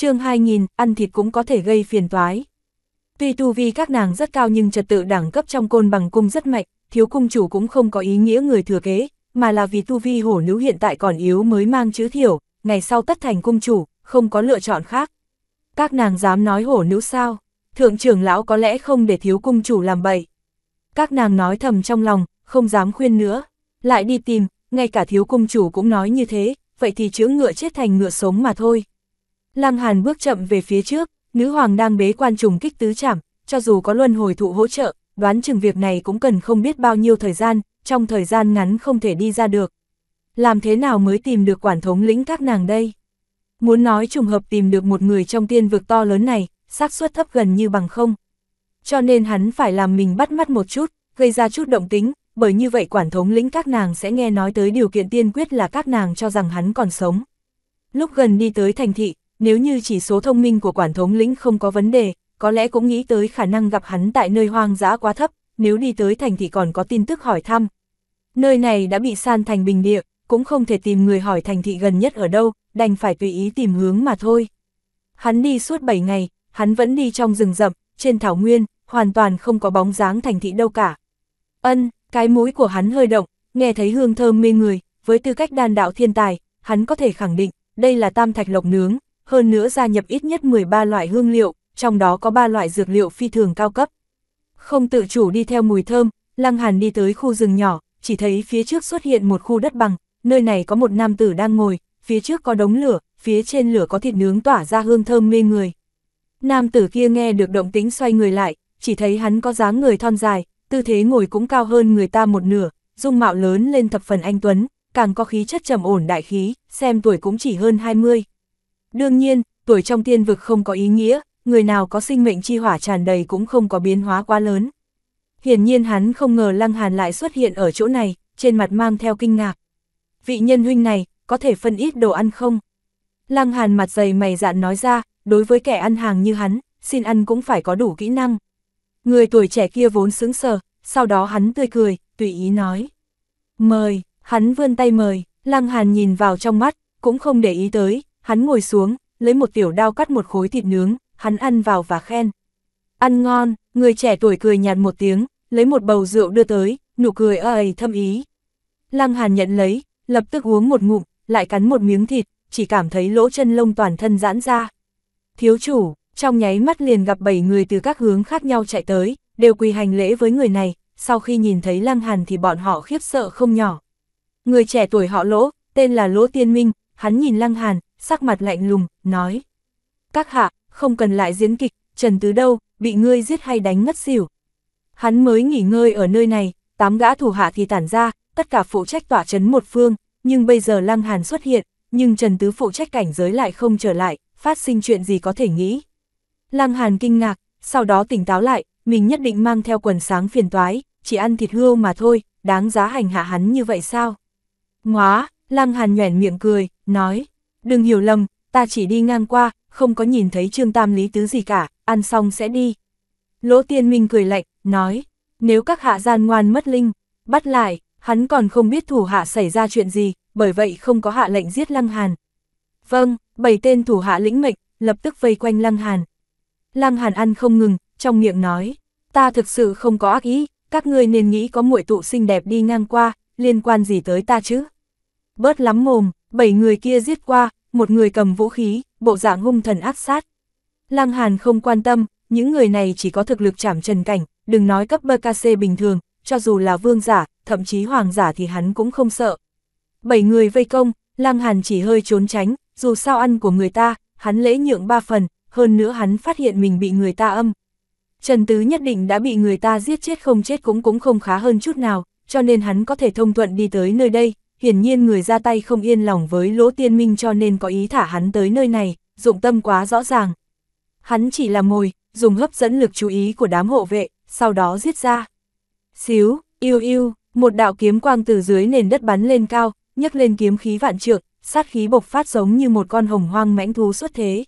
chương 2000, ăn thịt cũng có thể gây phiền toái. Tuy tu vi các nàng rất cao nhưng trật tự đẳng cấp trong côn bằng cung rất mạnh, thiếu cung chủ cũng không có ý nghĩa người thừa kế, mà là vì tu vi hổ nữ hiện tại còn yếu mới mang chữ thiểu, ngày sau tất thành cung chủ, không có lựa chọn khác. Các nàng dám nói hổ nữ sao, thượng trưởng lão có lẽ không để thiếu cung chủ làm bậy. Các nàng nói thầm trong lòng, không dám khuyên nữa, lại đi tìm, ngay cả thiếu cung chủ cũng nói như thế, vậy thì chữ ngựa chết thành ngựa sống mà thôi. Lăng Hàn bước chậm về phía trước, nữ hoàng đang bế quan trùng kích tứ chảm, cho dù có luân hồi thụ hỗ trợ, đoán chừng việc này cũng cần không biết bao nhiêu thời gian, trong thời gian ngắn không thể đi ra được. Làm thế nào mới tìm được quản thống lĩnh các nàng đây? Muốn nói trùng hợp tìm được một người trong tiên vực to lớn này, xác suất thấp gần như bằng không. Cho nên hắn phải làm mình bắt mắt một chút, gây ra chút động tính, bởi như vậy quản thống lĩnh các nàng sẽ nghe nói tới điều kiện tiên quyết là các nàng cho rằng hắn còn sống. Lúc gần đi tới thành thị, nếu như chỉ số thông minh của quản thống lĩnh không có vấn đề, có lẽ cũng nghĩ tới khả năng gặp hắn tại nơi hoang dã quá thấp, nếu đi tới thành thì còn có tin tức hỏi thăm. Nơi này đã bị san thành bình địa, cũng không thể tìm người hỏi thành thị gần nhất ở đâu, đành phải tùy ý tìm hướng mà thôi. Hắn đi suốt 7 ngày, hắn vẫn đi trong rừng rậm, trên thảo nguyên, hoàn toàn không có bóng dáng thành thị đâu cả. Ân, cái mũi của hắn hơi động, nghe thấy hương thơm mê người, với tư cách đàn đạo thiên tài, hắn có thể khẳng định, đây là tam thạch lộc nướng, hơn nữa gia nhập ít nhất 13 loại hương liệu, trong đó có 3 loại dược liệu phi thường cao cấp. Không tự chủ đi theo mùi thơm, Lăng Hàn đi tới khu rừng nhỏ, chỉ thấy phía trước xuất hiện một khu đất bằng, nơi này có một nam tử đang ngồi, phía trước có đống lửa, phía trên lửa có thịt nướng tỏa ra hương thơm mê người. Nam tử kia nghe được động tính xoay người lại, chỉ thấy hắn có dáng người thon dài, tư thế ngồi cũng cao hơn người ta một nửa, dung mạo lớn lên thập phần anh Tuấn, càng có khí chất trầm ổn đại khí, xem tuổi cũng chỉ hơn 20. Đương nhiên, tuổi trong tiên vực không có ý nghĩa, người nào có sinh mệnh chi hỏa tràn đầy cũng không có biến hóa quá lớn. Hiển nhiên hắn không ngờ Lăng Hàn lại xuất hiện ở chỗ này, trên mặt mang theo kinh ngạc. Vị nhân huynh này, có thể phân ít đồ ăn không? Lăng Hàn mặt dày mày dạn nói ra, đối với kẻ ăn hàng như hắn, xin ăn cũng phải có đủ kỹ năng. Người tuổi trẻ kia vốn sững sờ, sau đó hắn tươi cười, tùy ý nói. Mời, hắn vươn tay mời, Lăng Hàn nhìn vào trong mắt, cũng không để ý tới, Hắn ngồi xuống, lấy một tiểu đao cắt một khối thịt nướng, hắn ăn vào và khen. Ăn ngon, người trẻ tuổi cười nhạt một tiếng, lấy một bầu rượu đưa tới, nụ cười ơi thâm ý. Lăng Hàn nhận lấy, lập tức uống một ngụm, lại cắn một miếng thịt, chỉ cảm thấy lỗ chân lông toàn thân giãn ra. Thiếu chủ, trong nháy mắt liền gặp bảy người từ các hướng khác nhau chạy tới, đều quỳ hành lễ với người này, sau khi nhìn thấy Lăng Hàn thì bọn họ khiếp sợ không nhỏ. Người trẻ tuổi họ lỗ, tên là Lỗ Tiên Minh, hắn nhìn Lăng Hàn, sắc mặt lạnh lùng, nói. Các hạ, không cần lại diễn kịch, Trần Tứ đâu, bị ngươi giết hay đánh ngất xỉu. Hắn mới nghỉ ngơi ở nơi này, tám gã thủ hạ thì tản ra, tất cả phụ trách tỏa trấn một phương, nhưng bây giờ Lăng Hàn xuất hiện, nhưng Trần Tứ phụ trách cảnh giới lại không trở lại, phát sinh chuyện gì có thể nghĩ. Lăng Hàn kinh ngạc, sau đó tỉnh táo lại, mình nhất định mang theo quần sáng phiền toái, chỉ ăn thịt hươu mà thôi, đáng giá hành hạ hắn như vậy sao? Ngóa, Lăng Hàn nhoẻn miệng cười, nói. Đừng hiểu lầm, ta chỉ đi ngang qua, không có nhìn thấy Trương Tam Lý Tứ gì cả, ăn xong sẽ đi. Lỗ Tiên Minh cười lạnh, nói, nếu các hạ gian ngoan mất linh, bắt lại, hắn còn không biết thủ hạ xảy ra chuyện gì, bởi vậy không có hạ lệnh giết Lăng Hàn. Vâng, bảy tên thủ hạ lĩnh mệnh, lập tức vây quanh Lăng Hàn. Lăng Hàn ăn không ngừng, trong miệng nói, ta thực sự không có ác ý, các ngươi nên nghĩ có muội tụ xinh đẹp đi ngang qua, liên quan gì tới ta chứ? bớt lắm mồm, bảy người kia giết qua, một người cầm vũ khí, bộ dạng hung thần ác sát. Lăng Hàn không quan tâm, những người này chỉ có thực lực chảm trần cảnh, đừng nói cấp BKC bình thường, cho dù là vương giả, thậm chí hoàng giả thì hắn cũng không sợ. Bảy người vây công, Lăng Hàn chỉ hơi trốn tránh, dù sao ăn của người ta, hắn lễ nhượng ba phần, hơn nữa hắn phát hiện mình bị người ta âm. Trần Tứ nhất định đã bị người ta giết chết không chết cũng cũng không khá hơn chút nào, cho nên hắn có thể thông thuận đi tới nơi đây, hiển nhiên người ra tay không yên lòng với Lỗ Tiên Minh cho nên có ý thả hắn tới nơi này, dụng tâm quá rõ ràng. Hắn chỉ là mồi, dùng hấp dẫn lực chú ý của đám hộ vệ, sau đó giết ra. Xíu, yêu yêu, một đạo kiếm quang từ dưới nền đất bắn lên cao, nhấc lên kiếm khí vạn trượng, sát khí bộc phát giống như một con hồng hoang mãnh thú xuất thế.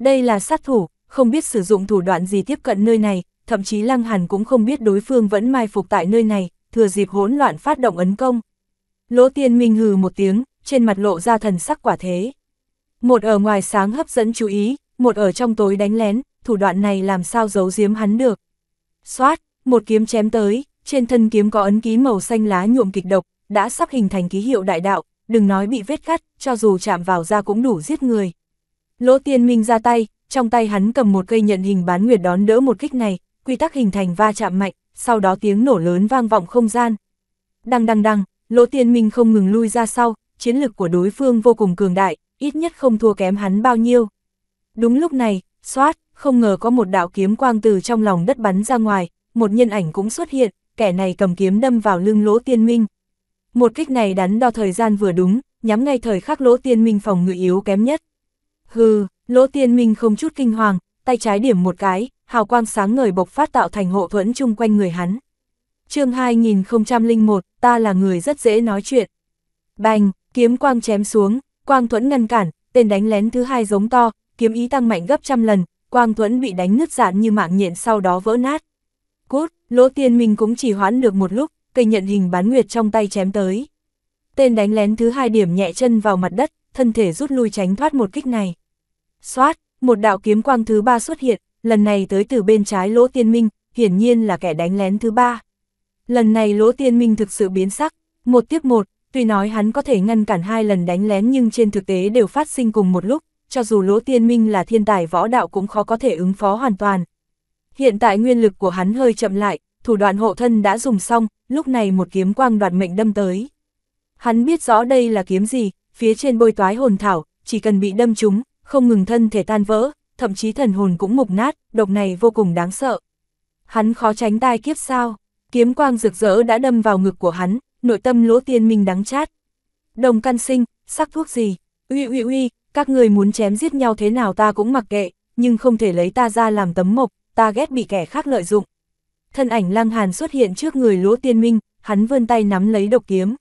Đây là sát thủ, không biết sử dụng thủ đoạn gì tiếp cận nơi này, thậm chí Lăng Hàn cũng không biết đối phương vẫn mai phục tại nơi này, thừa dịp hỗn loạn phát động ấn công. Lỗ tiên minh hừ một tiếng, trên mặt lộ ra thần sắc quả thế. Một ở ngoài sáng hấp dẫn chú ý, một ở trong tối đánh lén, thủ đoạn này làm sao giấu giếm hắn được. Xoát, một kiếm chém tới, trên thân kiếm có ấn ký màu xanh lá nhuộm kịch độc, đã sắp hình thành ký hiệu đại đạo, đừng nói bị vết cắt, cho dù chạm vào da cũng đủ giết người. Lỗ tiên minh ra tay, trong tay hắn cầm một cây nhận hình bán nguyệt đón đỡ một kích này, quy tắc hình thành va chạm mạnh, sau đó tiếng nổ lớn vang vọng không gian. Đăng đăng đăng, Lỗ Tiên Minh không ngừng lui ra sau, chiến lực của đối phương vô cùng cường đại, ít nhất không thua kém hắn bao nhiêu. Đúng lúc này, xoát, không ngờ có một đạo kiếm quang từ trong lòng đất bắn ra ngoài, một nhân ảnh cũng xuất hiện, kẻ này cầm kiếm đâm vào lưng Lỗ Tiên Minh. Một kích này đắn đo thời gian vừa đúng, nhắm ngay thời khắc Lỗ Tiên Minh phòng ngự yếu kém nhất. Hừ, Lỗ Tiên Minh không chút kinh hoàng, tay trái điểm một cái, hào quang sáng ngời bộc phát tạo thành hộ thuẫn chung quanh người hắn chương 2001, ta là người rất dễ nói chuyện. Bành, kiếm quang chém xuống, quang thuẫn ngăn cản, tên đánh lén thứ hai giống to, kiếm ý tăng mạnh gấp trăm lần, quang thuẫn bị đánh nứt dạn như mạng nhện sau đó vỡ nát. Cút, lỗ tiên mình cũng chỉ hoãn được một lúc, cây nhận hình bán nguyệt trong tay chém tới. Tên đánh lén thứ hai điểm nhẹ chân vào mặt đất, thân thể rút lui tránh thoát một kích này. Xoát, một đạo kiếm quang thứ ba xuất hiện, lần này tới từ bên trái lỗ tiên minh, hiển nhiên là kẻ đánh lén thứ ba. Lần này Lỗ Tiên Minh thực sự biến sắc, một tiếp một, tuy nói hắn có thể ngăn cản hai lần đánh lén nhưng trên thực tế đều phát sinh cùng một lúc, cho dù Lỗ Tiên Minh là thiên tài võ đạo cũng khó có thể ứng phó hoàn toàn. Hiện tại nguyên lực của hắn hơi chậm lại, thủ đoạn hộ thân đã dùng xong, lúc này một kiếm quang đoạt mệnh đâm tới. Hắn biết rõ đây là kiếm gì, phía trên bôi toái hồn thảo, chỉ cần bị đâm trúng, không ngừng thân thể tan vỡ, thậm chí thần hồn cũng mục nát, độc này vô cùng đáng sợ. Hắn khó tránh tai kiếp sao? kiếm quang rực rỡ đã đâm vào ngực của hắn, nội tâm lỗ tiên minh đắng chát. Đồng căn sinh, sắc thuốc gì? Uy uy uy, các người muốn chém giết nhau thế nào ta cũng mặc kệ, nhưng không thể lấy ta ra làm tấm mộc, ta ghét bị kẻ khác lợi dụng. Thân ảnh lăng hàn xuất hiện trước người lỗ tiên minh, hắn vươn tay nắm lấy độc kiếm.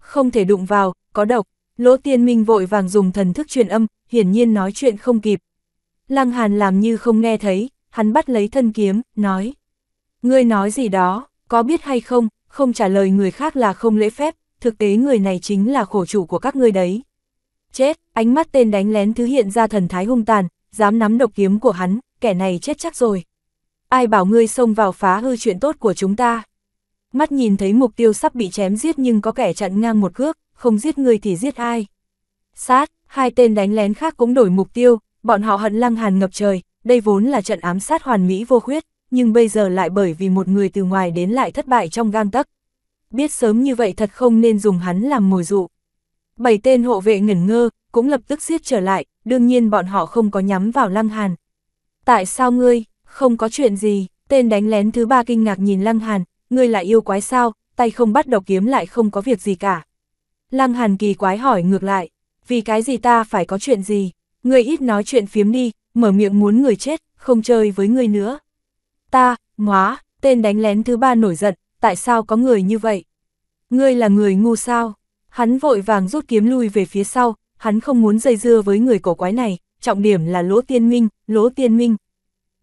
Không thể đụng vào, có độc, lỗ tiên minh vội vàng dùng thần thức truyền âm, hiển nhiên nói chuyện không kịp. Lăng hàn làm như không nghe thấy, hắn bắt lấy thân kiếm, nói. Ngươi nói gì đó, có biết hay không, không trả lời người khác là không lễ phép, thực tế người này chính là khổ chủ của các ngươi đấy. Chết, ánh mắt tên đánh lén thứ hiện ra thần thái hung tàn, dám nắm độc kiếm của hắn, kẻ này chết chắc rồi. Ai bảo ngươi xông vào phá hư chuyện tốt của chúng ta. Mắt nhìn thấy mục tiêu sắp bị chém giết nhưng có kẻ chặn ngang một cước, không giết ngươi thì giết ai. Sát, hai tên đánh lén khác cũng đổi mục tiêu, bọn họ hận lăng hàn ngập trời, đây vốn là trận ám sát hoàn mỹ vô khuyết, nhưng bây giờ lại bởi vì một người từ ngoài đến lại thất bại trong gang tấc. Biết sớm như vậy thật không nên dùng hắn làm mồi dụ. Bảy tên hộ vệ ngẩn ngơ, cũng lập tức siết trở lại, đương nhiên bọn họ không có nhắm vào Lăng Hàn. Tại sao ngươi, không có chuyện gì, tên đánh lén thứ ba kinh ngạc nhìn Lăng Hàn, ngươi lại yêu quái sao, tay không bắt độc kiếm lại không có việc gì cả. Lăng Hàn kỳ quái hỏi ngược lại, vì cái gì ta phải có chuyện gì, ngươi ít nói chuyện phiếm đi, mở miệng muốn người chết, không chơi với ngươi nữa ta, ngóa, tên đánh lén thứ ba nổi giận, tại sao có người như vậy? Ngươi là người ngu sao? Hắn vội vàng rút kiếm lui về phía sau, hắn không muốn dây dưa với người cổ quái này, trọng điểm là lỗ tiên minh, lỗ tiên minh.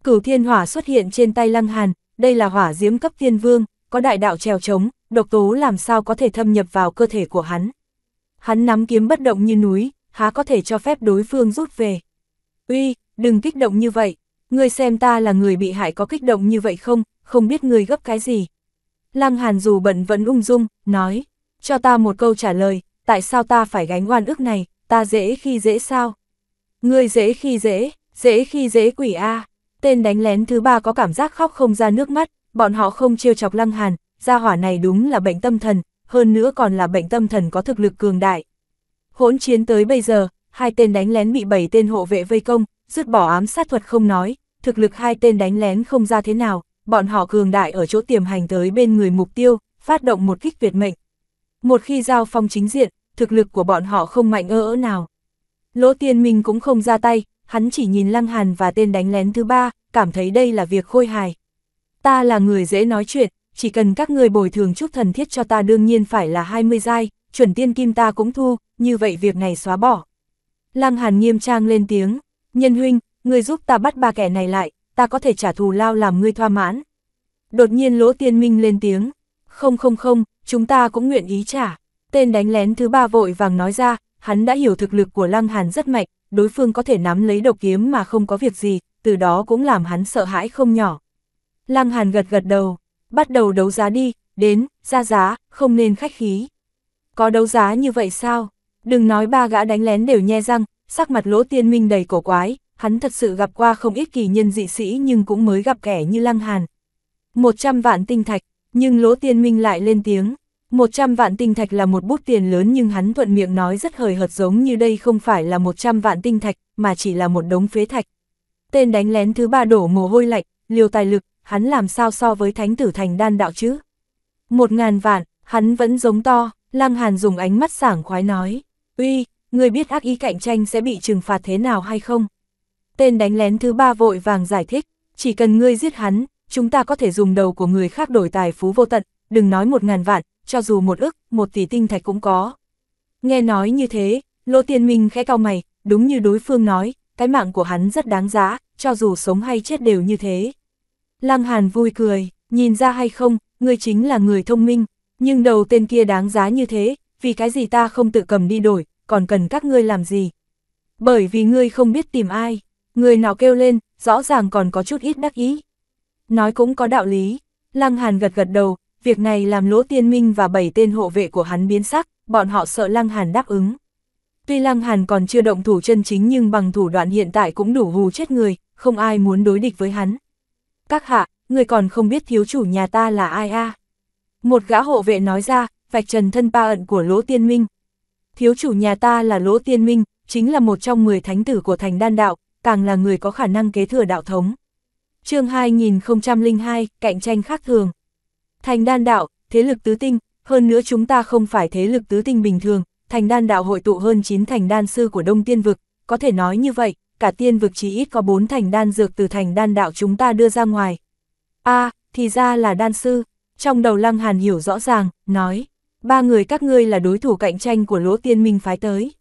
Cửu thiên hỏa xuất hiện trên tay lăng hàn, đây là hỏa diễm cấp thiên vương, có đại đạo trèo trống, độc tố làm sao có thể thâm nhập vào cơ thể của hắn. Hắn nắm kiếm bất động như núi, há có thể cho phép đối phương rút về. Uy, đừng kích động như vậy, Ngươi xem ta là người bị hại có kích động như vậy không, không biết ngươi gấp cái gì. Lăng Hàn dù bận vẫn ung dung, nói, cho ta một câu trả lời, tại sao ta phải gánh oan ức này, ta dễ khi dễ sao? Ngươi dễ khi dễ, dễ khi dễ quỷ A. Tên đánh lén thứ ba có cảm giác khóc không ra nước mắt, bọn họ không trêu chọc Lăng Hàn, gia hỏa này đúng là bệnh tâm thần, hơn nữa còn là bệnh tâm thần có thực lực cường đại. Hỗn chiến tới bây giờ, hai tên đánh lén bị bảy tên hộ vệ vây công, dứt bỏ ám sát thuật không nói, thực lực hai tên đánh lén không ra thế nào, bọn họ cường đại ở chỗ tiềm hành tới bên người mục tiêu, phát động một kích tuyệt mệnh. Một khi giao phong chính diện, thực lực của bọn họ không mạnh ơ ỡ nào. Lỗ tiên minh cũng không ra tay, hắn chỉ nhìn Lăng Hàn và tên đánh lén thứ ba, cảm thấy đây là việc khôi hài. Ta là người dễ nói chuyện, chỉ cần các người bồi thường chút thần thiết cho ta đương nhiên phải là 20 giai, chuẩn tiên kim ta cũng thu, như vậy việc này xóa bỏ. Lăng Hàn nghiêm trang lên tiếng, Nhân huynh, ngươi giúp ta bắt ba kẻ này lại, ta có thể trả thù lao làm ngươi thoa mãn. Đột nhiên lỗ tiên minh lên tiếng. Không không không, chúng ta cũng nguyện ý trả. Tên đánh lén thứ ba vội vàng nói ra, hắn đã hiểu thực lực của Lăng Hàn rất mạnh, đối phương có thể nắm lấy độc kiếm mà không có việc gì, từ đó cũng làm hắn sợ hãi không nhỏ. Lăng Hàn gật gật đầu, bắt đầu đấu giá đi, đến, ra giá, không nên khách khí. Có đấu giá như vậy sao? Đừng nói ba gã đánh lén đều nhe răng, sắc mặt lỗ tiên minh đầy cổ quái, hắn thật sự gặp qua không ít kỳ nhân dị sĩ nhưng cũng mới gặp kẻ như lăng hàn. 100 vạn tinh thạch, nhưng lỗ tiên minh lại lên tiếng. 100 vạn tinh thạch là một bút tiền lớn nhưng hắn thuận miệng nói rất hời hợt giống như đây không phải là 100 vạn tinh thạch, mà chỉ là một đống phế thạch. Tên đánh lén thứ ba đổ mồ hôi lạnh, liều tài lực, hắn làm sao so với thánh tử thành đan đạo chứ? Một ngàn vạn, hắn vẫn giống to, lăng hàn dùng ánh mắt sảng khoái nói. Uy, người biết ác ý cạnh tranh sẽ bị trừng phạt thế nào hay không? Tên đánh lén thứ ba vội vàng giải thích, chỉ cần ngươi giết hắn, chúng ta có thể dùng đầu của người khác đổi tài phú vô tận, đừng nói một ngàn vạn, cho dù một ức, một tỷ tinh thạch cũng có. Nghe nói như thế, Lô Tiên Minh khẽ cao mày, đúng như đối phương nói, cái mạng của hắn rất đáng giá, cho dù sống hay chết đều như thế. Lăng Hàn vui cười, nhìn ra hay không, ngươi chính là người thông minh, nhưng đầu tên kia đáng giá như thế, vì cái gì ta không tự cầm đi đổi, còn cần các ngươi làm gì? Bởi vì ngươi không biết tìm ai, người nào kêu lên, rõ ràng còn có chút ít đắc ý. Nói cũng có đạo lý, Lăng Hàn gật gật đầu, việc này làm Lỗ Tiên Minh và bảy tên hộ vệ của hắn biến sắc, bọn họ sợ Lăng Hàn đáp ứng. Tuy Lăng Hàn còn chưa động thủ chân chính nhưng bằng thủ đoạn hiện tại cũng đủ hù chết người, không ai muốn đối địch với hắn. Các hạ, người còn không biết thiếu chủ nhà ta là ai à? Một gã hộ vệ nói ra, vạch trần thân ba ẩn của Lỗ Tiên Minh, thiếu chủ nhà ta là Lỗ Tiên Minh, chính là một trong 10 thánh tử của thành đan đạo, càng là người có khả năng kế thừa đạo thống. chương 2002, cạnh tranh khác thường. Thành đan đạo, thế lực tứ tinh, hơn nữa chúng ta không phải thế lực tứ tinh bình thường, thành đan đạo hội tụ hơn 9 thành đan sư của Đông Tiên Vực, có thể nói như vậy, cả tiên vực chỉ ít có 4 thành đan dược từ thành đan đạo chúng ta đưa ra ngoài. a thì ra là đan sư, trong đầu Lăng Hàn hiểu rõ ràng, nói ba người các ngươi là đối thủ cạnh tranh của lỗ tiên minh phái tới.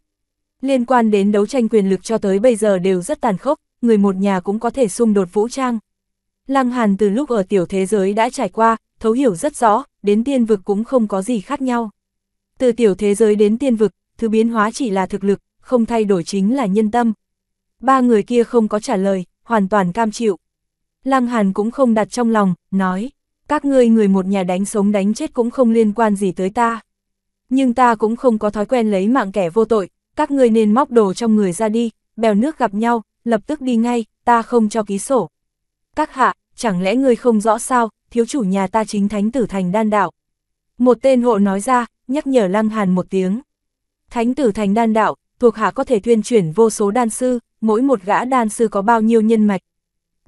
Liên quan đến đấu tranh quyền lực cho tới bây giờ đều rất tàn khốc, người một nhà cũng có thể xung đột vũ trang. Lăng Hàn từ lúc ở tiểu thế giới đã trải qua, thấu hiểu rất rõ, đến tiên vực cũng không có gì khác nhau. Từ tiểu thế giới đến tiên vực, thứ biến hóa chỉ là thực lực, không thay đổi chính là nhân tâm. Ba người kia không có trả lời, hoàn toàn cam chịu. Lăng Hàn cũng không đặt trong lòng, nói các ngươi người một nhà đánh sống đánh chết cũng không liên quan gì tới ta. Nhưng ta cũng không có thói quen lấy mạng kẻ vô tội, các ngươi nên móc đồ trong người ra đi, bèo nước gặp nhau, lập tức đi ngay, ta không cho ký sổ. Các hạ, chẳng lẽ ngươi không rõ sao, thiếu chủ nhà ta chính thánh tử thành đan đạo. Một tên hộ nói ra, nhắc nhở Lăng Hàn một tiếng. Thánh tử thành đan đạo, thuộc hạ có thể tuyên chuyển vô số đan sư, mỗi một gã đan sư có bao nhiêu nhân mạch.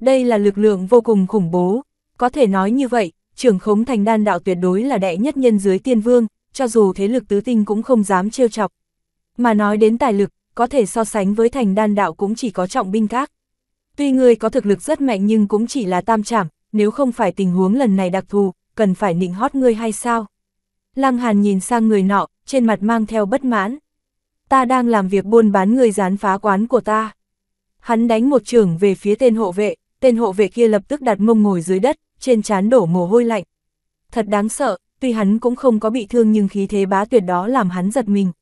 Đây là lực lượng vô cùng khủng bố, có thể nói như vậy, trưởng khống thành đan đạo tuyệt đối là đệ nhất nhân dưới tiên vương, cho dù thế lực tứ tinh cũng không dám trêu chọc. Mà nói đến tài lực, có thể so sánh với thành đan đạo cũng chỉ có trọng binh các. Tuy người có thực lực rất mạnh nhưng cũng chỉ là tam trảm, nếu không phải tình huống lần này đặc thù, cần phải nịnh hót ngươi hay sao? Lăng Hàn nhìn sang người nọ, trên mặt mang theo bất mãn. Ta đang làm việc buôn bán người gián phá quán của ta. Hắn đánh một trường về phía tên hộ vệ, tên hộ vệ kia lập tức đặt mông ngồi dưới đất, trên trán đổ mồ hôi lạnh. Thật đáng sợ, tuy hắn cũng không có bị thương nhưng khí thế bá tuyệt đó làm hắn giật mình.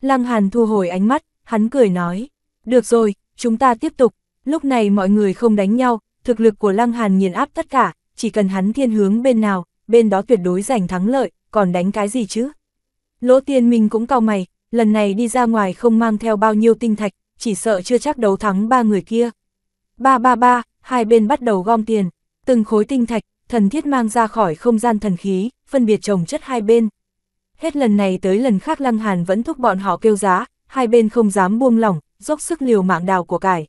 Lăng Hàn thu hồi ánh mắt, hắn cười nói, được rồi, chúng ta tiếp tục, lúc này mọi người không đánh nhau, thực lực của Lăng Hàn nghiền áp tất cả, chỉ cần hắn thiên hướng bên nào, bên đó tuyệt đối giành thắng lợi, còn đánh cái gì chứ? Lỗ tiên mình cũng cao mày, lần này đi ra ngoài không mang theo bao nhiêu tinh thạch, chỉ sợ chưa chắc đấu thắng ba người kia. Ba ba ba, hai bên bắt đầu gom tiền. Từng khối tinh thạch, thần thiết mang ra khỏi không gian thần khí, phân biệt trồng chất hai bên. Hết lần này tới lần khác Lăng Hàn vẫn thúc bọn họ kêu giá, hai bên không dám buông lỏng, dốc sức liều mạng đào của cải.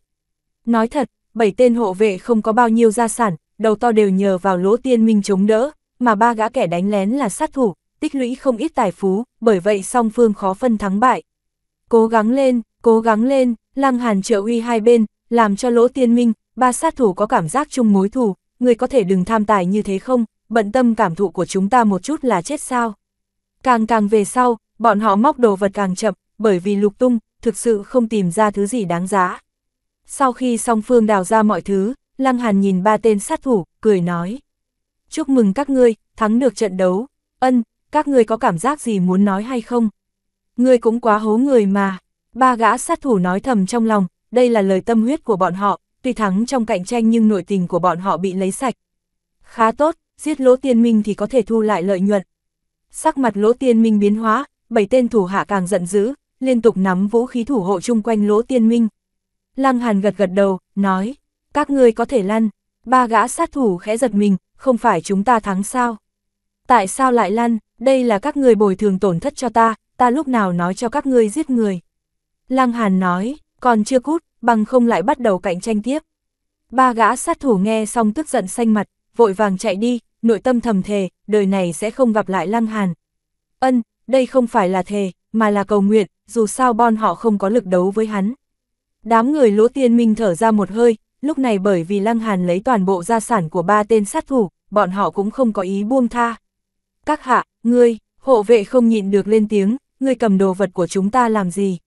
Nói thật, bảy tên hộ vệ không có bao nhiêu gia sản, đầu to đều nhờ vào lỗ tiên minh chống đỡ, mà ba gã kẻ đánh lén là sát thủ, tích lũy không ít tài phú, bởi vậy song phương khó phân thắng bại. Cố gắng lên, cố gắng lên, Lăng Hàn trợ uy hai bên, làm cho lỗ tiên minh, ba sát thủ có cảm giác chung mối thù, người có thể đừng tham tài như thế không, bận tâm cảm thụ của chúng ta một chút là chết sao. Càng càng về sau, bọn họ móc đồ vật càng chậm, bởi vì lục tung, thực sự không tìm ra thứ gì đáng giá. Sau khi song phương đào ra mọi thứ, Lăng Hàn nhìn ba tên sát thủ, cười nói. Chúc mừng các ngươi, thắng được trận đấu. Ân, các ngươi có cảm giác gì muốn nói hay không? Ngươi cũng quá hố người mà. Ba gã sát thủ nói thầm trong lòng, đây là lời tâm huyết của bọn họ, tuy thắng trong cạnh tranh nhưng nội tình của bọn họ bị lấy sạch. Khá tốt, giết lỗ tiên minh thì có thể thu lại lợi nhuận. Sắc mặt lỗ tiên minh biến hóa, bảy tên thủ hạ càng giận dữ, liên tục nắm vũ khí thủ hộ chung quanh lỗ tiên minh. Lăng Hàn gật gật đầu, nói, các ngươi có thể lăn, ba gã sát thủ khẽ giật mình, không phải chúng ta thắng sao? Tại sao lại lăn, đây là các người bồi thường tổn thất cho ta, ta lúc nào nói cho các ngươi giết người. Lăng Hàn nói, còn chưa cút, bằng không lại bắt đầu cạnh tranh tiếp. Ba gã sát thủ nghe xong tức giận xanh mặt, vội vàng chạy đi, nội tâm thầm thề, đời này sẽ không gặp lại Lăng Hàn. Ân, đây không phải là thề, mà là cầu nguyện, dù sao bọn họ không có lực đấu với hắn. Đám người lỗ tiên minh thở ra một hơi, lúc này bởi vì Lăng Hàn lấy toàn bộ gia sản của ba tên sát thủ, bọn họ cũng không có ý buông tha. Các hạ, ngươi, hộ vệ không nhịn được lên tiếng, ngươi cầm đồ vật của chúng ta làm gì?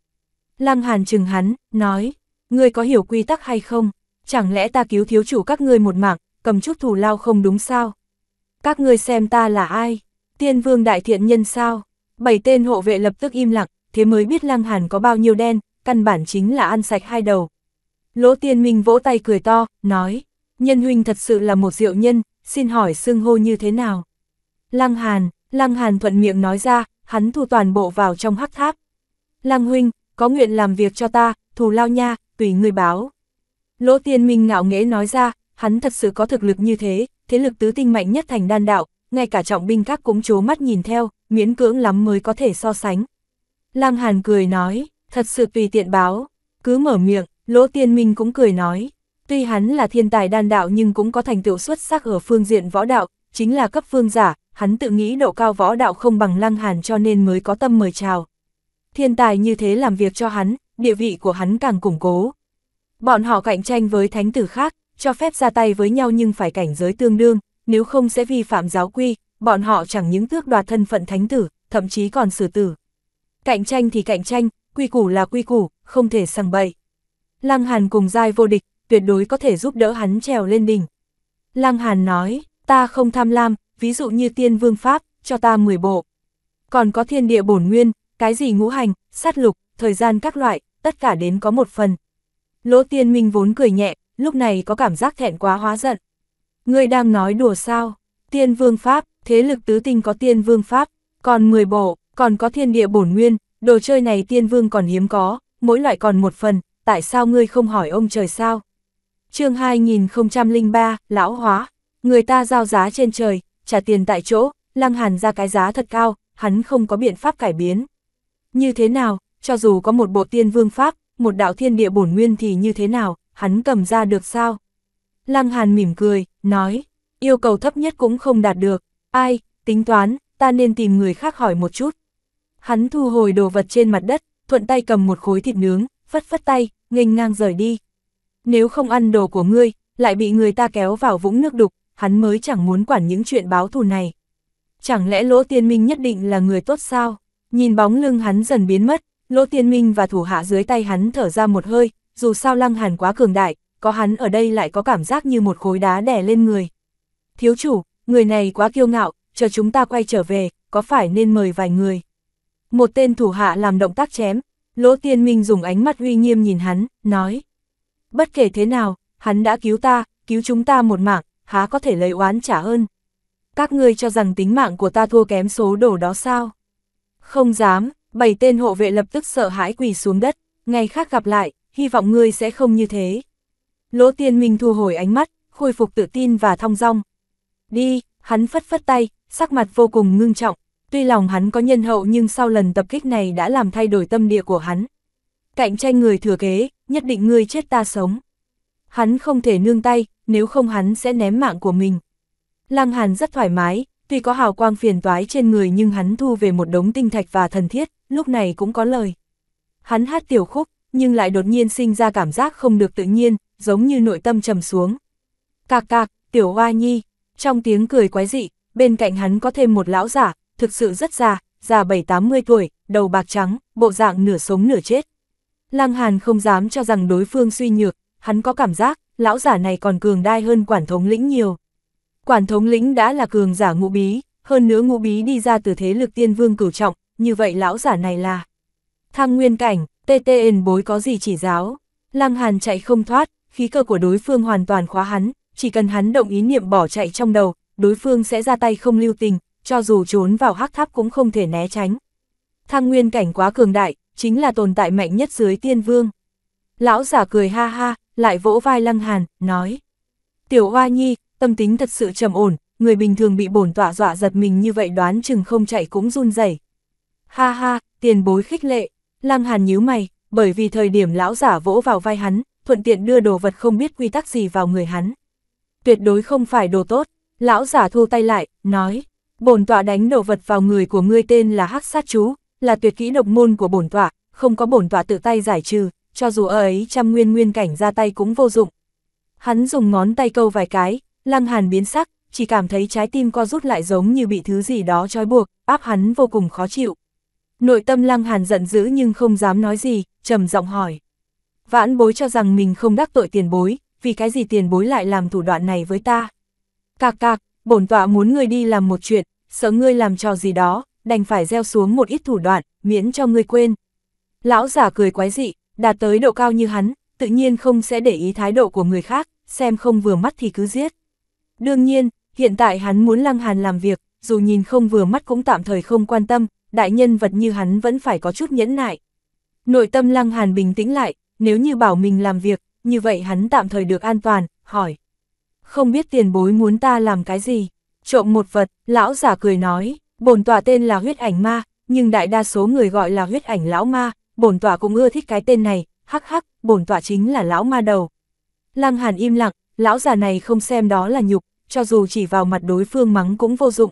Lăng Hàn chừng hắn, nói, ngươi có hiểu quy tắc hay không? Chẳng lẽ ta cứu thiếu chủ các ngươi một mạng, cầm chút thù lao không đúng sao? Các ngươi xem ta là ai? Tiên vương đại thiện nhân sao? Bảy tên hộ vệ lập tức im lặng, thế mới biết Lăng Hàn có bao nhiêu đen, căn bản chính là ăn sạch hai đầu. Lỗ tiên minh vỗ tay cười to, nói, nhân huynh thật sự là một diệu nhân, xin hỏi xưng hô như thế nào? Lăng Hàn, Lăng Hàn thuận miệng nói ra, hắn thu toàn bộ vào trong hắc tháp. Lăng huynh, có nguyện làm việc cho ta, thù lao nha, tùy ngươi báo. Lỗ tiên minh ngạo nghễ nói ra, hắn thật sự có thực lực như thế, thế lực tứ tinh mạnh nhất thành đan đạo, ngay cả trọng binh các cũng chố mắt nhìn theo, miễn cưỡng lắm mới có thể so sánh. Lăng Hàn cười nói, thật sự tùy tiện báo, cứ mở miệng, Lỗ Tiên Minh cũng cười nói, tuy hắn là thiên tài đan đạo nhưng cũng có thành tựu xuất sắc ở phương diện võ đạo, chính là cấp phương giả, hắn tự nghĩ độ cao võ đạo không bằng Lăng Hàn cho nên mới có tâm mời chào. Thiên tài như thế làm việc cho hắn, địa vị của hắn càng củng cố. Bọn họ cạnh tranh với thánh tử khác, cho phép ra tay với nhau nhưng phải cảnh giới tương đương, nếu không sẽ vi phạm giáo quy, bọn họ chẳng những tước đoạt thân phận thánh tử, thậm chí còn xử tử. Cạnh tranh thì cạnh tranh, quy củ là quy củ, không thể sằng bậy. Lăng Hàn cùng giai vô địch, tuyệt đối có thể giúp đỡ hắn trèo lên đỉnh. Lăng Hàn nói, ta không tham lam, ví dụ như tiên vương pháp, cho ta 10 bộ. Còn có thiên địa bổn nguyên, cái gì ngũ hành, sát lục, thời gian các loại, tất cả đến có một phần. Lỗ tiên minh vốn cười nhẹ, lúc này có cảm giác thẹn quá hóa giận. Ngươi đang nói đùa sao? Tiên vương pháp, thế lực tứ tinh có tiên vương pháp, còn 10 bộ, còn có thiên địa bổn nguyên, đồ chơi này tiên vương còn hiếm có, mỗi loại còn một phần, tại sao ngươi không hỏi ông trời sao? chương 2003, lão hóa, người ta giao giá trên trời, trả tiền tại chỗ, lăng hàn ra cái giá thật cao, hắn không có biện pháp cải biến. Như thế nào, cho dù có một bộ tiên vương pháp, một đạo thiên địa bổn nguyên thì như thế nào, hắn cầm ra được sao? Lăng Hàn mỉm cười, nói, yêu cầu thấp nhất cũng không đạt được, ai, tính toán, ta nên tìm người khác hỏi một chút. Hắn thu hồi đồ vật trên mặt đất, thuận tay cầm một khối thịt nướng, phất phất tay, nghênh ngang rời đi. Nếu không ăn đồ của ngươi, lại bị người ta kéo vào vũng nước đục, hắn mới chẳng muốn quản những chuyện báo thù này. Chẳng lẽ lỗ tiên minh nhất định là người tốt sao? Nhìn bóng lưng hắn dần biến mất, Lỗ Tiên Minh và thủ hạ dưới tay hắn thở ra một hơi, dù sao Lăng Hàn quá cường đại, có hắn ở đây lại có cảm giác như một khối đá đè lên người. Thiếu chủ, người này quá kiêu ngạo, chờ chúng ta quay trở về, có phải nên mời vài người. Một tên thủ hạ làm động tác chém, Lỗ Tiên Minh dùng ánh mắt uy nghiêm nhìn hắn, nói. Bất kể thế nào, hắn đã cứu ta, cứu chúng ta một mạng, há có thể lấy oán trả ơn. Các ngươi cho rằng tính mạng của ta thua kém số đồ đó sao? Không dám, Bảy tên hộ vệ lập tức sợ hãi quỳ xuống đất, ngày khác gặp lại, hy vọng ngươi sẽ không như thế. Lỗ tiên minh thu hồi ánh mắt, khôi phục tự tin và thong dong. Đi, hắn phất phất tay, sắc mặt vô cùng ngưng trọng, tuy lòng hắn có nhân hậu nhưng sau lần tập kích này đã làm thay đổi tâm địa của hắn. Cạnh tranh người thừa kế, nhất định ngươi chết ta sống. Hắn không thể nương tay, nếu không hắn sẽ ném mạng của mình. Lăng Hàn rất thoải mái, tuy có hào quang phiền toái trên người nhưng hắn thu về một đống tinh thạch và thần thiết lúc này cũng có lời. Hắn hát tiểu khúc, nhưng lại đột nhiên sinh ra cảm giác không được tự nhiên, giống như nội tâm trầm xuống. Cạc cạc, tiểu hoa nhi, trong tiếng cười quái dị, bên cạnh hắn có thêm một lão giả, thực sự rất già, già 7-80 tuổi, đầu bạc trắng, bộ dạng nửa sống nửa chết. Lăng Hàn không dám cho rằng đối phương suy nhược, hắn có cảm giác, lão giả này còn cường đai hơn quản thống lĩnh nhiều. Quản thống lĩnh đã là cường giả ngũ bí, hơn nữa ngũ bí đi ra từ thế lực tiên vương cửu trọng, như vậy lão giả này là thăng nguyên cảnh, TTN bối có gì chỉ giáo. Lăng Hàn chạy không thoát, khí cơ của đối phương hoàn toàn khóa hắn, chỉ cần hắn động ý niệm bỏ chạy trong đầu, đối phương sẽ ra tay không lưu tình, cho dù trốn vào hắc tháp cũng không thể né tránh. Thăng nguyên cảnh quá cường đại, chính là tồn tại mạnh nhất dưới tiên vương. Lão giả cười ha ha, lại vỗ vai Lăng Hàn, nói. Tiểu Hoa Nhi, tâm tính thật sự trầm ổn, người bình thường bị bổn tọa dọa giật mình như vậy đoán chừng không chạy cũng run rẩy Ha ha, tiền bối khích lệ, Lăng Hàn nhíu mày, bởi vì thời điểm lão giả vỗ vào vai hắn, thuận tiện đưa đồ vật không biết quy tắc gì vào người hắn. Tuyệt đối không phải đồ tốt, lão giả thu tay lại, nói, bổn tọa đánh đồ vật vào người của ngươi tên là Hắc Sát Chú, là tuyệt kỹ độc môn của bổn tọa, không có bổn tọa tự tay giải trừ, cho dù ở ấy trăm nguyên nguyên cảnh ra tay cũng vô dụng. Hắn dùng ngón tay câu vài cái, Lăng Hàn biến sắc, chỉ cảm thấy trái tim co rút lại giống như bị thứ gì đó trói buộc, áp hắn vô cùng khó chịu. Nội tâm Lăng Hàn giận dữ nhưng không dám nói gì, trầm giọng hỏi. Vãn bối cho rằng mình không đắc tội tiền bối, vì cái gì tiền bối lại làm thủ đoạn này với ta. Cạc cạc, bổn tọa muốn ngươi đi làm một chuyện, sợ ngươi làm trò gì đó, đành phải gieo xuống một ít thủ đoạn, miễn cho ngươi quên. Lão giả cười quái dị, đạt tới độ cao như hắn, tự nhiên không sẽ để ý thái độ của người khác, xem không vừa mắt thì cứ giết. Đương nhiên, hiện tại hắn muốn Lăng Hàn làm việc, dù nhìn không vừa mắt cũng tạm thời không quan tâm, đại nhân vật như hắn vẫn phải có chút nhẫn nại. Nội tâm Lăng Hàn bình tĩnh lại, nếu như bảo mình làm việc, như vậy hắn tạm thời được an toàn, hỏi. Không biết tiền bối muốn ta làm cái gì? Trộm một vật, lão giả cười nói, bổn tòa tên là huyết ảnh ma, nhưng đại đa số người gọi là huyết ảnh lão ma, bổn tòa cũng ưa thích cái tên này, hắc hắc, bổn tòa chính là lão ma đầu. Lăng Hàn im lặng, lão già này không xem đó là nhục, cho dù chỉ vào mặt đối phương mắng cũng vô dụng.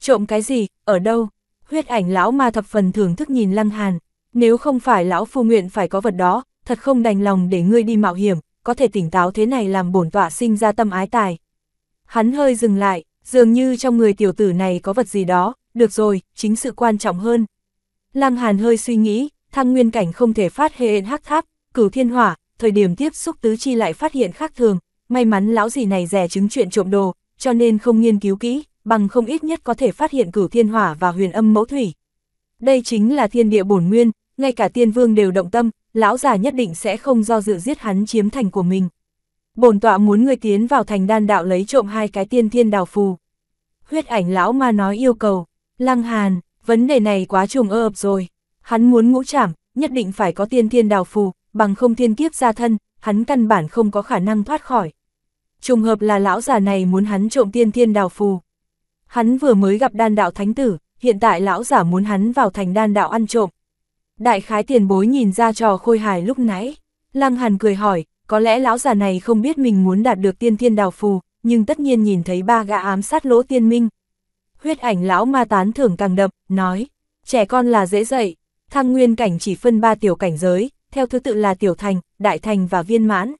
Trộm cái gì, ở đâu, huyết ảnh lão ma thập phần thưởng thức nhìn lăng hàn, nếu không phải lão phu nguyện phải có vật đó, thật không đành lòng để ngươi đi mạo hiểm, có thể tỉnh táo thế này làm bổn tọa sinh ra tâm ái tài. Hắn hơi dừng lại, dường như trong người tiểu tử này có vật gì đó, được rồi, chính sự quan trọng hơn. Lăng Hàn hơi suy nghĩ, thăng nguyên cảnh không thể phát hệ hắc tháp, cửu thiên hỏa, thời điểm tiếp xúc tứ chi lại phát hiện khác thường, may mắn lão gì này rẻ chứng chuyện trộm đồ, cho nên không nghiên cứu kỹ, bằng không ít nhất có thể phát hiện cửu thiên hỏa và huyền âm mẫu thủy. Đây chính là thiên địa bổn nguyên, ngay cả tiên vương đều động tâm, lão già nhất định sẽ không do dự giết hắn chiếm thành của mình. Bổn tọa muốn người tiến vào thành đan đạo lấy trộm hai cái tiên thiên đào phù. Huyết ảnh lão ma nói yêu cầu, lăng hàn, vấn đề này quá trùng ơ ập rồi, hắn muốn ngũ trảm, nhất định phải có tiên thiên đào phù, bằng không thiên kiếp ra thân, hắn căn bản không có khả năng thoát khỏi. Trùng hợp là lão già này muốn hắn trộm tiên thiên đào phù. Hắn vừa mới gặp đan đạo thánh tử, hiện tại lão giả muốn hắn vào thành đan đạo ăn trộm. Đại khái tiền bối nhìn ra trò khôi hài lúc nãy. Lăng Hàn cười hỏi, có lẽ lão già này không biết mình muốn đạt được tiên thiên đào phù, nhưng tất nhiên nhìn thấy ba gã ám sát lỗ tiên minh. Huyết ảnh lão ma tán thưởng càng đậm, nói, trẻ con là dễ dậy, thăng nguyên cảnh chỉ phân ba tiểu cảnh giới, theo thứ tự là tiểu thành, đại thành và viên mãn.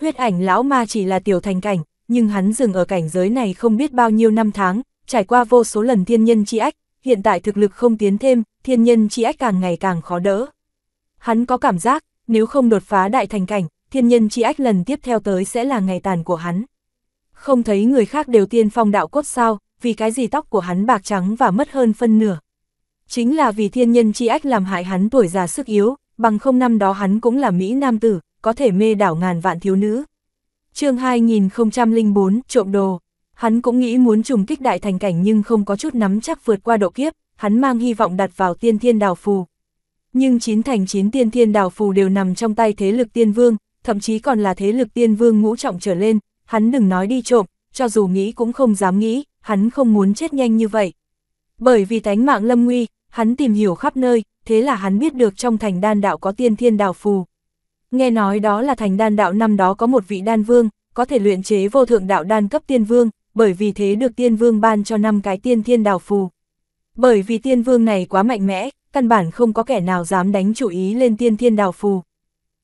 Huyết ảnh lão ma chỉ là tiểu thành cảnh, nhưng hắn dừng ở cảnh giới này không biết bao nhiêu năm tháng, trải qua vô số lần thiên nhân chi ách, hiện tại thực lực không tiến thêm, thiên nhân chi ách càng ngày càng khó đỡ. Hắn có cảm giác, nếu không đột phá đại thành cảnh, thiên nhân chi ách lần tiếp theo tới sẽ là ngày tàn của hắn. Không thấy người khác đều tiên phong đạo cốt sao, vì cái gì tóc của hắn bạc trắng và mất hơn phân nửa. Chính là vì thiên nhân chi ách làm hại hắn tuổi già sức yếu, bằng không năm đó hắn cũng là Mỹ nam tử, có thể mê đảo ngàn vạn thiếu nữ. chương 2004, trộm đồ. Hắn cũng nghĩ muốn trùng kích đại thành cảnh nhưng không có chút nắm chắc vượt qua độ kiếp, hắn mang hy vọng đặt vào tiên thiên đào phù. Nhưng chín thành chín tiên thiên đào phù đều nằm trong tay thế lực tiên vương, thậm chí còn là thế lực tiên vương ngũ trọng trở lên, hắn đừng nói đi trộm, cho dù nghĩ cũng không dám nghĩ, hắn không muốn chết nhanh như vậy. Bởi vì tánh mạng lâm nguy, hắn tìm hiểu khắp nơi, thế là hắn biết được trong thành đan đạo có tiên thiên đào phù. Nghe nói đó là thành đan đạo năm đó có một vị đan vương, có thể luyện chế vô thượng đạo đan cấp tiên vương, bởi vì thế được tiên vương ban cho năm cái tiên thiên đào phù. Bởi vì tiên vương này quá mạnh mẽ, căn bản không có kẻ nào dám đánh chủ ý lên tiên thiên đào phù.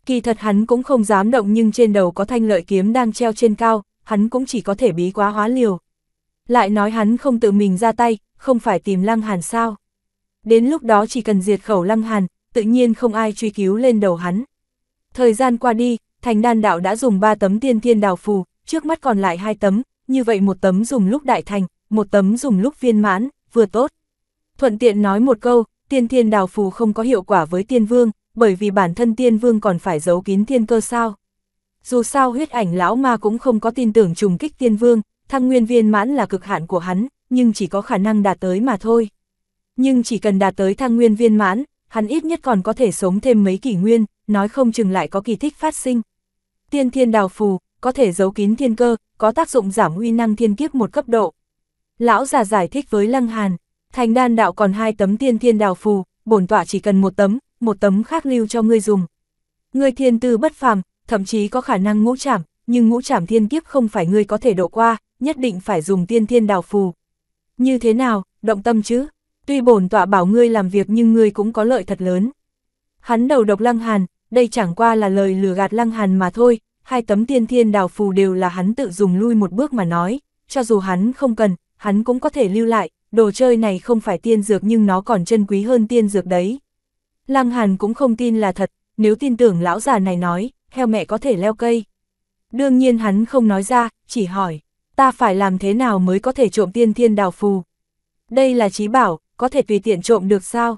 Kỳ thật hắn cũng không dám động nhưng trên đầu có thanh lợi kiếm đang treo trên cao, hắn cũng chỉ có thể bí quá hóa liều. Lại nói hắn không tự mình ra tay, không phải tìm lăng hàn sao. Đến lúc đó chỉ cần diệt khẩu lăng hàn, tự nhiên không ai truy cứu lên đầu hắn. Thời gian qua đi, thành đan đạo đã dùng 3 tấm tiên thiên đào phù, trước mắt còn lại hai tấm, như vậy một tấm dùng lúc đại thành, một tấm dùng lúc viên mãn, vừa tốt. Thuận tiện nói một câu, tiên thiên đào phù không có hiệu quả với tiên vương, bởi vì bản thân tiên vương còn phải giấu kín thiên cơ sao. Dù sao huyết ảnh lão ma cũng không có tin tưởng trùng kích tiên vương, thăng nguyên viên mãn là cực hạn của hắn, nhưng chỉ có khả năng đạt tới mà thôi. Nhưng chỉ cần đạt tới thăng nguyên viên mãn, hắn ít nhất còn có thể sống thêm mấy kỷ nguyên, nói không chừng lại có kỳ thích phát sinh. Tiên thiên đào phù, có thể giấu kín thiên cơ, có tác dụng giảm uy năng thiên kiếp một cấp độ. Lão già giải thích với Lăng Hàn, thành đan đạo còn hai tấm tiên thiên đào phù, bổn tọa chỉ cần một tấm, một tấm khác lưu cho ngươi dùng. Ngươi thiên tư bất phàm, thậm chí có khả năng ngũ trảm, nhưng ngũ trảm thiên kiếp không phải ngươi có thể độ qua, nhất định phải dùng tiên thiên đào phù. Như thế nào, động tâm chứ? Tuy bổn tọa bảo ngươi làm việc nhưng ngươi cũng có lợi thật lớn. Hắn đầu độc Lăng Hàn, đây chẳng qua là lời lừa gạt Lăng Hàn mà thôi, hai tấm tiên thiên đào phù đều là hắn tự dùng lui một bước mà nói, cho dù hắn không cần, hắn cũng có thể lưu lại, đồ chơi này không phải tiên dược nhưng nó còn chân quý hơn tiên dược đấy. Lăng Hàn cũng không tin là thật, nếu tin tưởng lão già này nói, heo mẹ có thể leo cây. Đương nhiên hắn không nói ra, chỉ hỏi, ta phải làm thế nào mới có thể trộm tiên thiên đào phù? Đây là trí bảo, có thể tùy tiện trộm được sao?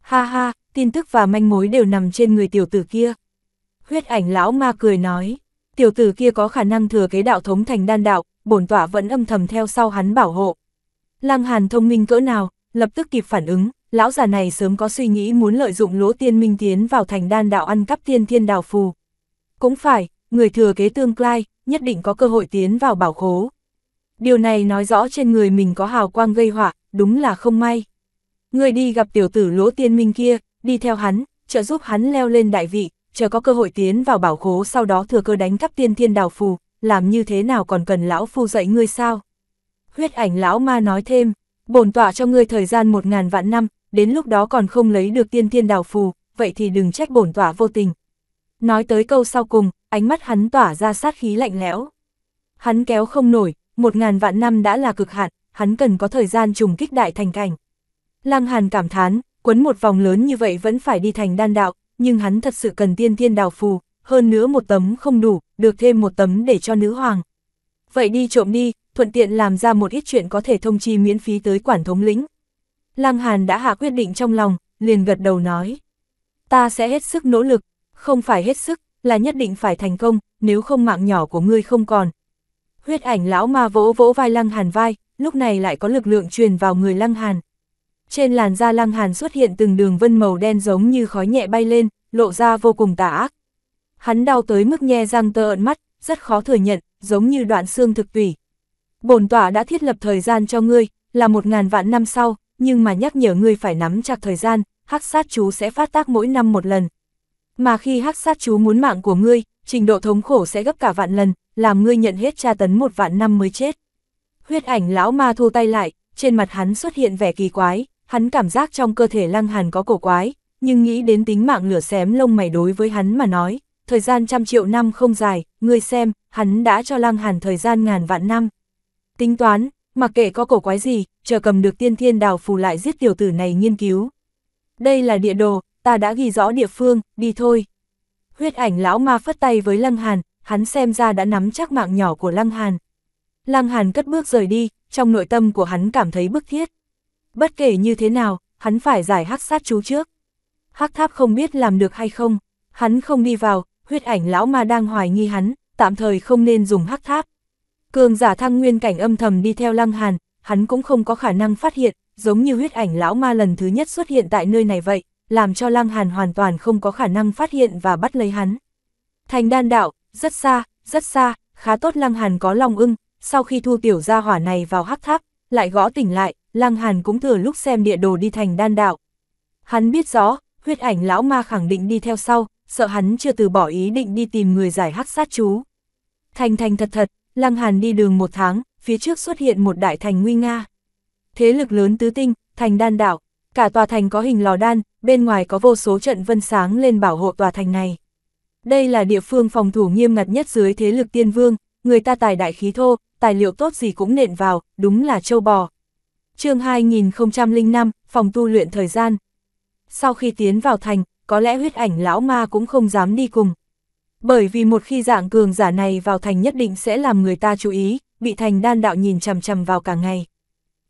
Ha ha, tin tức và manh mối đều nằm trên người tiểu tử kia. Huyết ảnh lão ma cười nói, tiểu tử kia có khả năng thừa kế đạo thống thành đan đạo, bổn tỏa vẫn âm thầm theo sau hắn bảo hộ. Lăng Hàn thông minh cỡ nào, lập tức kịp phản ứng, lão già này sớm có suy nghĩ muốn lợi dụng lỗ tiên minh tiến vào thành đan đạo ăn cắp tiên thiên đào phù. Cũng phải, người thừa kế tương lai, nhất định có cơ hội tiến vào bảo khố. Điều này nói rõ trên người mình có hào quang gây họa, đúng là không may. Người đi gặp tiểu tử lỗ tiên minh kia, đi theo hắn, trợ giúp hắn leo lên đại vị, chờ có cơ hội tiến vào bảo khố sau đó thừa cơ đánh cắp tiên thiên đào phù, làm như thế nào còn cần lão phu dạy ngươi sao? Huyết ảnh lão ma nói thêm, bổn tọa cho ngươi thời gian một ngàn vạn năm, đến lúc đó còn không lấy được tiên thiên đào phù, vậy thì đừng trách bổn tọa vô tình. Nói tới câu sau cùng, ánh mắt hắn tỏa ra sát khí lạnh lẽo. Hắn kéo không nổi, một ngàn vạn năm đã là cực hạn, hắn cần có thời gian trùng kích đại thành cảnh. Lăng Hàn cảm thán, quấn một vòng lớn như vậy vẫn phải đi thành đan đạo, nhưng hắn thật sự cần tiên thiên đào phù, hơn nữa một tấm không đủ, được thêm một tấm để cho nữ hoàng. Vậy đi trộm đi, thuận tiện làm ra một ít chuyện có thể thông chi miễn phí tới quản thống lĩnh. Lăng Hàn đã hạ quyết định trong lòng, liền gật đầu nói. Ta sẽ hết sức nỗ lực, không phải hết sức, là nhất định phải thành công, nếu không mạng nhỏ của ngươi không còn. Huyết ảnh lão ma vỗ vỗ vai Lăng Hàn vai, lúc này lại có lực lượng truyền vào người Lăng Hàn. Trên làn da lăng hàn xuất hiện từng đường vân màu đen giống như khói nhẹ bay lên, lộ ra vô cùng tà ác. Hắn đau tới mức nhe răng tơ ợn mắt, rất khó thừa nhận, giống như đoạn xương thực tủy. Bổn tỏa đã thiết lập thời gian cho ngươi, là một ngàn vạn năm sau, nhưng mà nhắc nhở ngươi phải nắm chặt thời gian, hắc sát chú sẽ phát tác mỗi năm một lần. Mà khi hắc sát chú muốn mạng của ngươi, trình độ thống khổ sẽ gấp cả vạn lần, làm ngươi nhận hết tra tấn một vạn năm mới chết. Huyết ảnh lão ma thu tay lại, trên mặt hắn xuất hiện vẻ kỳ quái hắn cảm giác trong cơ thể lăng hàn có cổ quái, nhưng nghĩ đến tính mạng lửa xém lông mày đối với hắn mà nói, thời gian trăm triệu năm không dài, người xem, hắn đã cho lăng hàn thời gian ngàn vạn năm. Tính toán, mặc kệ có cổ quái gì, chờ cầm được tiên thiên đào phù lại giết tiểu tử này nghiên cứu. Đây là địa đồ, ta đã ghi rõ địa phương, đi thôi. Huyết ảnh lão ma phất tay với lăng hàn, hắn xem ra đã nắm chắc mạng nhỏ của lăng hàn. Lăng hàn cất bước rời đi, trong nội tâm của hắn cảm thấy bức thiết. Bất kể như thế nào, hắn phải giải hắc sát chú trước. Hắc tháp không biết làm được hay không, hắn không đi vào, huyết ảnh lão ma đang hoài nghi hắn, tạm thời không nên dùng hắc tháp. Cường giả thăng nguyên cảnh âm thầm đi theo lăng hàn, hắn cũng không có khả năng phát hiện, giống như huyết ảnh lão ma lần thứ nhất xuất hiện tại nơi này vậy, làm cho lăng hàn hoàn toàn không có khả năng phát hiện và bắt lấy hắn. Thành đan đạo, rất xa, rất xa, khá tốt lăng hàn có lòng ưng, sau khi thu tiểu gia hỏa này vào hắc tháp, lại gõ tỉnh lại, Lăng Hàn cũng thừa lúc xem địa đồ đi thành đan đạo. Hắn biết rõ, huyết ảnh lão ma khẳng định đi theo sau, sợ hắn chưa từ bỏ ý định đi tìm người giải hắc sát chú. Thành thành thật thật, Lăng Hàn đi đường một tháng, phía trước xuất hiện một đại thành nguy nga. Thế lực lớn tứ tinh, thành đan đạo, cả tòa thành có hình lò đan, bên ngoài có vô số trận vân sáng lên bảo hộ tòa thành này. Đây là địa phương phòng thủ nghiêm ngặt nhất dưới thế lực tiên vương, người ta tài đại khí thô, tài liệu tốt gì cũng nện vào, đúng là châu bò chương 2005, phòng tu luyện thời gian. Sau khi tiến vào thành, có lẽ huyết ảnh lão ma cũng không dám đi cùng. Bởi vì một khi dạng cường giả này vào thành nhất định sẽ làm người ta chú ý, bị thành đan đạo nhìn chằm chằm vào cả ngày.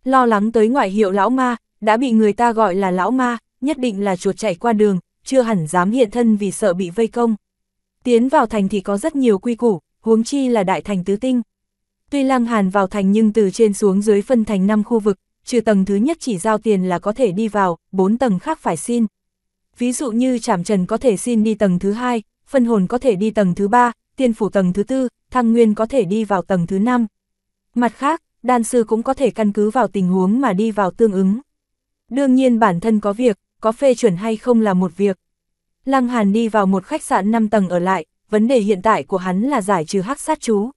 Lo lắng tới ngoại hiệu lão ma, đã bị người ta gọi là lão ma, nhất định là chuột chạy qua đường, chưa hẳn dám hiện thân vì sợ bị vây công. Tiến vào thành thì có rất nhiều quy củ, huống chi là đại thành tứ tinh. Tuy Lăng Hàn vào thành nhưng từ trên xuống dưới phân thành 5 khu vực, trừ tầng thứ nhất chỉ giao tiền là có thể đi vào, bốn tầng khác phải xin. Ví dụ như chảm trần có thể xin đi tầng thứ hai, phân hồn có thể đi tầng thứ ba, tiên phủ tầng thứ tư, thăng nguyên có thể đi vào tầng thứ năm. Mặt khác, đan sư cũng có thể căn cứ vào tình huống mà đi vào tương ứng. Đương nhiên bản thân có việc, có phê chuẩn hay không là một việc. Lăng Hàn đi vào một khách sạn 5 tầng ở lại, vấn đề hiện tại của hắn là giải trừ hắc sát chú.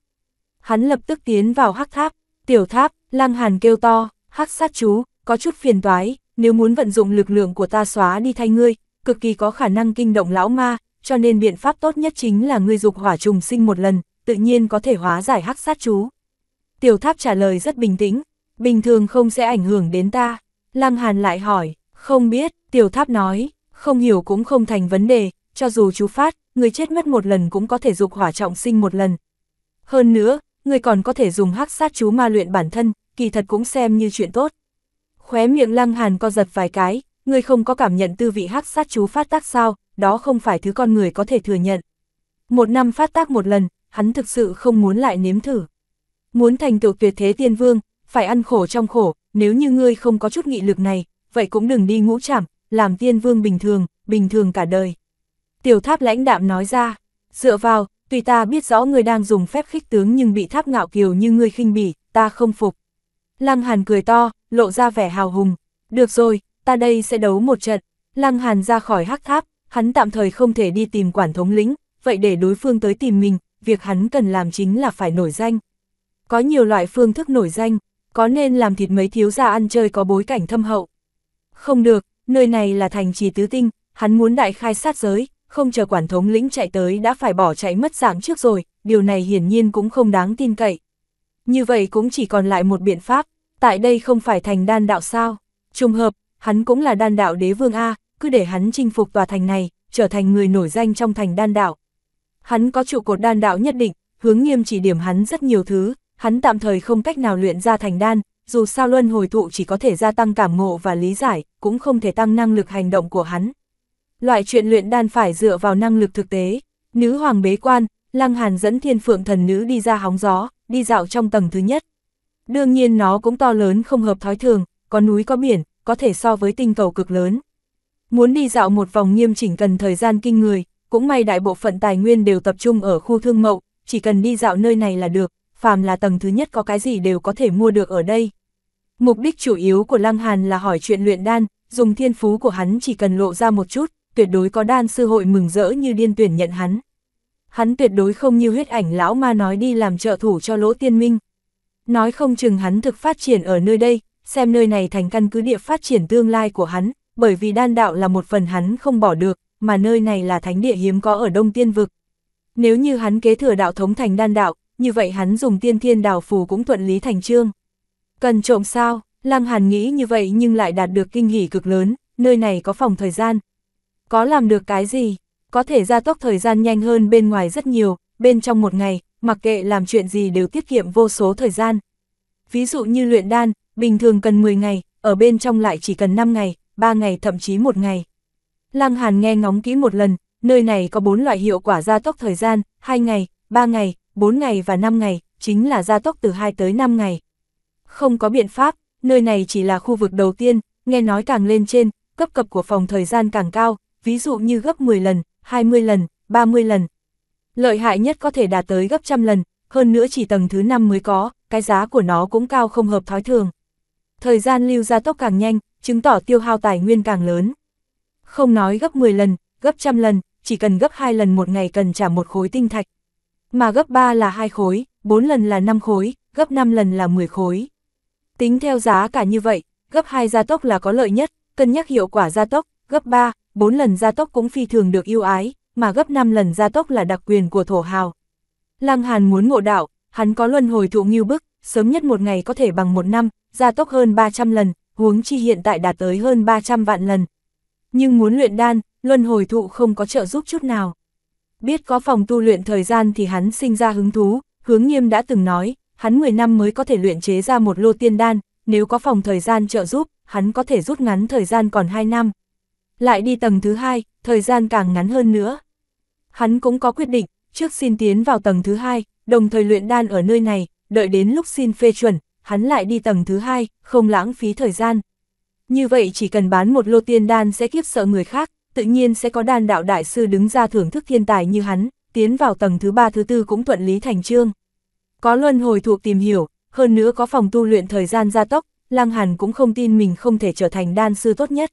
Hắn lập tức tiến vào hắc tháp, tiểu tháp, Lăng Hàn kêu to hắc sát chú, có chút phiền toái, nếu muốn vận dụng lực lượng của ta xóa đi thay ngươi, cực kỳ có khả năng kinh động lão ma, cho nên biện pháp tốt nhất chính là ngươi dục hỏa trùng sinh một lần, tự nhiên có thể hóa giải hắc sát chú. Tiểu tháp trả lời rất bình tĩnh, bình thường không sẽ ảnh hưởng đến ta. Lăng Hàn lại hỏi, không biết, tiểu tháp nói, không hiểu cũng không thành vấn đề, cho dù chú phát, người chết mất một lần cũng có thể dục hỏa trọng sinh một lần. Hơn nữa, người còn có thể dùng hắc sát chú ma luyện bản thân, kỳ thật cũng xem như chuyện tốt. Khóe miệng lăng hàn co giật vài cái, ngươi không có cảm nhận tư vị hắc sát chú phát tác sao, đó không phải thứ con người có thể thừa nhận. Một năm phát tác một lần, hắn thực sự không muốn lại nếm thử. Muốn thành tựu tuyệt thế tiên vương, phải ăn khổ trong khổ, nếu như ngươi không có chút nghị lực này, vậy cũng đừng đi ngũ chảm, làm tiên vương bình thường, bình thường cả đời. Tiểu tháp lãnh đạm nói ra, dựa vào, tùy ta biết rõ ngươi đang dùng phép khích tướng nhưng bị tháp ngạo kiều như ngươi khinh bỉ, ta không phục. Lăng Hàn cười to, lộ ra vẻ hào hùng. Được rồi, ta đây sẽ đấu một trận. Lăng Hàn ra khỏi hắc tháp, hắn tạm thời không thể đi tìm quản thống lĩnh, vậy để đối phương tới tìm mình, việc hắn cần làm chính là phải nổi danh. Có nhiều loại phương thức nổi danh, có nên làm thịt mấy thiếu gia ăn chơi có bối cảnh thâm hậu. Không được, nơi này là thành trì tứ tinh, hắn muốn đại khai sát giới, không chờ quản thống lĩnh chạy tới đã phải bỏ chạy mất dạng trước rồi, điều này hiển nhiên cũng không đáng tin cậy. Như vậy cũng chỉ còn lại một biện pháp, tại đây không phải thành đan đạo sao? Trùng hợp, hắn cũng là đan đạo đế vương A, cứ để hắn chinh phục tòa thành này, trở thành người nổi danh trong thành đan đạo. Hắn có trụ cột đan đạo nhất định, hướng nghiêm chỉ điểm hắn rất nhiều thứ, hắn tạm thời không cách nào luyện ra thành đan, dù sao luân hồi thụ chỉ có thể gia tăng cảm ngộ và lý giải, cũng không thể tăng năng lực hành động của hắn. Loại chuyện luyện đan phải dựa vào năng lực thực tế, nữ hoàng bế quan, lăng hàn dẫn thiên phượng thần nữ đi ra hóng gió, đi dạo trong tầng thứ nhất. Đương nhiên nó cũng to lớn không hợp thói thường, có núi có biển, có thể so với tinh cầu cực lớn. Muốn đi dạo một vòng nghiêm chỉnh cần thời gian kinh người, cũng may đại bộ phận tài nguyên đều tập trung ở khu thương mậu, chỉ cần đi dạo nơi này là được, phàm là tầng thứ nhất có cái gì đều có thể mua được ở đây. Mục đích chủ yếu của Lăng Hàn là hỏi chuyện luyện đan, dùng thiên phú của hắn chỉ cần lộ ra một chút, tuyệt đối có đan sư hội mừng rỡ như điên tuyển nhận hắn hắn tuyệt đối không như huyết ảnh lão ma nói đi làm trợ thủ cho lỗ tiên minh. Nói không chừng hắn thực phát triển ở nơi đây, xem nơi này thành căn cứ địa phát triển tương lai của hắn, bởi vì đan đạo là một phần hắn không bỏ được, mà nơi này là thánh địa hiếm có ở Đông Tiên Vực. Nếu như hắn kế thừa đạo thống thành đan đạo, như vậy hắn dùng tiên thiên đào phù cũng thuận lý thành trương. Cần trộm sao, Lăng Hàn nghĩ như vậy nhưng lại đạt được kinh hỉ cực lớn, nơi này có phòng thời gian. Có làm được cái gì, có thể gia tốc thời gian nhanh hơn bên ngoài rất nhiều, bên trong một ngày, mặc kệ làm chuyện gì đều tiết kiệm vô số thời gian. Ví dụ như luyện đan, bình thường cần 10 ngày, ở bên trong lại chỉ cần 5 ngày, 3 ngày thậm chí một ngày. Lăng Hàn nghe ngóng kỹ một lần, nơi này có 4 loại hiệu quả gia tốc thời gian, 2 ngày, 3 ngày, 4 ngày và 5 ngày, chính là gia tốc từ 2 tới 5 ngày. Không có biện pháp, nơi này chỉ là khu vực đầu tiên, nghe nói càng lên trên, cấp cập của phòng thời gian càng cao, ví dụ như gấp 10 lần, 20 lần, 30 lần. Lợi hại nhất có thể đạt tới gấp trăm lần, hơn nữa chỉ tầng thứ 5 mới có, cái giá của nó cũng cao không hợp thói thường. Thời gian lưu gia tốc càng nhanh, chứng tỏ tiêu hao tài nguyên càng lớn. Không nói gấp 10 lần, gấp trăm lần, chỉ cần gấp 2 lần một ngày cần trả một khối tinh thạch. Mà gấp 3 là hai khối, 4 lần là 5 khối, gấp 5 lần là 10 khối. Tính theo giá cả như vậy, gấp 2 gia tốc là có lợi nhất, cân nhắc hiệu quả gia tốc, gấp 3, bốn lần gia tốc cũng phi thường được yêu ái, mà gấp 5 lần gia tốc là đặc quyền của thổ hào. Lăng Hàn muốn ngộ đạo, hắn có luân hồi thụ nghiêu bức, sớm nhất một ngày có thể bằng một năm, gia tốc hơn 300 lần, huống chi hiện tại đạt tới hơn 300 vạn lần. Nhưng muốn luyện đan, luân hồi thụ không có trợ giúp chút nào. Biết có phòng tu luyện thời gian thì hắn sinh ra hứng thú, hướng nghiêm đã từng nói, hắn 10 năm mới có thể luyện chế ra một lô tiên đan, nếu có phòng thời gian trợ giúp, hắn có thể rút ngắn thời gian còn 2 năm lại đi tầng thứ hai, thời gian càng ngắn hơn nữa. Hắn cũng có quyết định, trước xin tiến vào tầng thứ hai, đồng thời luyện đan ở nơi này, đợi đến lúc xin phê chuẩn, hắn lại đi tầng thứ hai, không lãng phí thời gian. Như vậy chỉ cần bán một lô tiên đan sẽ kiếp sợ người khác, tự nhiên sẽ có đan đạo đại sư đứng ra thưởng thức thiên tài như hắn, tiến vào tầng thứ ba thứ tư cũng thuận lý thành trương. Có luân hồi thuộc tìm hiểu, hơn nữa có phòng tu luyện thời gian gia tốc, Lăng Hàn cũng không tin mình không thể trở thành đan sư tốt nhất,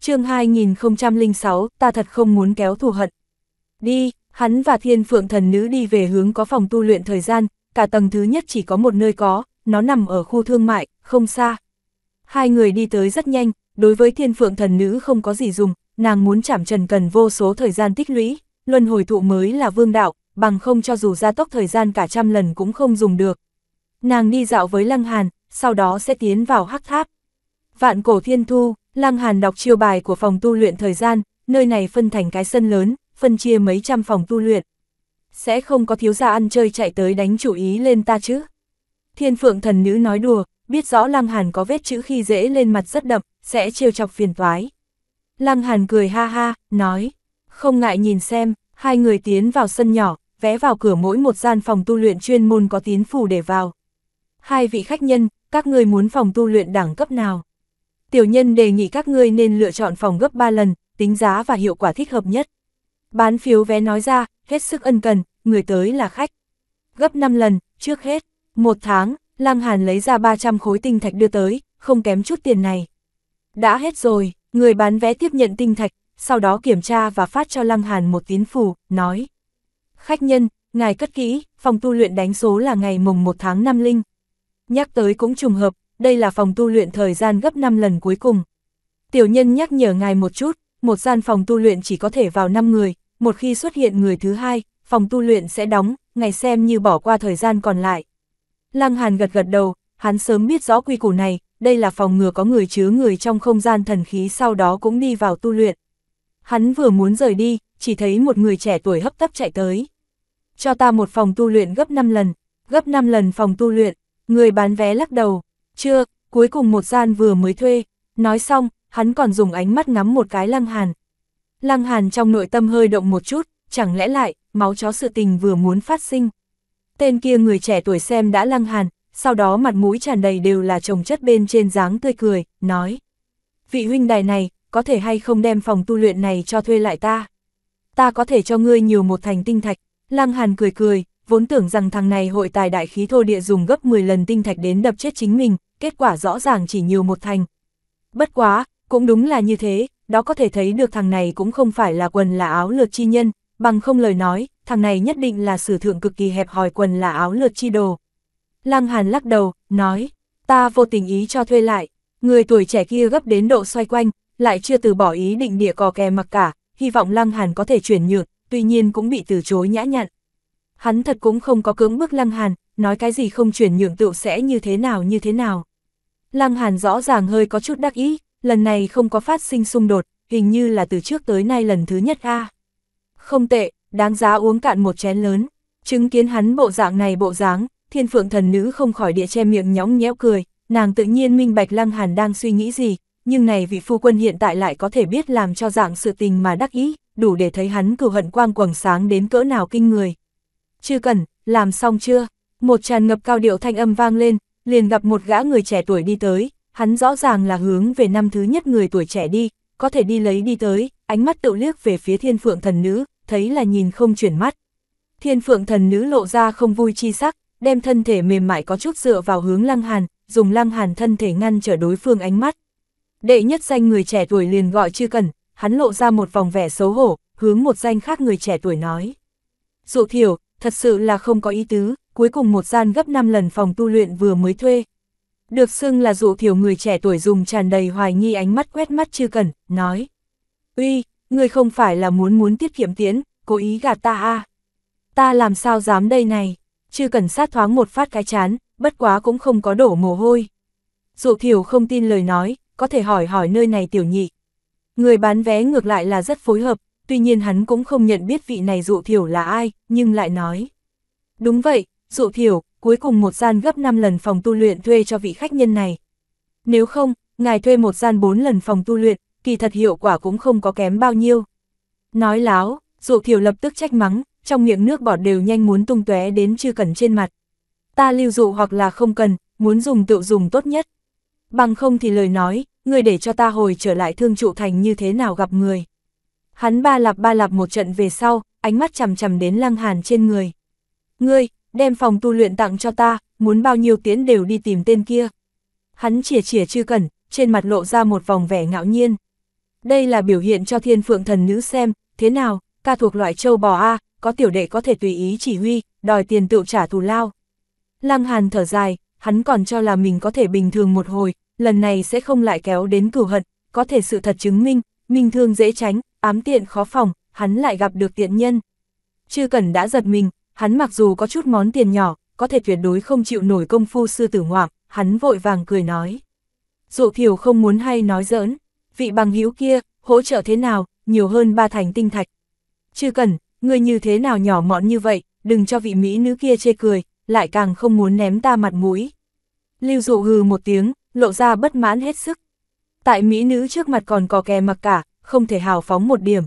chương 2006, ta thật không muốn kéo thù hận. Đi, hắn và thiên phượng thần nữ đi về hướng có phòng tu luyện thời gian, cả tầng thứ nhất chỉ có một nơi có, nó nằm ở khu thương mại, không xa. Hai người đi tới rất nhanh, đối với thiên phượng thần nữ không có gì dùng, nàng muốn chảm trần cần vô số thời gian tích lũy, luân hồi thụ mới là vương đạo, bằng không cho dù gia tốc thời gian cả trăm lần cũng không dùng được. Nàng đi dạo với lăng hàn, sau đó sẽ tiến vào hắc tháp. Vạn cổ thiên thu, Lăng Hàn đọc chiêu bài của phòng tu luyện thời gian, nơi này phân thành cái sân lớn, phân chia mấy trăm phòng tu luyện. Sẽ không có thiếu gia ăn chơi chạy tới đánh chủ ý lên ta chứ. Thiên phượng thần nữ nói đùa, biết rõ Lăng Hàn có vết chữ khi dễ lên mặt rất đậm, sẽ trêu chọc phiền toái. Lăng Hàn cười ha ha, nói, không ngại nhìn xem, hai người tiến vào sân nhỏ, vé vào cửa mỗi một gian phòng tu luyện chuyên môn có tín phù để vào. Hai vị khách nhân, các người muốn phòng tu luyện đẳng cấp nào? tiểu nhân đề nghị các ngươi nên lựa chọn phòng gấp 3 lần, tính giá và hiệu quả thích hợp nhất. Bán phiếu vé nói ra, hết sức ân cần, người tới là khách. Gấp 5 lần, trước hết, một tháng, Lăng Hàn lấy ra 300 khối tinh thạch đưa tới, không kém chút tiền này. Đã hết rồi, người bán vé tiếp nhận tinh thạch, sau đó kiểm tra và phát cho Lăng Hàn một tín phù, nói. Khách nhân, ngài cất kỹ, phòng tu luyện đánh số là ngày mùng 1 tháng năm linh. Nhắc tới cũng trùng hợp, đây là phòng tu luyện thời gian gấp 5 lần cuối cùng. Tiểu nhân nhắc nhở ngài một chút, một gian phòng tu luyện chỉ có thể vào 5 người, một khi xuất hiện người thứ hai, phòng tu luyện sẽ đóng, ngài xem như bỏ qua thời gian còn lại. Lăng Hàn gật gật đầu, hắn sớm biết rõ quy củ này, đây là phòng ngừa có người chứa người trong không gian thần khí sau đó cũng đi vào tu luyện. Hắn vừa muốn rời đi, chỉ thấy một người trẻ tuổi hấp tấp chạy tới. Cho ta một phòng tu luyện gấp 5 lần, gấp 5 lần phòng tu luyện, người bán vé lắc đầu, chưa, cuối cùng một gian vừa mới thuê, nói xong, hắn còn dùng ánh mắt ngắm một cái Lăng Hàn. Lăng Hàn trong nội tâm hơi động một chút, chẳng lẽ lại, máu chó sự tình vừa muốn phát sinh. Tên kia người trẻ tuổi xem đã Lăng Hàn, sau đó mặt mũi tràn đầy đều là trồng chất bên trên dáng tươi cười, nói. Vị huynh đài này, có thể hay không đem phòng tu luyện này cho thuê lại ta? Ta có thể cho ngươi nhiều một thành tinh thạch. Lăng Hàn cười cười, vốn tưởng rằng thằng này hội tài đại khí thô địa dùng gấp 10 lần tinh thạch đến đập chết chính mình, kết quả rõ ràng chỉ nhiều một thành. Bất quá, cũng đúng là như thế, đó có thể thấy được thằng này cũng không phải là quần là áo lượt chi nhân, bằng không lời nói, thằng này nhất định là sử thượng cực kỳ hẹp hòi quần là áo lượt chi đồ. Lăng Hàn lắc đầu, nói, ta vô tình ý cho thuê lại, người tuổi trẻ kia gấp đến độ xoay quanh, lại chưa từ bỏ ý định địa cò kè mặc cả, hy vọng Lăng Hàn có thể chuyển nhượng, tuy nhiên cũng bị từ chối nhã nhặn. Hắn thật cũng không có cưỡng bức Lăng Hàn, nói cái gì không chuyển nhượng tựu sẽ như thế nào như thế nào. Lăng Hàn rõ ràng hơi có chút đắc ý, lần này không có phát sinh xung đột, hình như là từ trước tới nay lần thứ nhất a. Không tệ, đáng giá uống cạn một chén lớn. Chứng kiến hắn bộ dạng này bộ dáng, thiên phượng thần nữ không khỏi địa che miệng nhõng nhẽo cười, nàng tự nhiên minh bạch Lăng Hàn đang suy nghĩ gì, nhưng này vị phu quân hiện tại lại có thể biết làm cho dạng sự tình mà đắc ý, đủ để thấy hắn cừu hận quang quầng sáng đến cỡ nào kinh người. Chưa cần, làm xong chưa? Một tràn ngập cao điệu thanh âm vang lên, liền gặp một gã người trẻ tuổi đi tới, hắn rõ ràng là hướng về năm thứ nhất người tuổi trẻ đi, có thể đi lấy đi tới, ánh mắt tự liếc về phía thiên phượng thần nữ, thấy là nhìn không chuyển mắt. Thiên phượng thần nữ lộ ra không vui chi sắc, đem thân thể mềm mại có chút dựa vào hướng lăng hàn, dùng lăng hàn thân thể ngăn trở đối phương ánh mắt. Đệ nhất danh người trẻ tuổi liền gọi chưa cần, hắn lộ ra một vòng vẻ xấu hổ, hướng một danh khác người trẻ tuổi nói. Dụ thiểu, thật sự là không có ý tứ, cuối cùng một gian gấp 5 lần phòng tu luyện vừa mới thuê. Được xưng là dụ thiểu người trẻ tuổi dùng tràn đầy hoài nghi ánh mắt quét mắt chưa cần, nói. Uy, người không phải là muốn muốn tiết kiệm tiến cố ý gạt ta a à? Ta làm sao dám đây này, chưa cần sát thoáng một phát cái chán, bất quá cũng không có đổ mồ hôi. Dụ thiểu không tin lời nói, có thể hỏi hỏi nơi này tiểu nhị. Người bán vé ngược lại là rất phối hợp, tuy nhiên hắn cũng không nhận biết vị này dụ thiểu là ai, nhưng lại nói. Đúng vậy, dụ thiểu, cuối cùng một gian gấp 5 lần phòng tu luyện thuê cho vị khách nhân này. Nếu không, ngài thuê một gian 4 lần phòng tu luyện, kỳ thật hiệu quả cũng không có kém bao nhiêu. Nói láo, dụ thiểu lập tức trách mắng, trong miệng nước bọt đều nhanh muốn tung tóe đến chưa cần trên mặt. Ta lưu dụ hoặc là không cần, muốn dùng tự dùng tốt nhất. Bằng không thì lời nói, người để cho ta hồi trở lại thương trụ thành như thế nào gặp người. Hắn ba lạp ba lạp một trận về sau, ánh mắt chằm chằm đến lăng hàn trên người. Ngươi, đem phòng tu luyện tặng cho ta, muốn bao nhiêu tiến đều đi tìm tên kia. Hắn chỉa chỉa chư cẩn, trên mặt lộ ra một vòng vẻ ngạo nhiên. Đây là biểu hiện cho thiên phượng thần nữ xem, thế nào, ca thuộc loại châu bò A, có tiểu đệ có thể tùy ý chỉ huy, đòi tiền tự trả thù lao. Lăng Hàn thở dài, hắn còn cho là mình có thể bình thường một hồi, lần này sẽ không lại kéo đến cửu hận, có thể sự thật chứng minh, minh thương dễ tránh, ám tiện khó phòng, hắn lại gặp được tiện nhân. Chư Cẩn đã giật mình, hắn mặc dù có chút món tiền nhỏ, có thể tuyệt đối không chịu nổi công phu sư tử ngoạm, hắn vội vàng cười nói. Dụ thiểu không muốn hay nói giỡn, vị bằng hữu kia, hỗ trợ thế nào, nhiều hơn ba thành tinh thạch. Chưa cần, người như thế nào nhỏ mọn như vậy, đừng cho vị mỹ nữ kia chê cười, lại càng không muốn ném ta mặt mũi. Lưu dụ hừ một tiếng, lộ ra bất mãn hết sức. Tại mỹ nữ trước mặt còn có kè mặc cả, không thể hào phóng một điểm.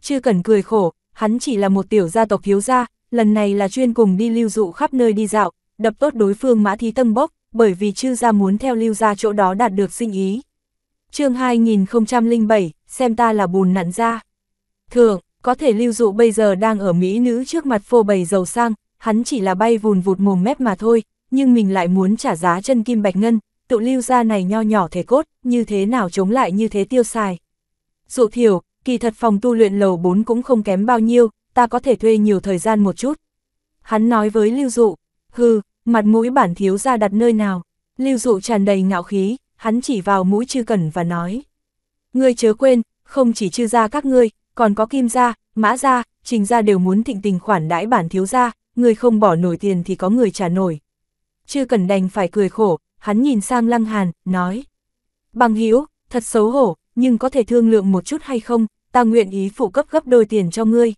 Chưa cần cười khổ, hắn chỉ là một tiểu gia tộc hiếu gia, lần này là chuyên cùng đi lưu dụ khắp nơi đi dạo, đập tốt đối phương mã thí tâm bốc, bởi vì chư gia muốn theo lưu ra chỗ đó đạt được sinh ý. chương 2007, xem ta là bùn nặn ra. Thường, có thể lưu dụ bây giờ đang ở Mỹ nữ trước mặt phô bày giàu sang, hắn chỉ là bay vùn vụt mồm mép mà thôi, nhưng mình lại muốn trả giá chân kim bạch ngân, tụ lưu ra này nho nhỏ thể cốt, như thế nào chống lại như thế tiêu xài. Dụ thiểu, kỳ thật phòng tu luyện lầu 4 cũng không kém bao nhiêu, ta có thể thuê nhiều thời gian một chút. Hắn nói với Lưu Dụ, hừ, mặt mũi bản thiếu ra đặt nơi nào. Lưu Dụ tràn đầy ngạo khí, hắn chỉ vào mũi chư cẩn và nói. Ngươi chớ quên, không chỉ chư ra các ngươi, còn có kim ra, mã ra, trình ra đều muốn thịnh tình khoản đãi bản thiếu ra, ngươi không bỏ nổi tiền thì có người trả nổi. Chư cẩn đành phải cười khổ, hắn nhìn sang lăng hàn, nói. Bằng hữu thật xấu hổ, nhưng có thể thương lượng một chút hay không, ta nguyện ý phụ cấp gấp đôi tiền cho ngươi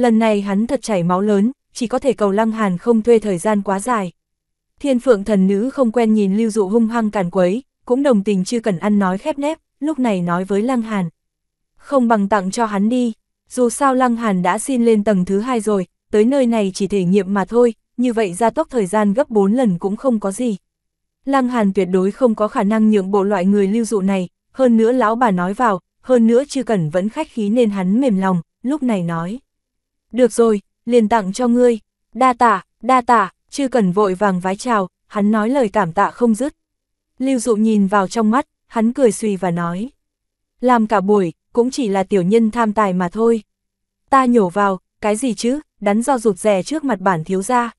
lần này hắn thật chảy máu lớn, chỉ có thể cầu Lăng Hàn không thuê thời gian quá dài. Thiên phượng thần nữ không quen nhìn lưu dụ hung hăng càn quấy, cũng đồng tình chưa cần ăn nói khép nép, lúc này nói với Lăng Hàn. Không bằng tặng cho hắn đi, dù sao Lăng Hàn đã xin lên tầng thứ hai rồi, tới nơi này chỉ thể nghiệm mà thôi, như vậy gia tốc thời gian gấp 4 lần cũng không có gì. Lăng Hàn tuyệt đối không có khả năng nhượng bộ loại người lưu dụ này, hơn nữa lão bà nói vào, hơn nữa chưa cần vẫn khách khí nên hắn mềm lòng, lúc này nói được rồi, liền tặng cho ngươi, đa tả, đa tả, chưa cần vội vàng vái chào, hắn nói lời cảm tạ không dứt. Lưu Dụ nhìn vào trong mắt, hắn cười suy và nói. Làm cả buổi, cũng chỉ là tiểu nhân tham tài mà thôi. Ta nhổ vào, cái gì chứ, đắn do rụt rè trước mặt bản thiếu gia.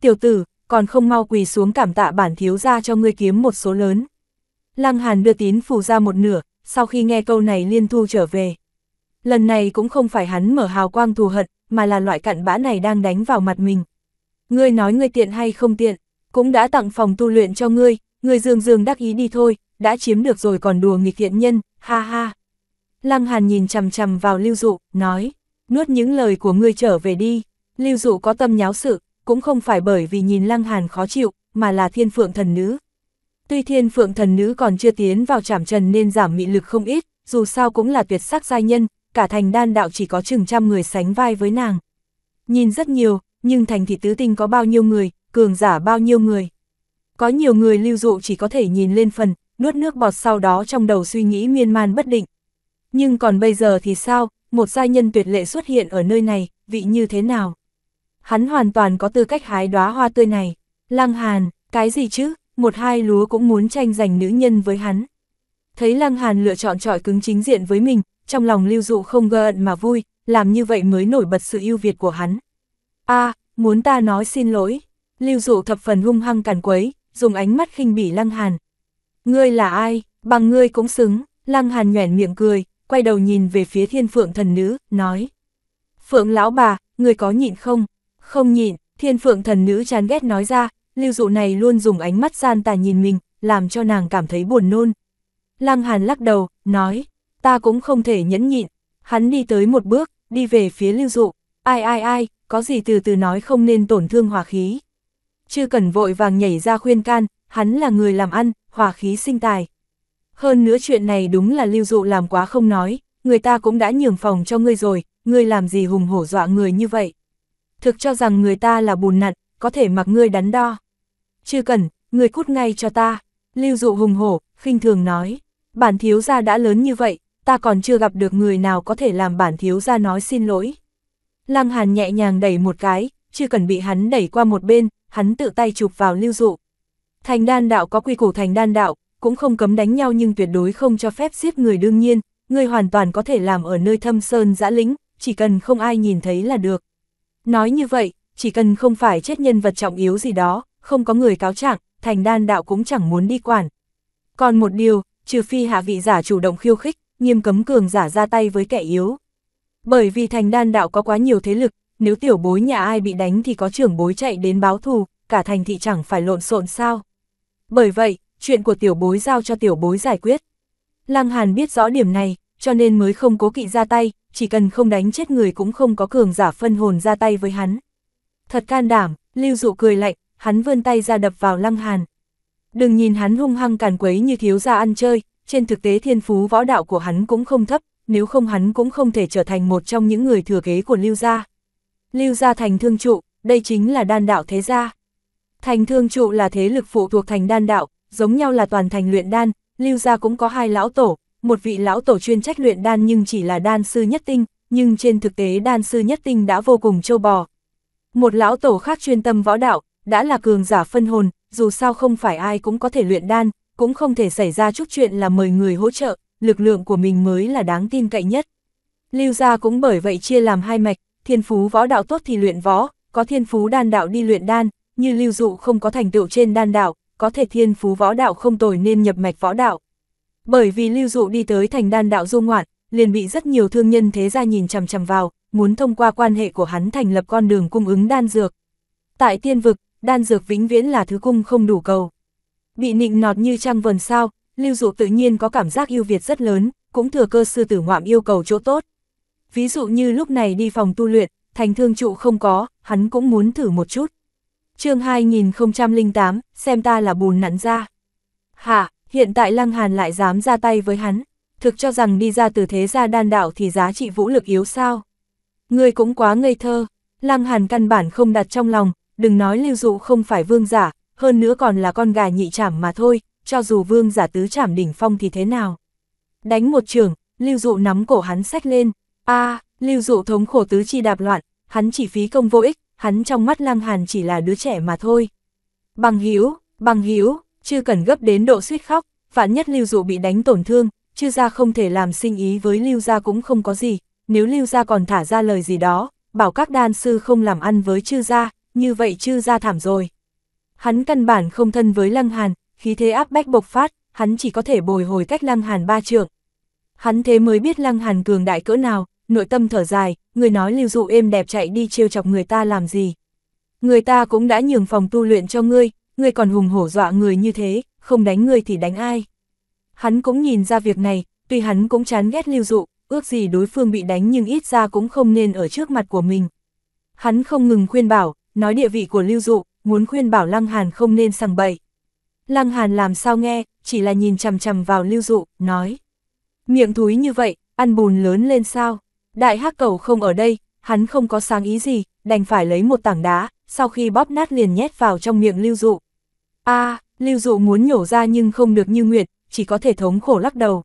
Tiểu tử, còn không mau quỳ xuống cảm tạ bản thiếu gia cho ngươi kiếm một số lớn. Lăng Hàn đưa tín phù ra một nửa, sau khi nghe câu này liên thu trở về. Lần này cũng không phải hắn mở hào quang thù hận, mà là loại cặn bã này đang đánh vào mặt mình. Ngươi nói ngươi tiện hay không tiện, cũng đã tặng phòng tu luyện cho ngươi, ngươi dương dương đắc ý đi thôi, đã chiếm được rồi còn đùa nghịch thiện nhân, ha ha. Lăng Hàn nhìn chằm chằm vào Lưu Dụ, nói, nuốt những lời của ngươi trở về đi, Lưu Dụ có tâm nháo sự, cũng không phải bởi vì nhìn Lăng Hàn khó chịu, mà là thiên phượng thần nữ. Tuy thiên phượng thần nữ còn chưa tiến vào trảm trần nên giảm mị lực không ít, dù sao cũng là tuyệt sắc giai nhân, cả thành đan đạo chỉ có chừng trăm người sánh vai với nàng. Nhìn rất nhiều, nhưng thành thị tứ tinh có bao nhiêu người, cường giả bao nhiêu người. Có nhiều người lưu dụ chỉ có thể nhìn lên phần, nuốt nước bọt sau đó trong đầu suy nghĩ miên man bất định. Nhưng còn bây giờ thì sao, một giai nhân tuyệt lệ xuất hiện ở nơi này, vị như thế nào? Hắn hoàn toàn có tư cách hái đóa hoa tươi này. Lăng Hàn, cái gì chứ, một hai lúa cũng muốn tranh giành nữ nhân với hắn. Thấy Lăng Hàn lựa chọn trọi cứng chính diện với mình, trong lòng lưu dụ không gợn mà vui, làm như vậy mới nổi bật sự ưu việt của hắn. a muốn ta nói xin lỗi, lưu dụ thập phần hung hăng càn quấy, dùng ánh mắt khinh bỉ lăng hàn. Ngươi là ai, bằng ngươi cũng xứng, lăng hàn nhoẻn miệng cười, quay đầu nhìn về phía thiên phượng thần nữ, nói. Phượng lão bà, người có nhịn không? Không nhịn, thiên phượng thần nữ chán ghét nói ra, lưu dụ này luôn dùng ánh mắt gian tà nhìn mình, làm cho nàng cảm thấy buồn nôn. Lăng Hàn lắc đầu, nói, ta cũng không thể nhẫn nhịn. Hắn đi tới một bước, đi về phía lưu dụ, ai ai ai, có gì từ từ nói không nên tổn thương hòa khí. chưa cần vội vàng nhảy ra khuyên can, hắn là người làm ăn, hòa khí sinh tài. Hơn nữa chuyện này đúng là lưu dụ làm quá không nói, người ta cũng đã nhường phòng cho ngươi rồi, ngươi làm gì hùng hổ dọa người như vậy. Thực cho rằng người ta là bùn nặn, có thể mặc ngươi đắn đo. chưa cần, ngươi cút ngay cho ta, lưu dụ hùng hổ, khinh thường nói, bản thiếu gia đã lớn như vậy, ta còn chưa gặp được người nào có thể làm bản thiếu ra nói xin lỗi. Lăng Hàn nhẹ nhàng đẩy một cái, chưa cần bị hắn đẩy qua một bên, hắn tự tay chụp vào lưu dụ. Thành đan đạo có quy củ thành đan đạo, cũng không cấm đánh nhau nhưng tuyệt đối không cho phép giết người đương nhiên, người hoàn toàn có thể làm ở nơi thâm sơn dã lĩnh, chỉ cần không ai nhìn thấy là được. Nói như vậy, chỉ cần không phải chết nhân vật trọng yếu gì đó, không có người cáo trạng, thành đan đạo cũng chẳng muốn đi quản. Còn một điều, trừ phi hạ vị giả chủ động khiêu khích, nghiêm cấm cường giả ra tay với kẻ yếu. Bởi vì thành đan đạo có quá nhiều thế lực, nếu tiểu bối nhà ai bị đánh thì có trưởng bối chạy đến báo thù, cả thành thị chẳng phải lộn xộn sao. Bởi vậy, chuyện của tiểu bối giao cho tiểu bối giải quyết. Lăng Hàn biết rõ điểm này, cho nên mới không cố kỵ ra tay, chỉ cần không đánh chết người cũng không có cường giả phân hồn ra tay với hắn. Thật can đảm, Lưu Dụ cười lạnh, hắn vươn tay ra đập vào Lăng Hàn. Đừng nhìn hắn hung hăng càn quấy như thiếu gia ăn chơi, trên thực tế thiên phú võ đạo của hắn cũng không thấp, nếu không hắn cũng không thể trở thành một trong những người thừa kế của Lưu Gia. Lưu Gia thành thương trụ, đây chính là đan đạo thế gia. Thành thương trụ là thế lực phụ thuộc thành đan đạo, giống nhau là toàn thành luyện đan, Lưu Gia cũng có hai lão tổ, một vị lão tổ chuyên trách luyện đan nhưng chỉ là đan sư nhất tinh, nhưng trên thực tế đan sư nhất tinh đã vô cùng châu bò. Một lão tổ khác chuyên tâm võ đạo, đã là cường giả phân hồn, dù sao không phải ai cũng có thể luyện đan, cũng không thể xảy ra chút chuyện là mời người hỗ trợ, lực lượng của mình mới là đáng tin cậy nhất. Lưu gia cũng bởi vậy chia làm hai mạch, thiên phú võ đạo tốt thì luyện võ, có thiên phú đan đạo đi luyện đan, như lưu dụ không có thành tựu trên đan đạo, có thể thiên phú võ đạo không tồi nên nhập mạch võ đạo. Bởi vì lưu dụ đi tới thành đan đạo du ngoạn, liền bị rất nhiều thương nhân thế gia nhìn chằm chằm vào, muốn thông qua quan hệ của hắn thành lập con đường cung ứng đan dược. Tại tiên vực, đan dược vĩnh viễn là thứ cung không đủ cầu. Bị nịnh nọt như trăng vần sao, Lưu Dụ tự nhiên có cảm giác ưu việt rất lớn, cũng thừa cơ sư tử ngoạm yêu cầu chỗ tốt. Ví dụ như lúc này đi phòng tu luyện, thành thương trụ không có, hắn cũng muốn thử một chút. chương 2008, xem ta là bùn nặn ra. hả hiện tại Lăng Hàn lại dám ra tay với hắn, thực cho rằng đi ra từ thế gia đan đạo thì giá trị vũ lực yếu sao. Ngươi cũng quá ngây thơ, Lăng Hàn căn bản không đặt trong lòng, đừng nói lưu dụ không phải vương giả, hơn nữa còn là con gà nhị chảm mà thôi, cho dù vương giả tứ chảm đỉnh phong thì thế nào. Đánh một trường, lưu dụ nắm cổ hắn sách lên, a lưu dụ thống khổ tứ chi đạp loạn, hắn chỉ phí công vô ích, hắn trong mắt lăng hàn chỉ là đứa trẻ mà thôi. Bằng hữu bằng hữu chưa cần gấp đến độ suýt khóc, vạn nhất lưu dụ bị đánh tổn thương, chư gia không thể làm sinh ý với lưu gia cũng không có gì, nếu lưu gia còn thả ra lời gì đó, bảo các đan sư không làm ăn với chư gia, như vậy chư gia thảm rồi. Hắn căn bản không thân với Lăng Hàn, khí thế áp bách bộc phát, hắn chỉ có thể bồi hồi cách Lăng Hàn ba trượng. Hắn thế mới biết Lăng Hàn cường đại cỡ nào, nội tâm thở dài, người nói lưu dụ êm đẹp chạy đi trêu chọc người ta làm gì. Người ta cũng đã nhường phòng tu luyện cho ngươi, ngươi còn hùng hổ dọa người như thế, không đánh ngươi thì đánh ai. Hắn cũng nhìn ra việc này, tuy hắn cũng chán ghét lưu dụ, ước gì đối phương bị đánh nhưng ít ra cũng không nên ở trước mặt của mình. Hắn không ngừng khuyên bảo, nói địa vị của lưu dụ, muốn khuyên bảo Lăng Hàn không nên sằng bậy. Lăng Hàn làm sao nghe, chỉ là nhìn chằm chằm vào lưu dụ, nói. Miệng thúi như vậy, ăn bùn lớn lên sao? Đại hắc cầu không ở đây, hắn không có sáng ý gì, đành phải lấy một tảng đá, sau khi bóp nát liền nhét vào trong miệng lưu dụ. a lưu dụ muốn nhổ ra nhưng không được như nguyệt, chỉ có thể thống khổ lắc đầu.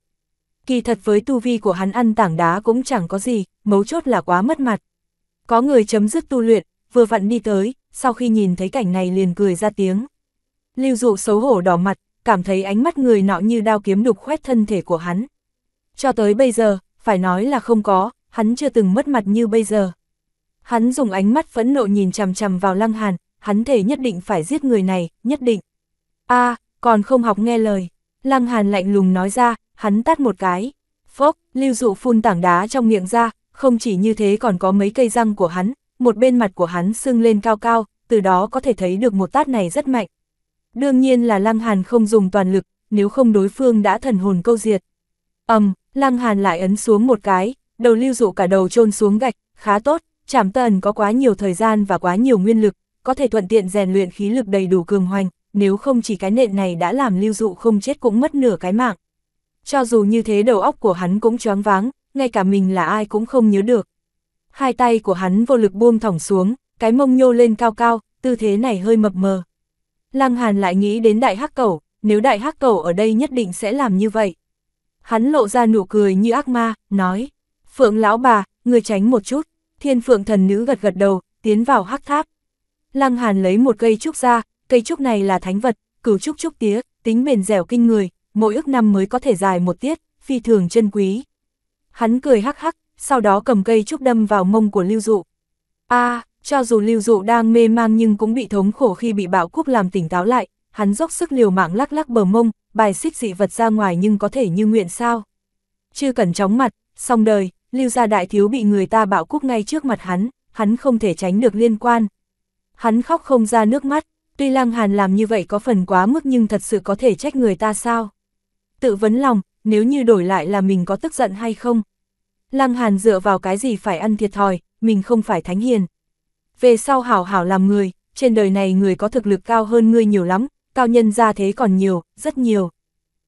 Kỳ thật với tu vi của hắn ăn tảng đá cũng chẳng có gì, mấu chốt là quá mất mặt. Có người chấm dứt tu luyện, vừa vặn đi tới, sau khi nhìn thấy cảnh này liền cười ra tiếng. Lưu dụ xấu hổ đỏ mặt, cảm thấy ánh mắt người nọ như đao kiếm đục khoét thân thể của hắn. Cho tới bây giờ, phải nói là không có, hắn chưa từng mất mặt như bây giờ. Hắn dùng ánh mắt phẫn nộ nhìn chằm chằm vào lăng hàn, hắn thể nhất định phải giết người này, nhất định. a còn không học nghe lời. Lăng hàn lạnh lùng nói ra, hắn tát một cái. Phốc, lưu dụ phun tảng đá trong miệng ra, không chỉ như thế còn có mấy cây răng của hắn, một bên mặt của hắn sưng lên cao cao, từ đó có thể thấy được một tát này rất mạnh. Đương nhiên là Lăng Hàn không dùng toàn lực, nếu không đối phương đã thần hồn câu diệt. ầm, um, Lăng Hàn lại ấn xuống một cái, đầu lưu dụ cả đầu chôn xuống gạch, khá tốt, chảm tần có quá nhiều thời gian và quá nhiều nguyên lực, có thể thuận tiện rèn luyện khí lực đầy đủ cường hoành, nếu không chỉ cái nện này đã làm lưu dụ không chết cũng mất nửa cái mạng. Cho dù như thế đầu óc của hắn cũng choáng váng, ngay cả mình là ai cũng không nhớ được hai tay của hắn vô lực buông thỏng xuống, cái mông nhô lên cao cao, tư thế này hơi mập mờ. Lăng Hàn lại nghĩ đến đại hắc cẩu, nếu đại hắc cẩu ở đây nhất định sẽ làm như vậy. Hắn lộ ra nụ cười như ác ma, nói, Phượng lão bà, người tránh một chút, thiên phượng thần nữ gật gật đầu, tiến vào hắc tháp. Lăng Hàn lấy một cây trúc ra, cây trúc này là thánh vật, cửu trúc trúc tía, tính bền dẻo kinh người, mỗi ước năm mới có thể dài một tiết, phi thường chân quý. Hắn cười hắc hắc, sau đó cầm cây trúc đâm vào mông của Lưu Dụ. A, à, cho dù Lưu Dụ đang mê mang nhưng cũng bị thống khổ khi bị bạo quốc làm tỉnh táo lại, hắn dốc sức liều mạng lắc lắc bờ mông, bài xích dị vật ra ngoài nhưng có thể như nguyện sao. Chưa cần chóng mặt, xong đời, Lưu gia đại thiếu bị người ta bạo quốc ngay trước mặt hắn, hắn không thể tránh được liên quan. Hắn khóc không ra nước mắt, tuy Lăng Hàn làm như vậy có phần quá mức nhưng thật sự có thể trách người ta sao. Tự vấn lòng, nếu như đổi lại là mình có tức giận hay không, Lăng Hàn dựa vào cái gì phải ăn thiệt thòi, mình không phải thánh hiền. Về sau hảo hảo làm người, trên đời này người có thực lực cao hơn ngươi nhiều lắm, cao nhân ra thế còn nhiều, rất nhiều.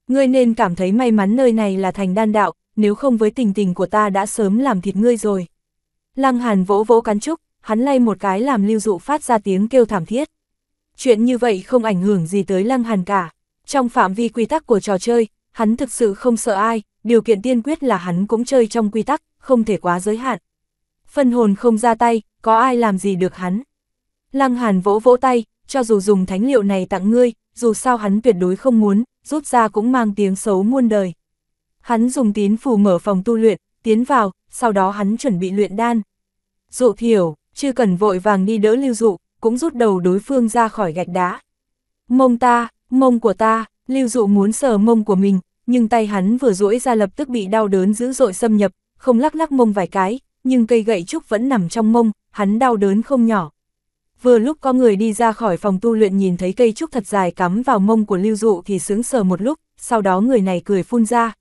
Ngươi nên cảm thấy may mắn nơi này là thành đan đạo, nếu không với tình tình của ta đã sớm làm thịt ngươi rồi. Lăng Hàn vỗ vỗ cắn trúc, hắn lay một cái làm lưu dụ phát ra tiếng kêu thảm thiết. Chuyện như vậy không ảnh hưởng gì tới Lăng Hàn cả. Trong phạm vi quy tắc của trò chơi, Hắn thực sự không sợ ai, điều kiện tiên quyết là hắn cũng chơi trong quy tắc, không thể quá giới hạn. Phân hồn không ra tay, có ai làm gì được hắn. Lăng Hàn vỗ vỗ tay, cho dù dùng thánh liệu này tặng ngươi, dù sao hắn tuyệt đối không muốn, rút ra cũng mang tiếng xấu muôn đời. Hắn dùng tín phù mở phòng tu luyện, tiến vào, sau đó hắn chuẩn bị luyện đan. Dụ thiểu, chưa cần vội vàng đi đỡ lưu dụ, cũng rút đầu đối phương ra khỏi gạch đá. Mông ta, mông của ta, lưu dụ muốn sờ mông của mình, nhưng tay hắn vừa duỗi ra lập tức bị đau đớn dữ dội xâm nhập, không lắc lắc mông vài cái, nhưng cây gậy trúc vẫn nằm trong mông, hắn đau đớn không nhỏ. Vừa lúc có người đi ra khỏi phòng tu luyện nhìn thấy cây trúc thật dài cắm vào mông của lưu dụ thì sướng sờ một lúc, sau đó người này cười phun ra.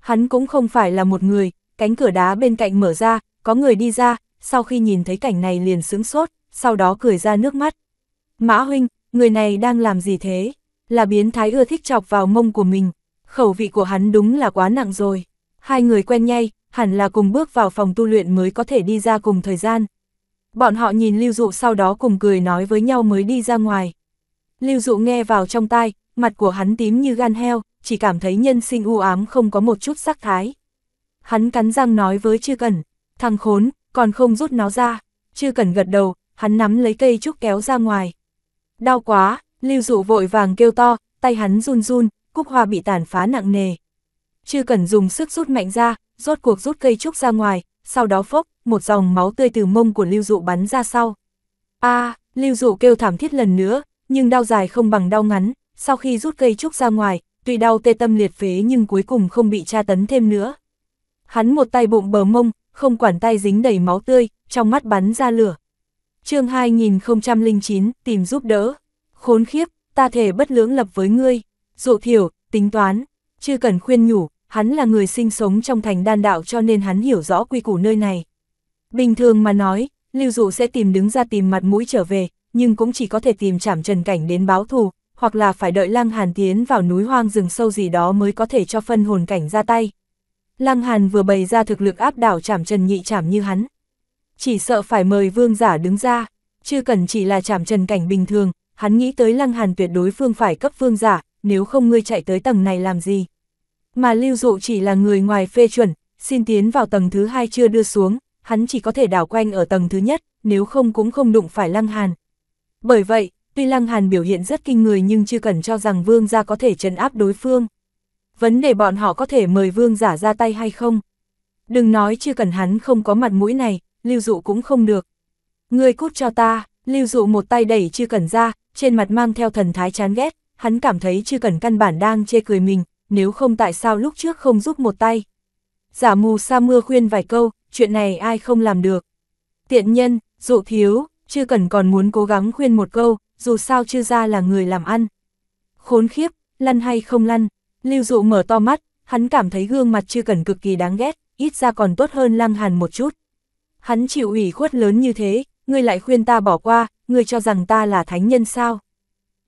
Hắn cũng không phải là một người, cánh cửa đá bên cạnh mở ra, có người đi ra, sau khi nhìn thấy cảnh này liền sướng sốt, sau đó cười ra nước mắt. Mã huynh, người này đang làm gì thế? Là biến thái ưa thích chọc vào mông của mình, khẩu vị của hắn đúng là quá nặng rồi. Hai người quen nhay, hẳn là cùng bước vào phòng tu luyện mới có thể đi ra cùng thời gian. Bọn họ nhìn Lưu Dụ sau đó cùng cười nói với nhau mới đi ra ngoài. Lưu Dụ nghe vào trong tai, mặt của hắn tím như gan heo, chỉ cảm thấy nhân sinh u ám không có một chút sắc thái. Hắn cắn răng nói với Chư Cẩn, thằng khốn, còn không rút nó ra. Chư Cẩn gật đầu, hắn nắm lấy cây trúc kéo ra ngoài. Đau quá, Lưu Dụ vội vàng kêu to, tay hắn run run, cúc hoa bị tàn phá nặng nề. chưa cần dùng sức rút mạnh ra, rốt cuộc rút cây trúc ra ngoài, sau đó phốc, một dòng máu tươi từ mông của lưu dụ bắn ra sau. a lưu dụ kêu thảm thiết lần nữa, nhưng đau dài không bằng đau ngắn, sau khi rút cây trúc ra ngoài, tuy đau tê tâm liệt phế nhưng cuối cùng không bị tra tấn thêm nữa. Hắn một tay bụng bờ mông, không quản tay dính đầy máu tươi, trong mắt bắn ra lửa. chương 2009, tìm giúp đỡ. Khốn khiếp, ta thể bất lưỡng lập với ngươi dụ thiểu, tính toán, chưa cần khuyên nhủ, hắn là người sinh sống trong thành đan đạo cho nên hắn hiểu rõ quy củ nơi này. Bình thường mà nói, lưu dụ sẽ tìm đứng ra tìm mặt mũi trở về, nhưng cũng chỉ có thể tìm chảm trần cảnh đến báo thù, hoặc là phải đợi lăng hàn tiến vào núi hoang rừng sâu gì đó mới có thể cho phân hồn cảnh ra tay. Lăng hàn vừa bày ra thực lực áp đảo chảm trần nhị chảm như hắn. Chỉ sợ phải mời vương giả đứng ra, chưa cần chỉ là chảm trần cảnh bình thường, hắn nghĩ tới lăng hàn tuyệt đối phương phải cấp vương giả, nếu không ngươi chạy tới tầng này làm gì. Mà lưu dụ chỉ là người ngoài phê chuẩn, xin tiến vào tầng thứ hai chưa đưa xuống, hắn chỉ có thể đảo quanh ở tầng thứ nhất, nếu không cũng không đụng phải Lăng Hàn. Bởi vậy, tuy Lăng Hàn biểu hiện rất kinh người nhưng chưa cần cho rằng vương gia có thể trấn áp đối phương. Vấn đề bọn họ có thể mời vương giả ra tay hay không? Đừng nói chưa cần hắn không có mặt mũi này, lưu dụ cũng không được. Ngươi cút cho ta, lưu dụ một tay đẩy chưa cần ra, trên mặt mang theo thần thái chán ghét, hắn cảm thấy chưa cần căn bản đang chê cười mình, nếu không tại sao lúc trước không giúp một tay. Giả mù sa mưa khuyên vài câu, chuyện này ai không làm được. Tiện nhân, dụ thiếu, chưa cần còn muốn cố gắng khuyên một câu, dù sao chưa ra là người làm ăn. Khốn khiếp, lăn hay không lăn, lưu dụ mở to mắt, hắn cảm thấy gương mặt chưa cần cực kỳ đáng ghét, ít ra còn tốt hơn lăng hàn một chút. Hắn chịu ủy khuất lớn như thế, ngươi lại khuyên ta bỏ qua, ngươi cho rằng ta là thánh nhân sao?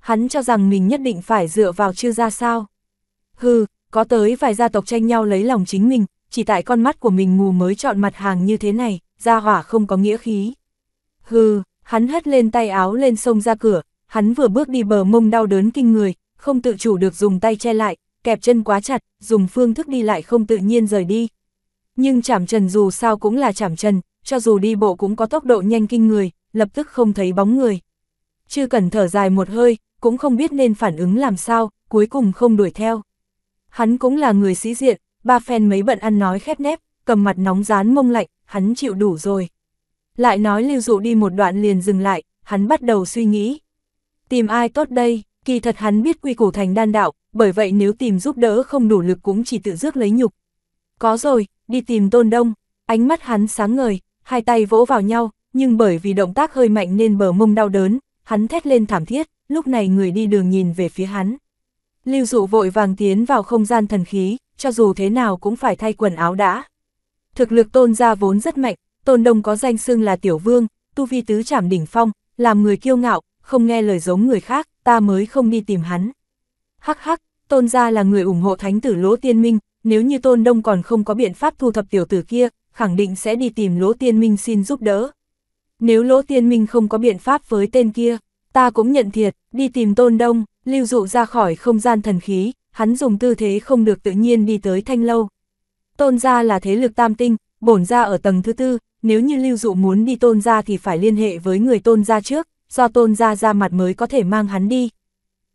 hắn cho rằng mình nhất định phải dựa vào chư ra sao. Hừ, có tới vài gia tộc tranh nhau lấy lòng chính mình, chỉ tại con mắt của mình mù mới chọn mặt hàng như thế này, gia hỏa không có nghĩa khí. Hừ, hắn hất lên tay áo lên sông ra cửa, hắn vừa bước đi bờ mông đau đớn kinh người, không tự chủ được dùng tay che lại, kẹp chân quá chặt, dùng phương thức đi lại không tự nhiên rời đi. Nhưng chảm trần dù sao cũng là chảm trần, cho dù đi bộ cũng có tốc độ nhanh kinh người, lập tức không thấy bóng người. chưa cần thở dài một hơi, cũng không biết nên phản ứng làm sao, cuối cùng không đuổi theo. Hắn cũng là người sĩ diện, ba phen mấy bận ăn nói khép nép, cầm mặt nóng rán mông lạnh, hắn chịu đủ rồi. Lại nói lưu dụ đi một đoạn liền dừng lại, hắn bắt đầu suy nghĩ. Tìm ai tốt đây, kỳ thật hắn biết quy củ thành đan đạo, bởi vậy nếu tìm giúp đỡ không đủ lực cũng chỉ tự rước lấy nhục. Có rồi, đi tìm tôn đông, ánh mắt hắn sáng ngời, hai tay vỗ vào nhau, nhưng bởi vì động tác hơi mạnh nên bờ mông đau đớn, hắn thét lên thảm thiết lúc này người đi đường nhìn về phía hắn. Lưu dụ vội vàng tiến vào không gian thần khí, cho dù thế nào cũng phải thay quần áo đã. Thực lực tôn gia vốn rất mạnh, tôn đông có danh xưng là tiểu vương, tu vi tứ trảm đỉnh phong, làm người kiêu ngạo, không nghe lời giống người khác, ta mới không đi tìm hắn. Hắc hắc, tôn gia là người ủng hộ thánh tử lỗ tiên minh, nếu như tôn đông còn không có biện pháp thu thập tiểu tử kia, khẳng định sẽ đi tìm lỗ tiên minh xin giúp đỡ. Nếu lỗ tiên minh không có biện pháp với tên kia, Ta cũng nhận thiệt, đi tìm Tôn Đông, lưu dụ ra khỏi không gian thần khí, hắn dùng tư thế không được tự nhiên đi tới thanh lâu. Tôn gia là thế lực tam tinh, bổn gia ở tầng thứ tư, nếu như lưu dụ muốn đi tôn gia thì phải liên hệ với người tôn gia trước, do tôn gia ra mặt mới có thể mang hắn đi.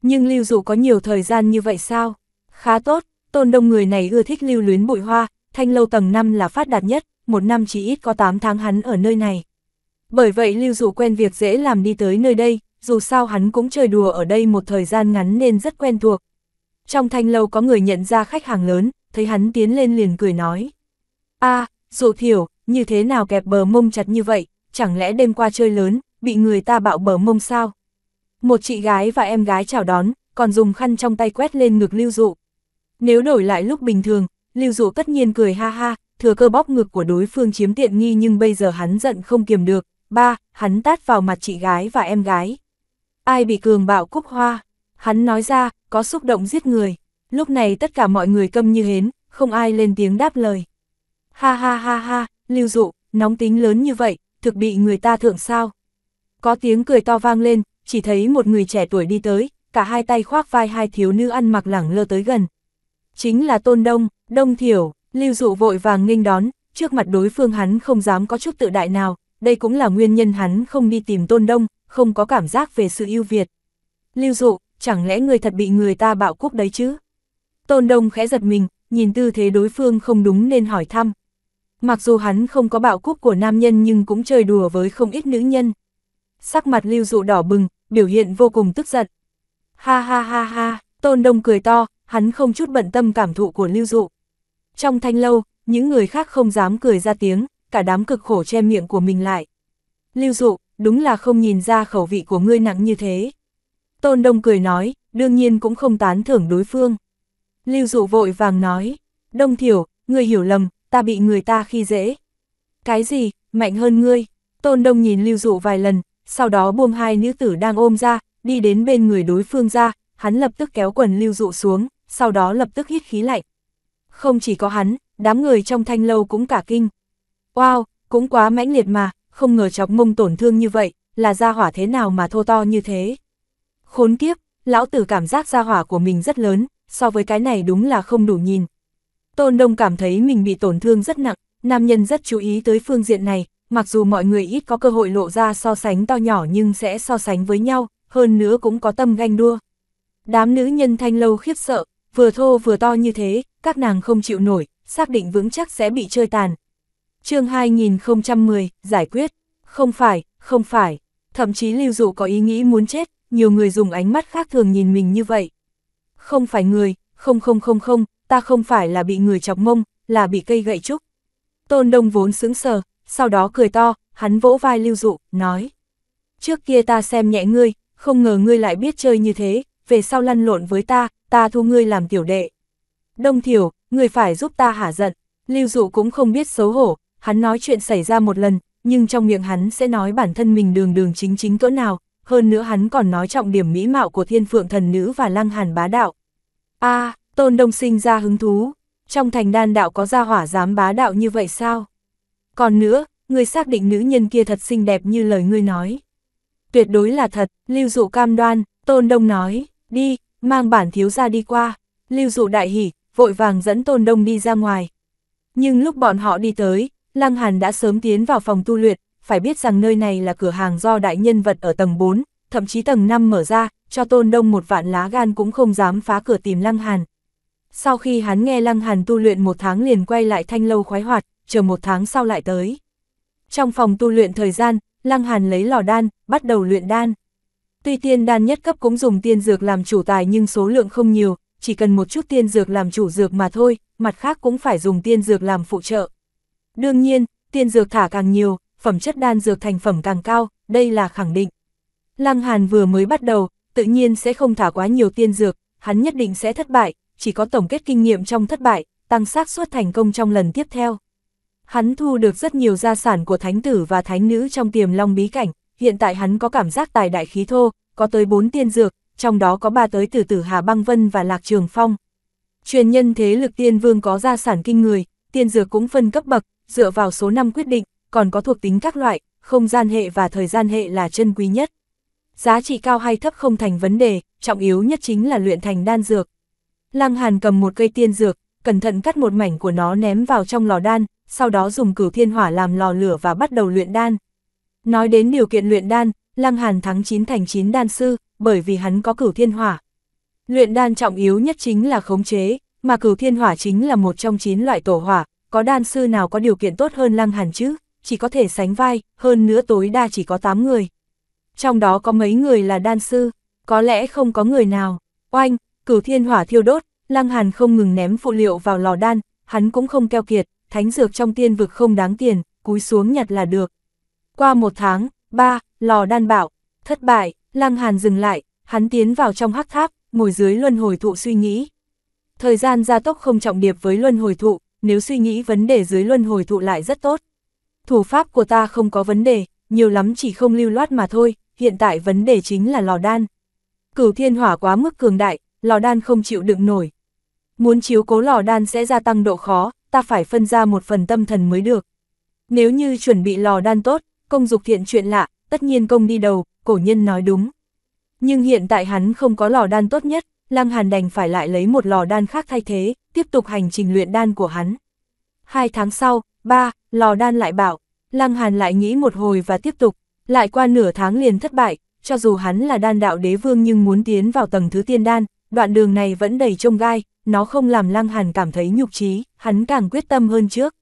Nhưng lưu dụ có nhiều thời gian như vậy sao? Khá tốt, tôn đông người này ưa thích lưu luyến bụi hoa, thanh lâu tầng 5 là phát đạt nhất, một năm chỉ ít có 8 tháng hắn ở nơi này. Bởi vậy lưu dụ quen việc dễ làm đi tới nơi đây, dù sao hắn cũng chơi đùa ở đây một thời gian ngắn nên rất quen thuộc. Trong thanh lâu có người nhận ra khách hàng lớn, thấy hắn tiến lên liền cười nói. a à, dụ thiểu, như thế nào kẹp bờ mông chặt như vậy, chẳng lẽ đêm qua chơi lớn, bị người ta bạo bờ mông sao? Một chị gái và em gái chào đón, còn dùng khăn trong tay quét lên ngực lưu dụ. Nếu đổi lại lúc bình thường, lưu dụ tất nhiên cười ha ha, thừa cơ bóp ngực của đối phương chiếm tiện nghi nhưng bây giờ hắn giận không kiềm được. Ba, hắn tát vào mặt chị gái và em gái ai bị cường bạo cúc hoa, hắn nói ra, có xúc động giết người, lúc này tất cả mọi người câm như hến, không ai lên tiếng đáp lời. Ha ha ha ha, lưu dụ, nóng tính lớn như vậy, thực bị người ta thưởng sao. Có tiếng cười to vang lên, chỉ thấy một người trẻ tuổi đi tới, cả hai tay khoác vai hai thiếu nữ ăn mặc lẳng lơ tới gần. Chính là Tôn Đông, Đông Thiểu, lưu dụ vội vàng nghênh đón, trước mặt đối phương hắn không dám có chút tự đại nào, đây cũng là nguyên nhân hắn không đi tìm Tôn Đông, không có cảm giác về sự ưu việt. Lưu dụ, chẳng lẽ người thật bị người ta bạo cúc đấy chứ? Tôn Đông khẽ giật mình, nhìn tư thế đối phương không đúng nên hỏi thăm. Mặc dù hắn không có bạo cúc của nam nhân nhưng cũng chơi đùa với không ít nữ nhân. Sắc mặt lưu dụ đỏ bừng, biểu hiện vô cùng tức giận. Ha ha ha ha, Tôn Đông cười to, hắn không chút bận tâm cảm thụ của lưu dụ. Trong thanh lâu, những người khác không dám cười ra tiếng, cả đám cực khổ che miệng của mình lại. Lưu dụ, đúng là không nhìn ra khẩu vị của ngươi nặng như thế. Tôn Đông cười nói, đương nhiên cũng không tán thưởng đối phương. Lưu Dụ vội vàng nói, Đông Thiểu, ngươi hiểu lầm, ta bị người ta khi dễ. Cái gì, mạnh hơn ngươi? Tôn Đông nhìn Lưu Dụ vài lần, sau đó buông hai nữ tử đang ôm ra, đi đến bên người đối phương ra, hắn lập tức kéo quần Lưu Dụ xuống, sau đó lập tức hít khí lạnh. Không chỉ có hắn, đám người trong thanh lâu cũng cả kinh. Wow, cũng quá mãnh liệt mà, không ngờ chọc mông tổn thương như vậy, là gia hỏa thế nào mà thô to như thế. Khốn kiếp, lão tử cảm giác gia hỏa của mình rất lớn, so với cái này đúng là không đủ nhìn. Tôn Đông cảm thấy mình bị tổn thương rất nặng, nam nhân rất chú ý tới phương diện này, mặc dù mọi người ít có cơ hội lộ ra so sánh to nhỏ nhưng sẽ so sánh với nhau, hơn nữa cũng có tâm ganh đua. Đám nữ nhân thanh lâu khiếp sợ, vừa thô vừa to như thế, các nàng không chịu nổi, xác định vững chắc sẽ bị chơi tàn, chương 2010, giải quyết, không phải, không phải, thậm chí lưu dụ có ý nghĩ muốn chết, nhiều người dùng ánh mắt khác thường nhìn mình như vậy. Không phải người, không không không không, ta không phải là bị người chọc mông, là bị cây gậy trúc. Tôn Đông vốn sững sờ, sau đó cười to, hắn vỗ vai lưu dụ, nói. Trước kia ta xem nhẹ ngươi, không ngờ ngươi lại biết chơi như thế, về sau lăn lộn với ta, ta thu ngươi làm tiểu đệ. Đông Thiểu, ngươi phải giúp ta hả giận, lưu dụ cũng không biết xấu hổ, hắn nói chuyện xảy ra một lần, nhưng trong miệng hắn sẽ nói bản thân mình đường đường chính chính cỡ nào, hơn nữa hắn còn nói trọng điểm mỹ mạo của thiên phượng thần nữ và lăng hàn bá đạo. a Tôn Đông sinh ra hứng thú, trong thành đan đạo có gia hỏa dám bá đạo như vậy sao? Còn nữa, người xác định nữ nhân kia thật xinh đẹp như lời ngươi nói. Tuyệt đối là thật, lưu dụ cam đoan, Tôn Đông nói, đi, mang bản thiếu ra đi qua, lưu dụ đại hỉ, vội vàng dẫn Tôn Đông đi ra ngoài. Nhưng lúc bọn họ đi tới, Lăng Hàn đã sớm tiến vào phòng tu luyện, phải biết rằng nơi này là cửa hàng do đại nhân vật ở tầng 4, thậm chí tầng 5 mở ra, cho Tôn Đông một vạn lá gan cũng không dám phá cửa tìm Lăng Hàn. Sau khi hắn nghe Lăng Hàn tu luyện một tháng liền quay lại thanh lâu khoái hoạt, chờ một tháng sau lại tới. Trong phòng tu luyện thời gian, Lăng Hàn lấy lò đan, bắt đầu luyện đan. Tuy tiên đan nhất cấp cũng dùng tiên dược làm chủ tài nhưng số lượng không nhiều, chỉ cần một chút tiên dược làm chủ dược mà thôi, mặt khác cũng phải dùng tiên dược làm phụ trợ. Đương nhiên, tiên dược thả càng nhiều, phẩm chất đan dược thành phẩm càng cao, đây là khẳng định. Lăng Hàn vừa mới bắt đầu, tự nhiên sẽ không thả quá nhiều tiên dược, hắn nhất định sẽ thất bại, chỉ có tổng kết kinh nghiệm trong thất bại, tăng xác suất thành công trong lần tiếp theo. Hắn thu được rất nhiều gia sản của thánh tử và thánh nữ trong tiềm long bí cảnh, hiện tại hắn có cảm giác tài đại khí thô, có tới 4 tiên dược, trong đó có ba tới từ tử Hà Băng Vân và Lạc Trường Phong. Truyền nhân thế lực tiên vương có gia sản kinh người, tiên dược cũng phân cấp bậc, dựa vào số năm quyết định, còn có thuộc tính các loại, không gian hệ và thời gian hệ là chân quý nhất. Giá trị cao hay thấp không thành vấn đề, trọng yếu nhất chính là luyện thành đan dược. Lăng Hàn cầm một cây tiên dược, cẩn thận cắt một mảnh của nó ném vào trong lò đan, sau đó dùng cửu thiên hỏa làm lò lửa và bắt đầu luyện đan. Nói đến điều kiện luyện đan, Lăng Hàn thắng 9 thành 9 đan sư, bởi vì hắn có cửu thiên hỏa. Luyện đan trọng yếu nhất chính là khống chế, mà cửu thiên hỏa chính là một trong 9 loại tổ hỏa, có đan sư nào có điều kiện tốt hơn Lăng Hàn chứ, chỉ có thể sánh vai, hơn nữa tối đa chỉ có 8 người. Trong đó có mấy người là đan sư, có lẽ không có người nào. Oanh, cửu thiên hỏa thiêu đốt, Lăng Hàn không ngừng ném phụ liệu vào lò đan, hắn cũng không keo kiệt, thánh dược trong tiên vực không đáng tiền, cúi xuống nhặt là được. Qua một tháng, ba, lò đan bạo, thất bại, Lăng Hàn dừng lại, hắn tiến vào trong hắc tháp, ngồi dưới luân hồi thụ suy nghĩ. Thời gian gia tốc không trọng điệp với luân hồi thụ, nếu suy nghĩ vấn đề dưới luân hồi thụ lại rất tốt. Thủ pháp của ta không có vấn đề, nhiều lắm chỉ không lưu loát mà thôi, hiện tại vấn đề chính là lò đan. Cửu thiên hỏa quá mức cường đại, lò đan không chịu đựng nổi. Muốn chiếu cố lò đan sẽ gia tăng độ khó, ta phải phân ra một phần tâm thần mới được. Nếu như chuẩn bị lò đan tốt, công dục thiện chuyện lạ, tất nhiên công đi đầu, cổ nhân nói đúng. Nhưng hiện tại hắn không có lò đan tốt nhất, Lăng Hàn đành phải lại lấy một lò đan khác thay thế, tiếp tục hành trình luyện đan của hắn. Hai tháng sau, ba, lò đan lại bảo, Lăng Hàn lại nghĩ một hồi và tiếp tục, lại qua nửa tháng liền thất bại, cho dù hắn là đan đạo đế vương nhưng muốn tiến vào tầng thứ tiên đan, đoạn đường này vẫn đầy trông gai, nó không làm Lăng Hàn cảm thấy nhục trí, hắn càng quyết tâm hơn trước.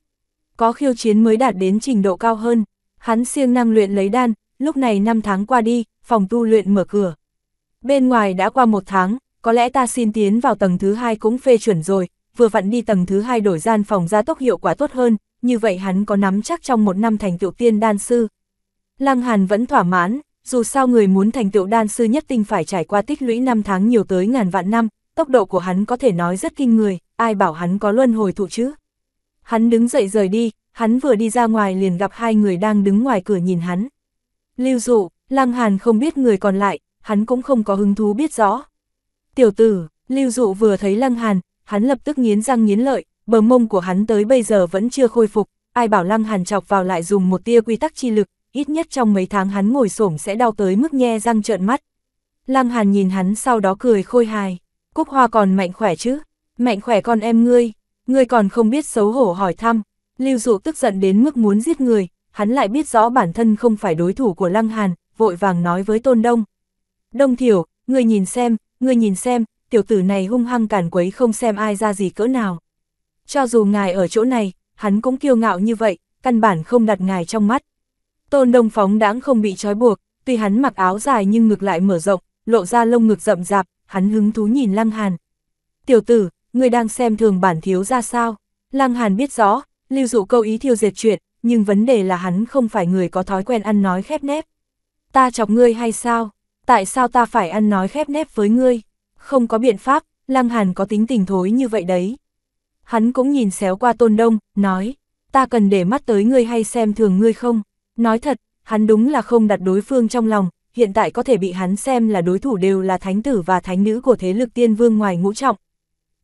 Có khiêu chiến mới đạt đến trình độ cao hơn, hắn siêng năng luyện lấy đan, lúc này năm tháng qua đi, phòng tu luyện mở cửa. Bên ngoài đã qua một tháng, có lẽ ta xin tiến vào tầng thứ hai cũng phê chuẩn rồi, vừa vặn đi tầng thứ hai đổi gian phòng gia tốc hiệu quả tốt hơn, như vậy hắn có nắm chắc trong một năm thành tựu tiên đan sư. Lăng Hàn vẫn thỏa mãn, dù sao người muốn thành tựu đan sư nhất tinh phải trải qua tích lũy năm tháng nhiều tới ngàn vạn năm, tốc độ của hắn có thể nói rất kinh người, ai bảo hắn có luân hồi thụ chứ. Hắn đứng dậy rời đi, hắn vừa đi ra ngoài liền gặp hai người đang đứng ngoài cửa nhìn hắn. Lưu dụ, Lăng Hàn không biết người còn lại, hắn cũng không có hứng thú biết rõ, Tiểu tử, Lưu Dụ vừa thấy Lăng Hàn, hắn lập tức nghiến răng nghiến lợi, bờ mông của hắn tới bây giờ vẫn chưa khôi phục, ai bảo Lăng Hàn chọc vào lại dùng một tia quy tắc chi lực, ít nhất trong mấy tháng hắn ngồi xổm sẽ đau tới mức nhe răng trợn mắt. Lăng Hàn nhìn hắn sau đó cười khôi hài, Cúc Hoa còn mạnh khỏe chứ? Mạnh khỏe con em ngươi, ngươi còn không biết xấu hổ hỏi thăm. Lưu Dụ tức giận đến mức muốn giết người, hắn lại biết rõ bản thân không phải đối thủ của Lăng Hàn, vội vàng nói với Tôn Đông. Đông Thiểu, ngươi nhìn xem, ngươi nhìn xem, tiểu tử này hung hăng cản quấy không xem ai ra gì cỡ nào. Cho dù ngài ở chỗ này, hắn cũng kiêu ngạo như vậy, căn bản không đặt ngài trong mắt. Tôn Đông Phóng đãng không bị trói buộc, tuy hắn mặc áo dài nhưng ngực lại mở rộng, lộ ra lông ngực rậm rạp, hắn hứng thú nhìn Lăng Hàn. Tiểu tử, ngươi đang xem thường bản thiếu ra sao? Lăng Hàn biết rõ, lưu dụ câu ý thiêu diệt chuyện, nhưng vấn đề là hắn không phải người có thói quen ăn nói khép nép. Ta chọc ngươi hay sao? tại sao ta phải ăn nói khép nép với ngươi? Không có biện pháp, Lăng Hàn có tính tình thối như vậy đấy. Hắn cũng nhìn xéo qua Tôn Đông, nói, ta cần để mắt tới ngươi hay xem thường ngươi không? Nói thật, hắn đúng là không đặt đối phương trong lòng, hiện tại có thể bị hắn xem là đối thủ đều là thánh tử và thánh nữ của thế lực tiên vương ngoài ngũ trọng.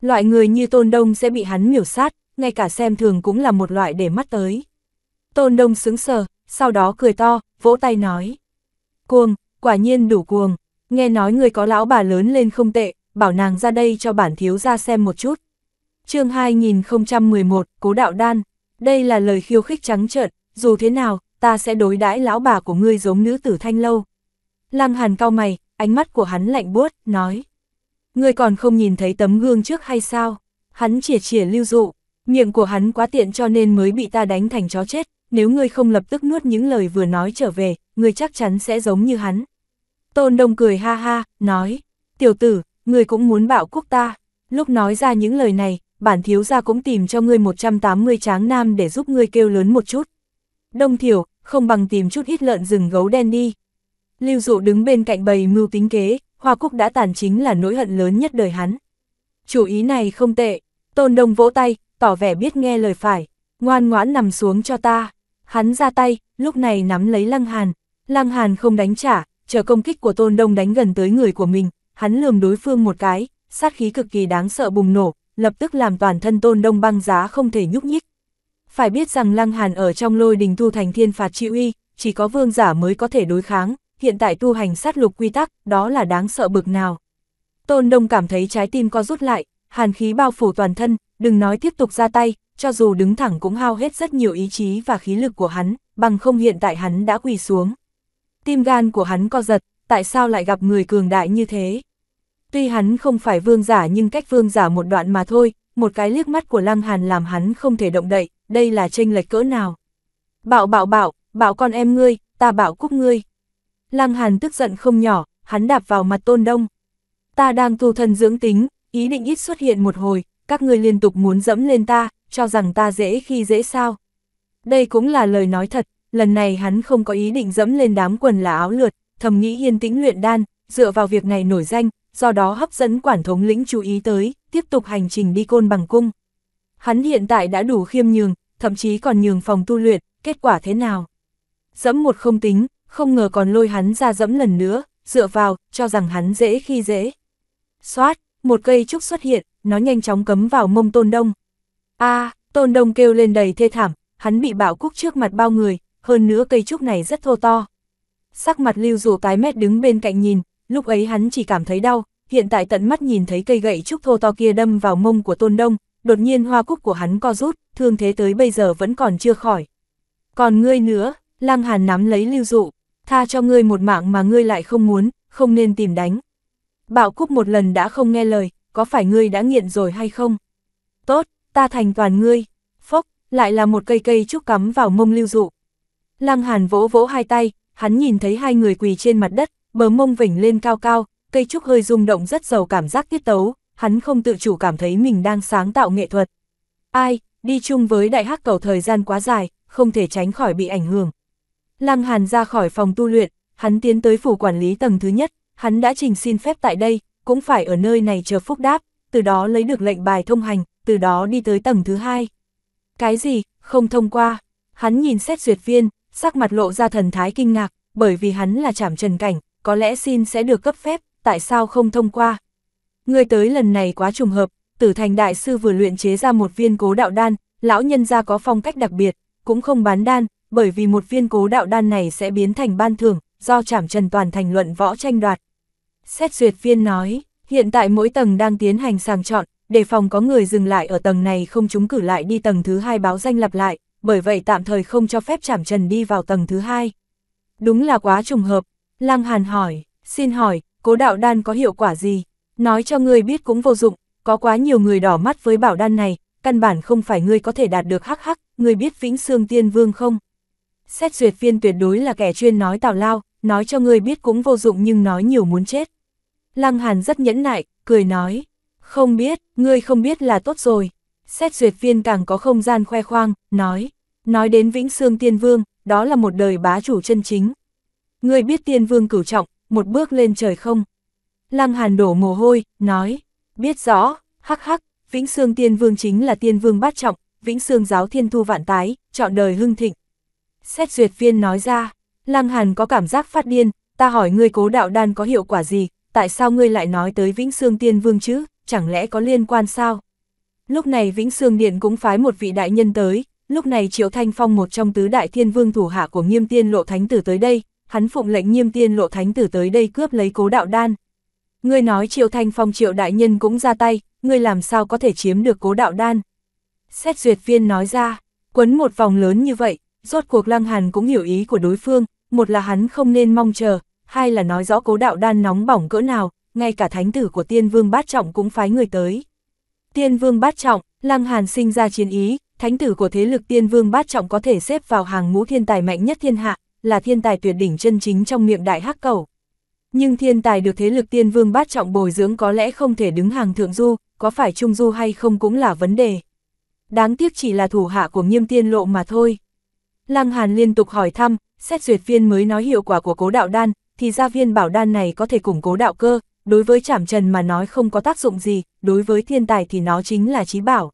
Loại người như Tôn Đông sẽ bị hắn miểu sát, ngay cả xem thường cũng là một loại để mắt tới. Tôn Đông sững sờ, sau đó cười to, vỗ tay nói. Cuồng, quả nhiên đủ cuồng, nghe nói người có lão bà lớn lên không tệ, bảo nàng ra đây cho bản thiếu ra xem một chút. chương 2011, Cố Đạo Đan, đây là lời khiêu khích trắng trợn, dù thế nào, ta sẽ đối đãi lão bà của ngươi giống nữ tử thanh lâu. Lăng hàn cao mày, ánh mắt của hắn lạnh buốt, nói. Ngươi còn không nhìn thấy tấm gương trước hay sao? Hắn chỉ chỉ lưu dụ, miệng của hắn quá tiện cho nên mới bị ta đánh thành chó chết, nếu ngươi không lập tức nuốt những lời vừa nói trở về, người chắc chắn sẽ giống như hắn. Tôn Đông cười ha ha, nói, tiểu tử, người cũng muốn bạo quốc ta. Lúc nói ra những lời này, bản thiếu gia cũng tìm cho ngươi 180 tráng nam để giúp ngươi kêu lớn một chút. Đông thiểu, không bằng tìm chút ít lợn rừng gấu đen đi. Lưu dụ đứng bên cạnh bầy mưu tính kế, hoa cúc đã tàn chính là nỗi hận lớn nhất đời hắn. Chủ ý này không tệ, tôn đông vỗ tay, tỏ vẻ biết nghe lời phải, ngoan ngoãn nằm xuống cho ta. Hắn ra tay, lúc này nắm lấy lăng hàn, Lăng Hàn không đánh trả, chờ công kích của Tôn Đông đánh gần tới người của mình, hắn lườm đối phương một cái, sát khí cực kỳ đáng sợ bùng nổ, lập tức làm toàn thân Tôn Đông băng giá không thể nhúc nhích. Phải biết rằng Lăng Hàn ở trong lôi đình tu thành thiên phạt chịu uy, chỉ có vương giả mới có thể đối kháng, hiện tại tu hành sát lục quy tắc, đó là đáng sợ bực nào. Tôn Đông cảm thấy trái tim co rút lại, hàn khí bao phủ toàn thân, đừng nói tiếp tục ra tay, cho dù đứng thẳng cũng hao hết rất nhiều ý chí và khí lực của hắn, bằng không hiện tại hắn đã quỳ xuống tim gan của hắn co giật, tại sao lại gặp người cường đại như thế? Tuy hắn không phải vương giả nhưng cách vương giả một đoạn mà thôi, một cái liếc mắt của Lăng Hàn làm hắn không thể động đậy, đây là tranh lệch cỡ nào. Bạo bạo bạo, bạo con em ngươi, ta bạo cúc ngươi. Lăng Hàn tức giận không nhỏ, hắn đạp vào mặt tôn đông. Ta đang tu thân dưỡng tính, ý định ít xuất hiện một hồi, các ngươi liên tục muốn dẫm lên ta, cho rằng ta dễ khi dễ sao. Đây cũng là lời nói thật, lần này hắn không có ý định dẫm lên đám quần là áo lượt, thầm nghĩ yên tĩnh luyện đan, dựa vào việc này nổi danh, do đó hấp dẫn quản thống lĩnh chú ý tới, tiếp tục hành trình đi côn bằng cung. Hắn hiện tại đã đủ khiêm nhường, thậm chí còn nhường phòng tu luyện, kết quả thế nào? Dẫm một không tính, không ngờ còn lôi hắn ra dẫm lần nữa, dựa vào, cho rằng hắn dễ khi dễ. Xoát, một cây trúc xuất hiện, nó nhanh chóng cấm vào mông Tôn Đông. a Tôn Đông kêu lên đầy thê thảm, hắn bị bạo cúc trước mặt bao người, hơn nữa cây trúc này rất thô to. Sắc mặt lưu dụ tái mét đứng bên cạnh nhìn, lúc ấy hắn chỉ cảm thấy đau, hiện tại tận mắt nhìn thấy cây gậy trúc thô to kia đâm vào mông của tôn đông, đột nhiên hoa cúc của hắn co rút, thương thế tới bây giờ vẫn còn chưa khỏi. Còn ngươi nữa, lang hàn nắm lấy lưu dụ, tha cho ngươi một mạng mà ngươi lại không muốn, không nên tìm đánh. Bạo cúc một lần đã không nghe lời, có phải ngươi đã nghiện rồi hay không? Tốt, ta thành toàn ngươi. Phốc, lại là một cây cây trúc cắm vào mông lưu dụ. Lăng Hàn vỗ vỗ hai tay, hắn nhìn thấy hai người quỳ trên mặt đất, bờ mông vỉnh lên cao cao, cây trúc hơi rung động rất giàu cảm giác tiết tấu, hắn không tự chủ cảm thấy mình đang sáng tạo nghệ thuật. Ai, đi chung với đại hắc cầu thời gian quá dài, không thể tránh khỏi bị ảnh hưởng. Lăng Hàn ra khỏi phòng tu luyện, hắn tiến tới phủ quản lý tầng thứ nhất, hắn đã trình xin phép tại đây, cũng phải ở nơi này chờ phúc đáp, từ đó lấy được lệnh bài thông hành, từ đó đi tới tầng thứ hai. Cái gì, không thông qua, hắn nhìn xét duyệt viên, sắc mặt lộ ra thần thái kinh ngạc, bởi vì hắn là trảm trần cảnh, có lẽ xin sẽ được cấp phép, tại sao không thông qua. Người tới lần này quá trùng hợp, tử thành đại sư vừa luyện chế ra một viên cố đạo đan, lão nhân gia có phong cách đặc biệt, cũng không bán đan, bởi vì một viên cố đạo đan này sẽ biến thành ban thưởng, do trảm trần toàn thành luận võ tranh đoạt. Xét duyệt viên nói, hiện tại mỗi tầng đang tiến hành sàng chọn, đề phòng có người dừng lại ở tầng này không chúng cử lại đi tầng thứ hai báo danh lặp lại, bởi vậy tạm thời không cho phép chảm trần đi vào tầng thứ hai. Đúng là quá trùng hợp, Lăng Hàn hỏi, xin hỏi, cố đạo đan có hiệu quả gì? Nói cho ngươi biết cũng vô dụng, có quá nhiều người đỏ mắt với bảo đan này, căn bản không phải ngươi có thể đạt được hắc hắc, ngươi biết Vĩnh xương Tiên Vương không? Xét duyệt viên tuyệt đối là kẻ chuyên nói tào lao, nói cho ngươi biết cũng vô dụng nhưng nói nhiều muốn chết. Lăng Hàn rất nhẫn nại, cười nói, không biết, ngươi không biết là tốt rồi, xét duyệt viên càng có không gian khoe khoang, nói, nói đến Vĩnh Sương Tiên Vương, đó là một đời bá chủ chân chính. Người biết Tiên Vương cửu trọng, một bước lên trời không? Lăng Hàn đổ mồ hôi, nói, biết rõ, hắc hắc, Vĩnh Sương Tiên Vương chính là Tiên Vương bát trọng, Vĩnh Sương giáo thiên thu vạn tái, chọn đời hưng thịnh. Xét duyệt viên nói ra, Lăng Hàn có cảm giác phát điên, ta hỏi ngươi cố đạo đan có hiệu quả gì, tại sao ngươi lại nói tới Vĩnh Sương Tiên Vương chứ, chẳng lẽ có liên quan sao? Lúc này Vĩnh Sương Điện cũng phái một vị đại nhân tới, lúc này Triệu Thanh Phong một trong tứ đại thiên vương thủ hạ của Nghiêm Tiên Lộ Thánh Tử tới đây, hắn phụng lệnh Nghiêm Tiên Lộ Thánh Tử tới đây cướp lấy cố đạo đan. Ngươi nói Triệu Thanh Phong Triệu đại nhân cũng ra tay, ngươi làm sao có thể chiếm được cố đạo đan. Xét duyệt viên nói ra, quấn một vòng lớn như vậy, rốt cuộc Lăng Hàn cũng hiểu ý của đối phương, một là hắn không nên mong chờ, hai là nói rõ cố đạo đan nóng bỏng cỡ nào, ngay cả thánh tử của tiên vương bát trọng cũng phái người tới. Tiên vương bát trọng, Lăng Hàn sinh ra chiến ý, thánh tử của thế lực tiên vương bát trọng có thể xếp vào hàng ngũ thiên tài mạnh nhất thiên hạ, là thiên tài tuyệt đỉnh chân chính trong miệng đại hắc cầu. Nhưng thiên tài được thế lực tiên vương bát trọng bồi dưỡng có lẽ không thể đứng hàng thượng du, có phải trung du hay không cũng là vấn đề. Đáng tiếc chỉ là thủ hạ của nghiêm tiên lộ mà thôi. Lăng Hàn liên tục hỏi thăm, xét duyệt viên mới nói hiệu quả của cố đạo đan, thì ra viên bảo đan này có thể củng cố đạo cơ, đối với chảm trần mà nói không có tác dụng gì, đối với thiên tài thì nó chính là trí bảo.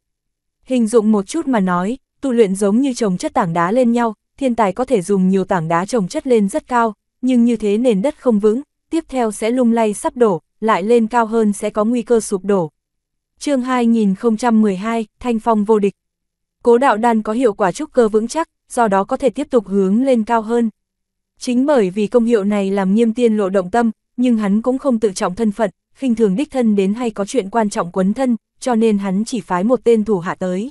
Hình dụng một chút mà nói, tu luyện giống như trồng chất tảng đá lên nhau, thiên tài có thể dùng nhiều tảng đá trồng chất lên rất cao, nhưng như thế nền đất không vững, tiếp theo sẽ lung lay sắp đổ, lại lên cao hơn sẽ có nguy cơ sụp đổ. chương 2012, Thanh Phong vô địch. Cố đạo đan có hiệu quả trúc cơ vững chắc, do đó có thể tiếp tục hướng lên cao hơn. Chính bởi vì công hiệu này làm nghiêm tiên lộ động tâm, nhưng hắn cũng không tự trọng thân phận, khinh thường đích thân đến hay có chuyện quan trọng quấn thân, cho nên hắn chỉ phái một tên thủ hạ tới.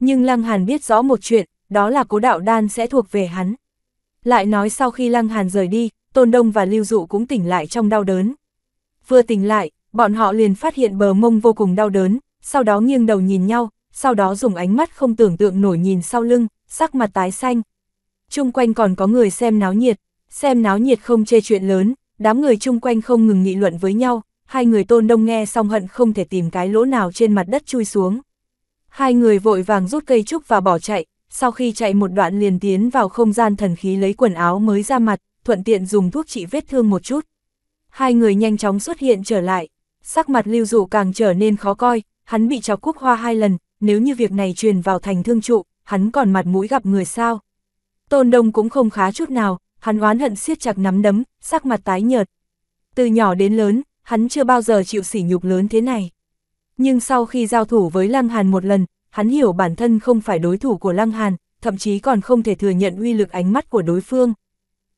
Nhưng Lăng Hàn biết rõ một chuyện, đó là cố đạo đan sẽ thuộc về hắn. Lại nói sau khi Lăng Hàn rời đi, Tôn Đông và Lưu Dụ cũng tỉnh lại trong đau đớn. Vừa tỉnh lại, bọn họ liền phát hiện bờ mông vô cùng đau đớn, sau đó nghiêng đầu nhìn nhau, sau đó dùng ánh mắt không tưởng tượng nổi nhìn sau lưng, sắc mặt tái xanh. Trung quanh còn có người xem náo nhiệt, xem náo nhiệt không chê chuyện lớn, Đám người chung quanh không ngừng nghị luận với nhau, hai người tôn đông nghe xong hận không thể tìm cái lỗ nào trên mặt đất chui xuống. Hai người vội vàng rút cây trúc và bỏ chạy, sau khi chạy một đoạn liền tiến vào không gian thần khí lấy quần áo mới ra mặt, thuận tiện dùng thuốc trị vết thương một chút. Hai người nhanh chóng xuất hiện trở lại, sắc mặt lưu dụ càng trở nên khó coi, hắn bị chọc cúc hoa hai lần, nếu như việc này truyền vào thành thương trụ, hắn còn mặt mũi gặp người sao. Tôn Đông cũng không khá chút nào, hắn oán hận siết chặt nắm đấm, sắc mặt tái nhợt. Từ nhỏ đến lớn, hắn chưa bao giờ chịu sỉ nhục lớn thế này. Nhưng sau khi giao thủ với Lăng Hàn một lần, hắn hiểu bản thân không phải đối thủ của Lăng Hàn, thậm chí còn không thể thừa nhận uy lực ánh mắt của đối phương.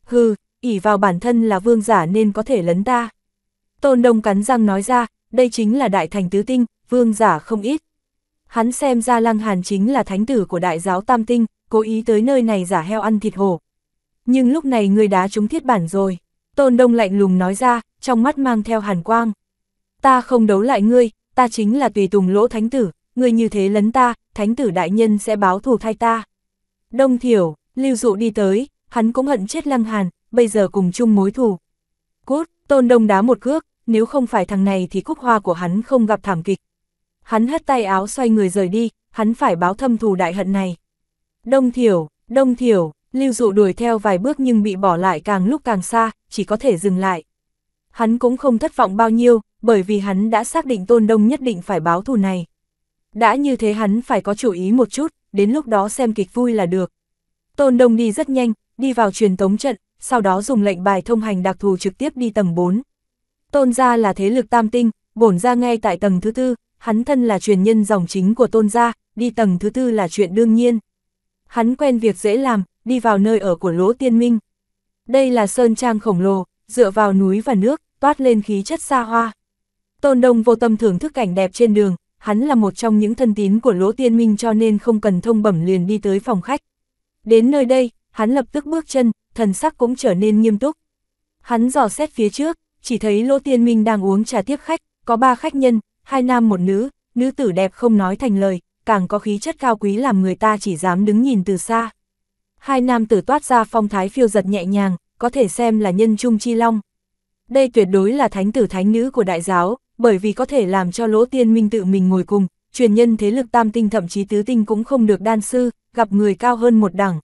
Hừ, ỉ vào bản thân là vương giả nên có thể lấn ta. Tôn Đông cắn răng nói ra, đây chính là đại thành tứ tinh, vương giả không ít. Hắn xem ra Lăng Hàn chính là thánh tử của đại giáo Tam Tinh, cố ý tới nơi này giả heo ăn thịt hổ, nhưng lúc này người đá trúng thiết bản rồi. Tôn Đông lạnh lùng nói ra, trong mắt mang theo hàn quang. Ta không đấu lại ngươi, ta chính là tùy tùng lỗ thánh tử, ngươi như thế lấn ta, thánh tử đại nhân sẽ báo thù thay ta. Đông thiểu, lưu dụ đi tới, hắn cũng hận chết lăng hàn, bây giờ cùng chung mối thù. Cút, tôn đông đá một cước, nếu không phải thằng này thì cúc hoa của hắn không gặp thảm kịch. Hắn hất tay áo xoay người rời đi, hắn phải báo thâm thù đại hận này. Đông thiểu, đông thiểu, Lưu Dụ đuổi theo vài bước nhưng bị bỏ lại càng lúc càng xa, chỉ có thể dừng lại. Hắn cũng không thất vọng bao nhiêu, bởi vì hắn đã xác định Tôn Đông nhất định phải báo thù này. Đã như thế hắn phải có chủ ý một chút, đến lúc đó xem kịch vui là được. Tôn Đông đi rất nhanh, đi vào truyền tống trận, sau đó dùng lệnh bài thông hành đặc thù trực tiếp đi tầng 4. Tôn gia là thế lực tam tinh, bổn ra ngay tại tầng thứ tư, hắn thân là truyền nhân dòng chính của tôn gia, đi tầng thứ tư là chuyện đương nhiên. Hắn quen việc dễ làm, đi vào nơi ở của Lỗ Tiên Minh. Đây là sơn trang khổng lồ, dựa vào núi và nước, toát lên khí chất xa hoa. Tôn Đông vô tâm thưởng thức cảnh đẹp trên đường, hắn là một trong những thân tín của Lỗ Tiên Minh cho nên không cần thông bẩm liền đi tới phòng khách. Đến nơi đây, hắn lập tức bước chân, thần sắc cũng trở nên nghiêm túc. Hắn dò xét phía trước, chỉ thấy Lỗ Tiên Minh đang uống trà tiếp khách, có ba khách nhân, hai nam một nữ, nữ tử đẹp không nói thành lời, càng có khí chất cao quý làm người ta chỉ dám đứng nhìn từ xa hai nam tử toát ra phong thái phiêu giật nhẹ nhàng, có thể xem là nhân trung chi long. Đây tuyệt đối là thánh tử thánh nữ của đại giáo, bởi vì có thể làm cho lỗ tiên minh tự mình ngồi cùng, truyền nhân thế lực tam tinh thậm chí tứ tinh cũng không được đan sư, gặp người cao hơn một đẳng.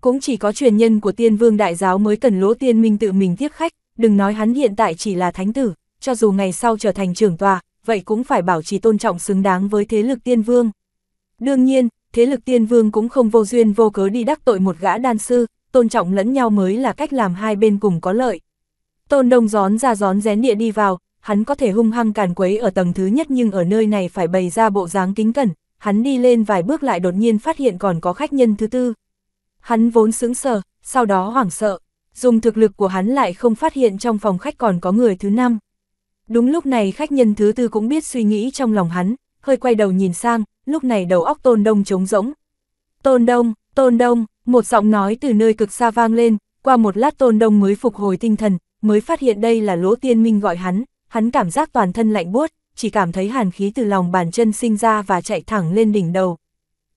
Cũng chỉ có truyền nhân của tiên vương đại giáo mới cần lỗ tiên minh tự mình tiếp khách, đừng nói hắn hiện tại chỉ là thánh tử, cho dù ngày sau trở thành trưởng tòa, vậy cũng phải bảo trì tôn trọng xứng đáng với thế lực tiên vương. Đương nhiên, thế lực tiên vương cũng không vô duyên vô cớ đi đắc tội một gã đan sư, tôn trọng lẫn nhau mới là cách làm hai bên cùng có lợi. Tôn Đông gión ra gión rén địa đi vào, hắn có thể hung hăng càn quấy ở tầng thứ nhất nhưng ở nơi này phải bày ra bộ dáng kính cẩn, hắn đi lên vài bước lại đột nhiên phát hiện còn có khách nhân thứ tư. Hắn vốn sững sờ, sau đó hoảng sợ, dùng thực lực của hắn lại không phát hiện trong phòng khách còn có người thứ năm. Đúng lúc này khách nhân thứ tư cũng biết suy nghĩ trong lòng hắn, hơi quay đầu nhìn sang, lúc này đầu óc Tôn Đông trống rỗng. Tôn Đông, Tôn Đông, một giọng nói từ nơi cực xa vang lên, qua một lát Tôn Đông mới phục hồi tinh thần, mới phát hiện đây là Lỗ Tiên Minh gọi hắn, hắn cảm giác toàn thân lạnh buốt, chỉ cảm thấy hàn khí từ lòng bàn chân sinh ra và chạy thẳng lên đỉnh đầu.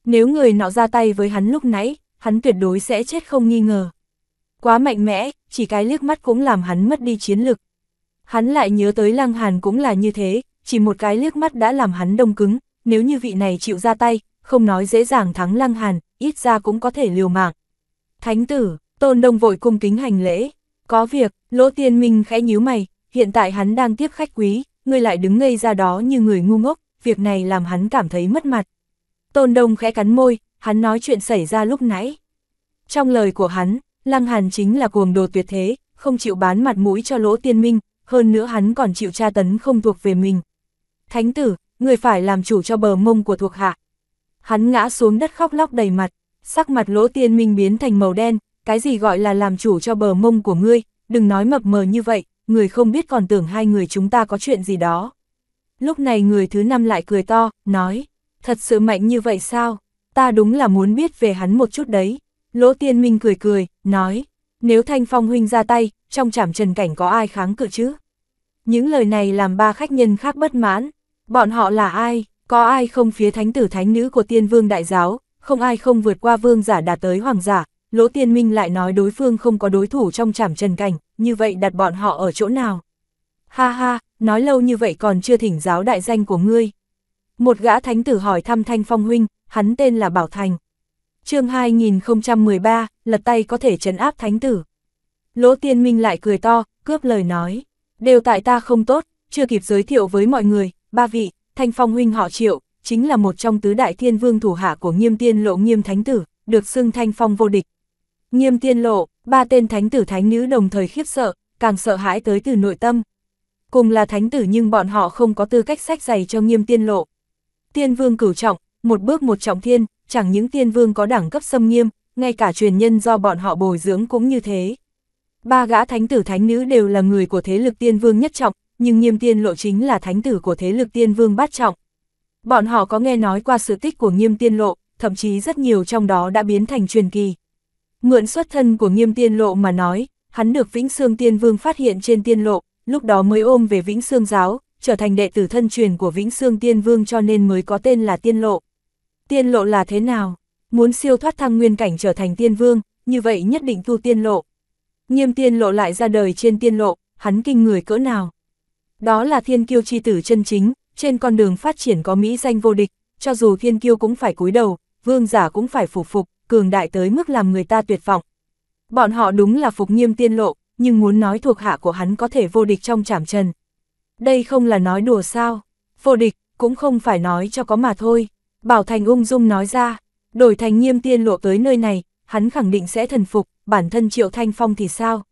Nếu người nọ ra tay với hắn lúc nãy, hắn tuyệt đối sẽ chết không nghi ngờ. Quá mạnh mẽ, chỉ cái liếc mắt cũng làm hắn mất đi chiến lực. Hắn lại nhớ tới Lăng Hàn cũng là như thế, chỉ một cái liếc mắt đã làm hắn đông cứng, nếu như vị này chịu ra tay, không nói dễ dàng thắng Lăng Hàn, ít ra cũng có thể liều mạng. Thánh tử, Tôn Đông vội cung kính hành lễ. Có việc, Lỗ Tiên Minh khẽ nhíu mày, hiện tại hắn đang tiếp khách quý, ngươi lại đứng ngây ra đó như người ngu ngốc, việc này làm hắn cảm thấy mất mặt. Tôn Đông khẽ cắn môi, hắn nói chuyện xảy ra lúc nãy. Trong lời của hắn, Lăng Hàn chính là cuồng đồ tuyệt thế, không chịu bán mặt mũi cho Lỗ Tiên Minh, hơn nữa hắn còn chịu tra tấn không thuộc về mình. Thánh tử, người phải làm chủ cho bờ mông của thuộc hạ. Hắn ngã xuống đất khóc lóc đầy mặt, sắc mặt lỗ tiên minh biến thành màu đen, cái gì gọi là làm chủ cho bờ mông của ngươi, đừng nói mập mờ như vậy, người không biết còn tưởng hai người chúng ta có chuyện gì đó. Lúc này người thứ năm lại cười to, nói, thật sự mạnh như vậy sao, ta đúng là muốn biết về hắn một chút đấy. Lỗ tiên minh cười cười, nói, nếu thanh phong huynh ra tay, trong trảm trần cảnh có ai kháng cự chứ? Những lời này làm ba khách nhân khác bất mãn, Bọn họ là ai, có ai không phía thánh tử thánh nữ của tiên vương đại giáo, không ai không vượt qua vương giả đạt tới hoàng giả, lỗ tiên minh lại nói đối phương không có đối thủ trong trảm trần cảnh, như vậy đặt bọn họ ở chỗ nào. Ha ha, nói lâu như vậy còn chưa thỉnh giáo đại danh của ngươi. Một gã thánh tử hỏi thăm Thanh Phong Huynh, hắn tên là Bảo Thành. chương 2013, lật tay có thể trấn áp thánh tử. Lỗ tiên minh lại cười to, cướp lời nói. Đều tại ta không tốt, chưa kịp giới thiệu với mọi người, ba vị, thanh phong huynh họ triệu, chính là một trong tứ đại thiên vương thủ hạ của nghiêm tiên lộ nghiêm thánh tử, được xưng thanh phong vô địch. Nghiêm tiên lộ, ba tên thánh tử thánh nữ đồng thời khiếp sợ, càng sợ hãi tới từ nội tâm. Cùng là thánh tử nhưng bọn họ không có tư cách sách giày cho nghiêm tiên lộ. Tiên vương cửu trọng, một bước một trọng thiên, chẳng những tiên vương có đẳng cấp xâm nghiêm, ngay cả truyền nhân do bọn họ bồi dưỡng cũng như thế. Ba gã thánh tử thánh nữ đều là người của thế lực tiên vương nhất trọng, nhưng nghiêm tiên lộ chính là thánh tử của thế lực tiên vương bát trọng. Bọn họ có nghe nói qua sự tích của nghiêm tiên lộ, thậm chí rất nhiều trong đó đã biến thành truyền kỳ. Mượn xuất thân của nghiêm tiên lộ mà nói, hắn được Vĩnh Sương Tiên Vương phát hiện trên tiên lộ, lúc đó mới ôm về Vĩnh Sương Giáo, trở thành đệ tử thân truyền của Vĩnh Sương Tiên Vương cho nên mới có tên là tiên lộ. Tiên lộ là thế nào? Muốn siêu thoát thăng nguyên cảnh trở thành tiên vương, như vậy nhất định tu tiên lộ. Nghiêm tiên lộ lại ra đời trên tiên lộ, hắn kinh người cỡ nào? Đó là thiên kiêu chi tử chân chính, trên con đường phát triển có mỹ danh vô địch, cho dù thiên kiêu cũng phải cúi đầu, vương giả cũng phải phục phục, cường đại tới mức làm người ta tuyệt vọng. Bọn họ đúng là phục nghiêm tiên lộ, nhưng muốn nói thuộc hạ của hắn có thể vô địch trong trảm trần. Đây không là nói đùa sao, vô địch, cũng không phải nói cho có mà thôi. Bảo Thành ung dung nói ra, đổi thành nghiêm tiên lộ tới nơi này, hắn khẳng định sẽ thần phục, bản thân Triệu Thanh Phong thì sao?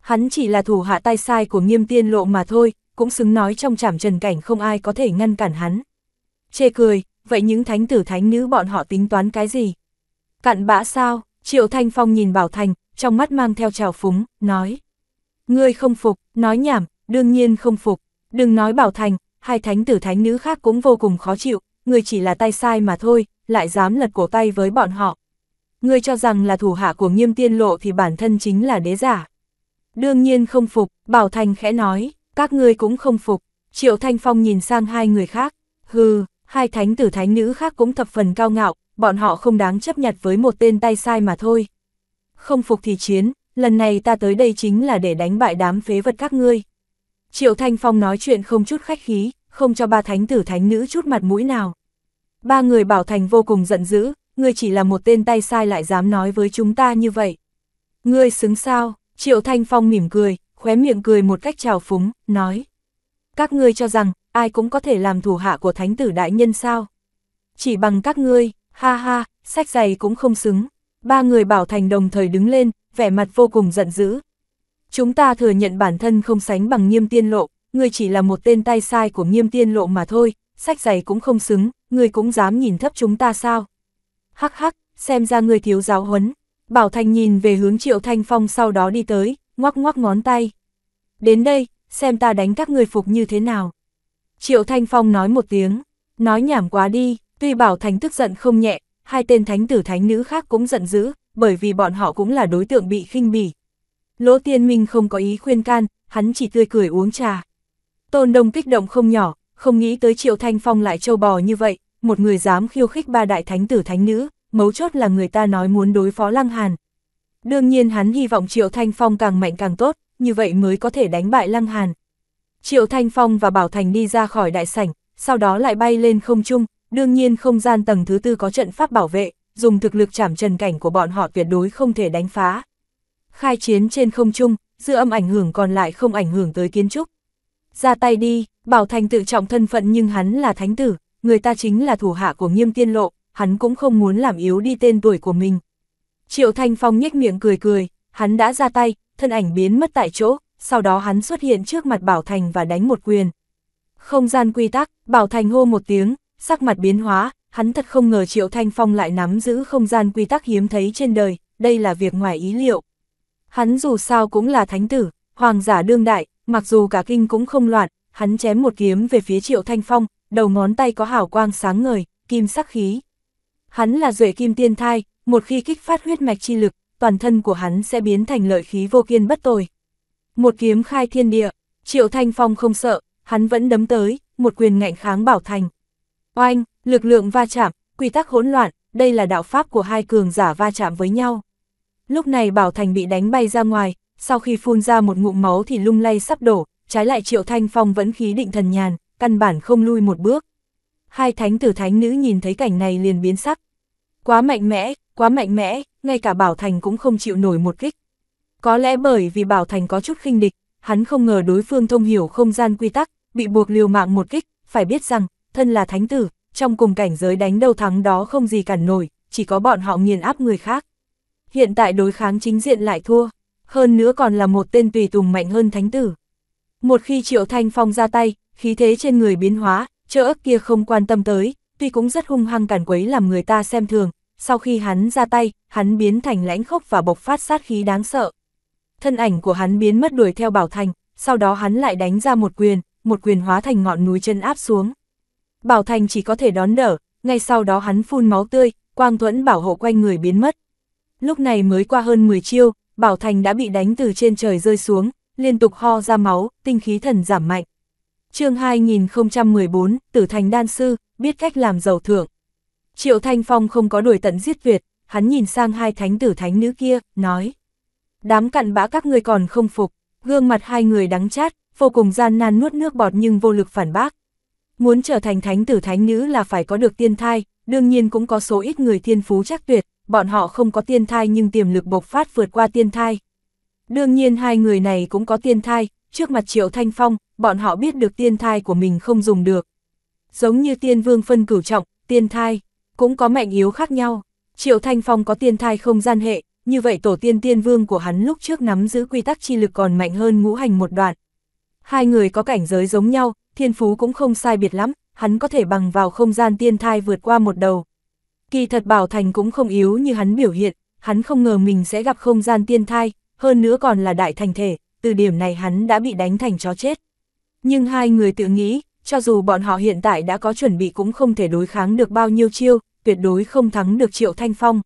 Hắn chỉ là thủ hạ tay sai của nghiêm tiên lộ mà thôi, cũng xứng nói trong trảm trần cảnh không ai có thể ngăn cản hắn. Chê cười, vậy những thánh tử thánh nữ bọn họ tính toán cái gì? Cặn bã sao, Triệu Thanh Phong nhìn Bảo Thành, trong mắt mang theo trào phúng, nói. Ngươi không phục, nói nhảm, đương nhiên không phục, đừng nói Bảo Thành, hai thánh tử thánh nữ khác cũng vô cùng khó chịu, ngươi chỉ là tay sai mà thôi, lại dám lật cổ tay với bọn họ. Ngươi cho rằng là thủ hạ của nghiêm tiên lộ thì bản thân chính là đế giả. Đương nhiên không phục, Bảo Thành khẽ nói các ngươi cũng không phục. Triệu Thanh Phong nhìn sang hai người khác, hừ, hai thánh tử thánh nữ khác cũng thập phần cao ngạo, bọn họ không đáng chấp nhặt với một tên tay sai mà thôi. Không phục thì chiến, lần này ta tới đây chính là để đánh bại đám phế vật các ngươi. Triệu Thanh Phong nói chuyện không chút khách khí, không cho ba thánh tử thánh nữ chút mặt mũi nào. Ba người bảo thành vô cùng giận dữ, ngươi chỉ là một tên tay sai lại dám nói với chúng ta như vậy. Ngươi xứng sao, Triệu Thanh Phong mỉm cười, khóe miệng cười một cách trào phúng, nói. Các ngươi cho rằng, ai cũng có thể làm thủ hạ của thánh tử đại nhân sao? Chỉ bằng các ngươi, ha ha, sách giày cũng không xứng. Ba người bảo thành đồng thời đứng lên, vẻ mặt vô cùng giận dữ. Chúng ta thừa nhận bản thân không sánh bằng nghiêm tiên lộ, ngươi chỉ là một tên tay sai của nghiêm tiên lộ mà thôi, sách giày cũng không xứng, ngươi cũng dám nhìn thấp chúng ta sao? Hắc hắc, xem ra ngươi thiếu giáo huấn. Bảo Thành nhìn về hướng Triệu Thanh Phong sau đó đi tới, ngoắc ngoắc ngón tay. Đến đây, xem ta đánh các người phục như thế nào. Triệu Thanh Phong nói một tiếng, nói nhảm quá đi, tuy bảo thánh tức giận không nhẹ, hai tên thánh tử thánh nữ khác cũng giận dữ, bởi vì bọn họ cũng là đối tượng bị khinh bỉ. Lỗ tiên minh không có ý khuyên can, hắn chỉ tươi cười uống trà. Tôn Đông kích động không nhỏ, không nghĩ tới Triệu Thanh Phong lại trâu bò như vậy, một người dám khiêu khích ba đại thánh tử thánh nữ, mấu chốt là người ta nói muốn đối phó Lăng Hàn, Đương nhiên hắn hy vọng Triệu Thanh Phong càng mạnh càng tốt, như vậy mới có thể đánh bại Lăng Hàn. Triệu Thanh Phong và Bảo Thành đi ra khỏi đại sảnh, sau đó lại bay lên không trung, đương nhiên không gian tầng thứ tư có trận pháp bảo vệ, dùng thực lực chảm trần cảnh của bọn họ tuyệt đối không thể đánh phá. Khai chiến trên không trung, dư âm ảnh hưởng còn lại không ảnh hưởng tới kiến trúc. Ra tay đi, Bảo Thành tự trọng thân phận nhưng hắn là thánh tử, người ta chính là thủ hạ của nghiêm tiên lộ, hắn cũng không muốn làm yếu đi tên tuổi của mình. Triệu Thanh Phong nhếch miệng cười cười, hắn đã ra tay, thân ảnh biến mất tại chỗ, sau đó hắn xuất hiện trước mặt Bảo Thành và đánh một quyền. Không gian quy tắc, Bảo Thành hô một tiếng, sắc mặt biến hóa, hắn thật không ngờ Triệu Thanh Phong lại nắm giữ không gian quy tắc hiếm thấy trên đời, đây là việc ngoài ý liệu. Hắn dù sao cũng là thánh tử, hoàng giả đương đại, mặc dù cả kinh cũng không loạn, hắn chém một kiếm về phía Triệu Thanh Phong, đầu ngón tay có hào quang sáng ngời, kim sắc khí. Hắn là duệ kim tiên thai, một khi kích phát huyết mạch chi lực, toàn thân của hắn sẽ biến thành lợi khí vô kiên bất tồi. Một kiếm khai thiên địa, Triệu Thanh Phong không sợ, hắn vẫn đấm tới, một quyền ngạnh kháng bảo thành. Oanh, lực lượng va chạm, quy tắc hỗn loạn, đây là đạo pháp của hai cường giả va chạm với nhau. Lúc này bảo thành bị đánh bay ra ngoài, sau khi phun ra một ngụm máu thì lung lay sắp đổ, trái lại Triệu Thanh Phong vẫn khí định thần nhàn, căn bản không lui một bước. Hai thánh tử thánh nữ nhìn thấy cảnh này liền biến sắc. Quá mạnh mẽ, quá mạnh mẽ, ngay cả Bảo Thành cũng không chịu nổi một kích. Có lẽ bởi vì Bảo Thành có chút khinh địch, hắn không ngờ đối phương thông hiểu không gian quy tắc, bị buộc liều mạng một kích, phải biết rằng, thân là thánh tử, trong cùng cảnh giới đánh đầu thắng đó không gì cản nổi, chỉ có bọn họ nghiền áp người khác. Hiện tại đối kháng chính diện lại thua, hơn nữa còn là một tên tùy tùng mạnh hơn thánh tử. Một khi Triệu Thanh Phong ra tay, khí thế trên người biến hóa, trợ ức kia không quan tâm tới, tuy cũng rất hung hăng cản quấy làm người ta xem thường, sau khi hắn ra tay, hắn biến thành lãnh khốc và bộc phát sát khí đáng sợ. Thân ảnh của hắn biến mất đuổi theo Bảo Thành, sau đó hắn lại đánh ra một quyền, một quyền hóa thành ngọn núi chân áp xuống. Bảo Thành chỉ có thể đón đỡ, ngay sau đó hắn phun máu tươi, quang thuẫn bảo hộ quanh người biến mất. Lúc này mới qua hơn 10 chiêu, Bảo Thành đã bị đánh từ trên trời rơi xuống, liên tục ho ra máu, tinh khí thần giảm mạnh. chương 2014, Tử Thành Đan Sư, biết cách làm giàu thưởng. Triệu Thanh Phong không có đuổi tận giết Việt, hắn nhìn sang hai thánh tử thánh nữ kia, nói. Đám cặn bã các ngươi còn không phục, gương mặt hai người đắng chát, vô cùng gian nan nuốt nước bọt nhưng vô lực phản bác. Muốn trở thành thánh tử thánh nữ là phải có được tiên thai, đương nhiên cũng có số ít người thiên phú chắc tuyệt, bọn họ không có tiên thai nhưng tiềm lực bộc phát vượt qua tiên thai. Đương nhiên hai người này cũng có tiên thai, trước mặt Triệu Thanh Phong, bọn họ biết được tiên thai của mình không dùng được. Giống như tiên vương phân cửu trọng, tiên thai, cũng có mạnh yếu khác nhau. Triệu Thanh Phong có tiên thai không gian hệ, như vậy tổ tiên tiên vương của hắn lúc trước nắm giữ quy tắc chi lực còn mạnh hơn ngũ hành một đoạn. Hai người có cảnh giới giống nhau, thiên phú cũng không sai biệt lắm, hắn có thể bằng vào không gian tiên thai vượt qua một đầu. Kỳ thật Bảo Thành cũng không yếu như hắn biểu hiện, hắn không ngờ mình sẽ gặp không gian tiên thai, hơn nữa còn là đại thành thể, từ điểm này hắn đã bị đánh thành chó chết. Nhưng hai người tự nghĩ, cho dù bọn họ hiện tại đã có chuẩn bị cũng không thể đối kháng được bao nhiêu chiêu, tuyệt đối không thắng được Triệu Thanh Phong.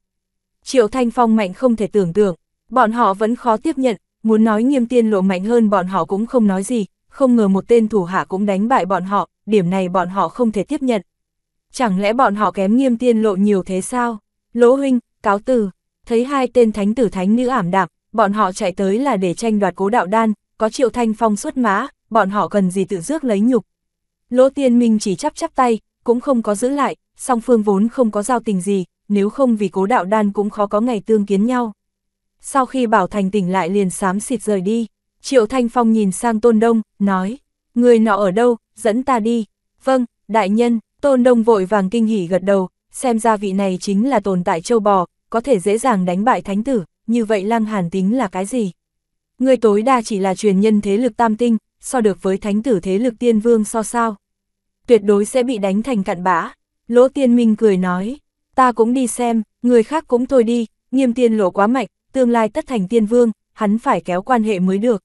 Triệu Thanh Phong mạnh không thể tưởng tượng, bọn họ vẫn khó tiếp nhận, muốn nói nghiêm tiên lộ mạnh hơn bọn họ cũng không nói gì, không ngờ một tên thủ hạ cũng đánh bại bọn họ, điểm này bọn họ không thể tiếp nhận. Chẳng lẽ bọn họ kém nghiêm tiên lộ nhiều thế sao? Lỗ huynh, cáo từ, thấy hai tên thánh tử thánh nữ ảm đạm, bọn họ chạy tới là để tranh đoạt cố đạo đan, có triệu thanh phong xuất mã, bọn họ cần gì tự rước lấy nhục. Lỗ Tiên Minh chỉ chắp chắp tay, cũng không có giữ lại, song phương vốn không có giao tình gì, nếu không vì cố đạo đan cũng khó có ngày tương kiến nhau. Sau khi Bảo Thành tỉnh lại liền xám xịt rời đi, Triệu Thanh Phong nhìn sang Tôn Đông, nói, người nọ ở đâu, dẫn ta đi. Vâng, đại nhân, Tôn Đông vội vàng kinh hỉ gật đầu, xem ra vị này chính là tồn tại châu bò, có thể dễ dàng đánh bại thánh tử, như vậy Lăng Hàn tính là cái gì? Người tối đa chỉ là truyền nhân thế lực tam tinh, so được với thánh tử thế lực tiên vương so sao. Tuyệt đối sẽ bị đánh thành cặn bã. Lỗ tiên minh cười nói, ta cũng đi xem, người khác cũng thôi đi, nghiêm tiên lộ quá mạnh, tương lai tất thành tiên vương, hắn phải kéo quan hệ mới được.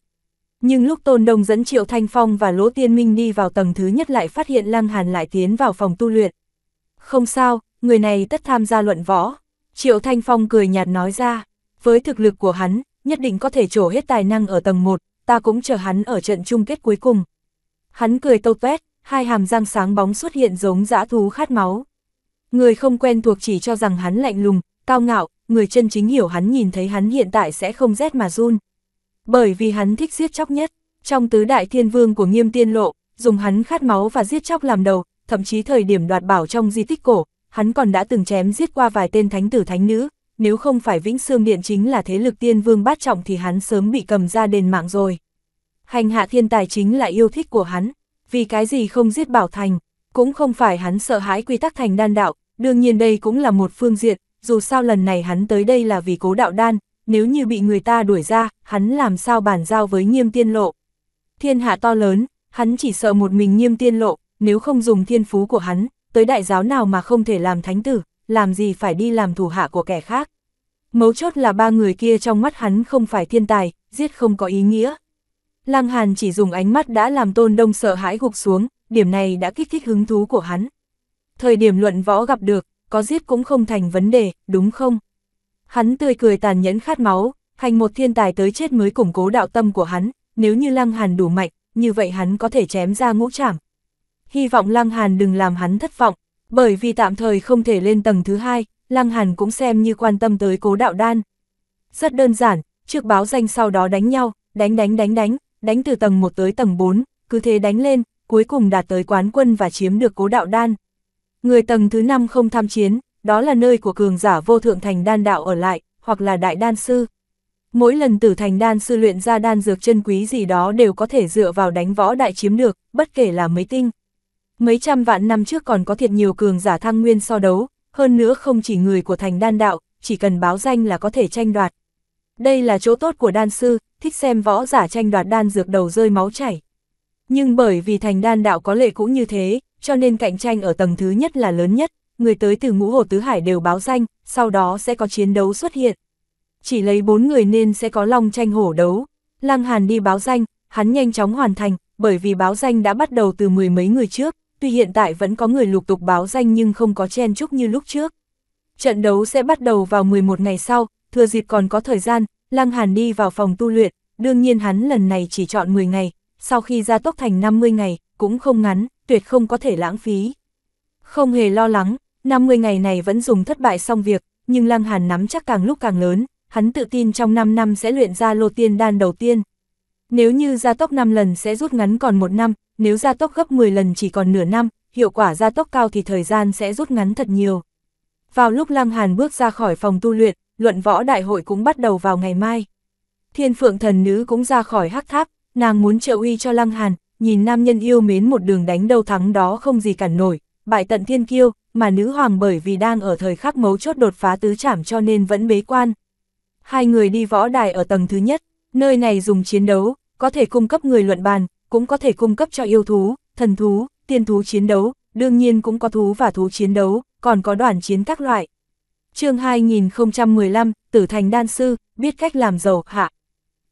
Nhưng lúc Tôn Đông dẫn Triệu Thanh Phong và Lỗ Tiên Minh đi vào tầng thứ nhất lại phát hiện Lăng Hàn lại tiến vào phòng tu luyện. Không sao, người này tất tham gia luận võ. Triệu Thanh Phong cười nhạt nói ra, với thực lực của hắn, nhất định có thể trổ hết tài năng ở tầng 1, ta cũng chờ hắn ở trận chung kết cuối cùng. Hắn cười tâu tuét, hai hàm răng sáng bóng xuất hiện giống dã thú khát máu. Người không quen thuộc chỉ cho rằng hắn lạnh lùng, cao ngạo, người chân chính hiểu hắn nhìn thấy hắn hiện tại sẽ không rét mà run. Bởi vì hắn thích giết chóc nhất, trong tứ đại thiên vương của nghiêm tiên lộ, dùng hắn khát máu và giết chóc làm đầu, thậm chí thời điểm đoạt bảo trong di tích cổ, hắn còn đã từng chém giết qua vài tên thánh tử thánh nữ, nếu không phải Vĩnh Sương Điện chính là thế lực tiên vương bát trọng thì hắn sớm bị cầm ra đền mạng rồi. Hành hạ thiên tài chính là yêu thích của hắn, vì cái gì không giết Bảo Thành, cũng không phải hắn sợ hãi quy tắc thành đan đạo, đương nhiên đây cũng là một phương diện, dù sao lần này hắn tới đây là vì cố đạo đan, nếu như bị người ta đuổi ra, hắn làm sao bàn giao với nghiêm tiên lộ. Thiên hạ to lớn, hắn chỉ sợ một mình nghiêm tiên lộ, nếu không dùng thiên phú của hắn, tới đại giáo nào mà không thể làm thánh tử, làm gì phải đi làm thủ hạ của kẻ khác. Mấu chốt là ba người kia trong mắt hắn không phải thiên tài, giết không có ý nghĩa. Lăng Hàn chỉ dùng ánh mắt đã làm Tôn Đông sợ hãi gục xuống, điểm này đã kích thích hứng thú của hắn. Thời điểm luận võ gặp được, có giết cũng không thành vấn đề, đúng không? Hắn tươi cười tàn nhẫn khát máu, thành một thiên tài tới chết mới củng cố đạo tâm của hắn, nếu như Lăng Hàn đủ mạnh, như vậy hắn có thể chém ra ngũ trảm. Hy vọng Lăng Hàn đừng làm hắn thất vọng, bởi vì tạm thời không thể lên tầng thứ hai, Lăng Hàn cũng xem như quan tâm tới cố đạo đan. Rất đơn giản, trước báo danh sau đó đánh nhau, đánh đánh đánh đánh, đánh từ tầng 1 tới tầng 4, cứ thế đánh lên, cuối cùng đạt tới quán quân và chiếm được cố đạo đan. Người tầng thứ 5 không tham chiến, đó là nơi của cường giả vô thượng thành đan đạo ở lại, hoặc là đại đan sư. Mỗi lần tử thành đan sư luyện ra đan dược chân quý gì đó đều có thể dựa vào đánh võ đại chiếm được, bất kể là mấy tinh. Mấy trăm vạn năm trước còn có thiệt nhiều cường giả thăng nguyên so đấu, hơn nữa không chỉ người của thành đan đạo, chỉ cần báo danh là có thể tranh đoạt. Đây là chỗ tốt của đan sư, thích xem võ giả tranh đoạt đan dược đầu rơi máu chảy. Nhưng bởi vì thành đan đạo có lệ cũng như thế, cho nên cạnh tranh ở tầng thứ nhất là lớn nhất, người tới từ ngũ hồ tứ hải đều báo danh, sau đó sẽ có chiến đấu xuất hiện. Chỉ lấy bốn người nên sẽ có long tranh hổ đấu. Lăng Hàn đi báo danh, hắn nhanh chóng hoàn thành, bởi vì báo danh đã bắt đầu từ mười mấy người trước, tuy hiện tại vẫn có người lục tục báo danh nhưng không có chen chúc như lúc trước. Trận đấu sẽ bắt đầu vào 11 ngày sau, thừa dịp còn có thời gian, Lăng Hàn đi vào phòng tu luyện, đương nhiên hắn lần này chỉ chọn 10 ngày, sau khi ra tốc thành 50 ngày, cũng không ngắn, tuyệt không có thể lãng phí. Không hề lo lắng, 50 ngày này vẫn dùng thất bại xong việc, nhưng Lăng Hàn nắm chắc càng lúc càng lớn, hắn tự tin trong 5 năm sẽ luyện ra lô tiên đan đầu tiên. Nếu như gia tốc 5 lần sẽ rút ngắn còn 1 năm, nếu gia tốc gấp 10 lần chỉ còn nửa năm, hiệu quả gia tốc cao thì thời gian sẽ rút ngắn thật nhiều. Vào lúc Lăng Hàn bước ra khỏi phòng tu luyện, luận võ đại hội cũng bắt đầu vào ngày mai. Thiên phượng thần nữ cũng ra khỏi hắc tháp, nàng muốn trợ uy cho Lăng Hàn, nhìn nam nhân yêu mến một đường đánh đầu thắng đó không gì cản nổi, bại tận thiên kiêu, mà nữ hoàng bởi vì đang ở thời khắc mấu chốt đột phá tứ trảm cho nên vẫn bế quan. Hai người đi võ đài ở tầng thứ nhất, nơi này dùng chiến đấu, có thể cung cấp người luận bàn, cũng có thể cung cấp cho yêu thú, thần thú, tiên thú chiến đấu, đương nhiên cũng có thú và thú chiến đấu, còn có đoàn chiến các loại. chương 2015, Tử Thành Đan Sư, biết cách làm giàu, hạ.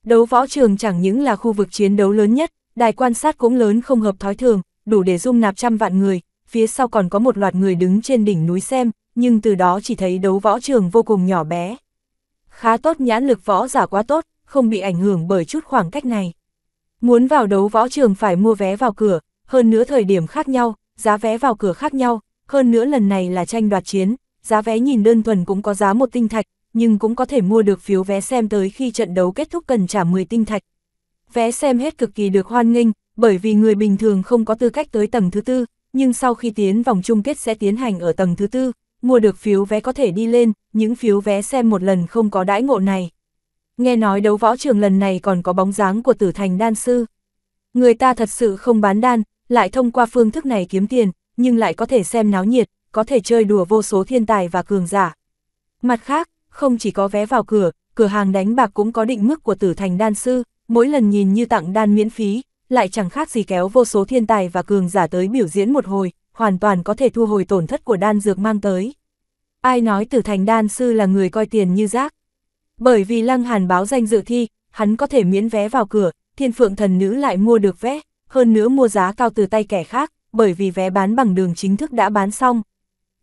Đấu võ trường chẳng những là khu vực chiến đấu lớn nhất, đài quan sát cũng lớn không hợp thói thường, đủ để dung nạp trăm vạn người, phía sau còn có một loạt người đứng trên đỉnh núi xem, nhưng từ đó chỉ thấy đấu võ trường vô cùng nhỏ bé. Khá tốt nhãn lực võ giả quá tốt, không bị ảnh hưởng bởi chút khoảng cách này. Muốn vào đấu võ trường phải mua vé vào cửa, hơn nữa thời điểm khác nhau, giá vé vào cửa khác nhau, hơn nữa lần này là tranh đoạt chiến, giá vé nhìn đơn thuần cũng có giá một tinh thạch, nhưng cũng có thể mua được phiếu vé xem tới khi trận đấu kết thúc cần trả 10 tinh thạch. Vé xem hết cực kỳ được hoan nghênh, bởi vì người bình thường không có tư cách tới tầng thứ tư, nhưng sau khi tiến vòng chung kết sẽ tiến hành ở tầng thứ tư, mua được phiếu vé có thể đi lên, những phiếu vé xem một lần không có đãi ngộ này nghe nói đấu võ trường lần này còn có bóng dáng của tử thành đan sư. Người ta thật sự không bán đan, lại thông qua phương thức này kiếm tiền, nhưng lại có thể xem náo nhiệt, có thể chơi đùa vô số thiên tài và cường giả. Mặt khác, không chỉ có vé vào cửa, cửa hàng đánh bạc cũng có định mức của tử thành đan sư, mỗi lần nhìn như tặng đan miễn phí, lại chẳng khác gì kéo vô số thiên tài và cường giả tới biểu diễn một hồi, hoàn toàn có thể thu hồi tổn thất của đan dược mang tới. Ai nói tử thành đan sư là người coi tiền như rác? Bởi vì Lăng Hàn báo danh dự thi, hắn có thể miễn vé vào cửa, thiên phượng thần nữ lại mua được vé, hơn nữa mua giá cao từ tay kẻ khác, bởi vì vé bán bằng đường chính thức đã bán xong.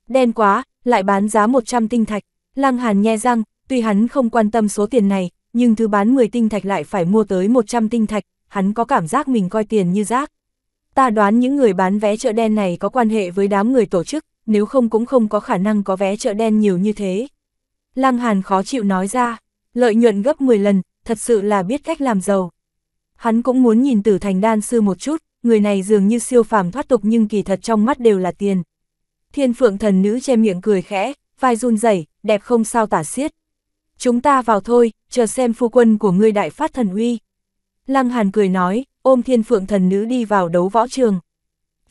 Đen quá, lại bán giá 100 tinh thạch, Lăng Hàn nhe răng, tuy hắn không quan tâm số tiền này, nhưng thứ bán 10 tinh thạch lại phải mua tới 100 tinh thạch, hắn có cảm giác mình coi tiền như rác. Ta đoán những người bán vé chợ đen này có quan hệ với đám người tổ chức, nếu không cũng không có khả năng có vé chợ đen nhiều như thế. Lăng Hàn khó chịu nói ra lợi nhuận gấp 10 lần, thật sự là biết cách làm giàu. Hắn cũng muốn nhìn tử thành đan sư một chút, người này dường như siêu phàm thoát tục nhưng kỳ thật trong mắt đều là tiền. Thiên phượng thần nữ che miệng cười khẽ, vai run rẩy, đẹp không sao tả xiết. Chúng ta vào thôi, chờ xem phu quân của ngươi đại phát thần uy. Lăng Hàn cười nói, ôm thiên phượng thần nữ đi vào đấu võ trường.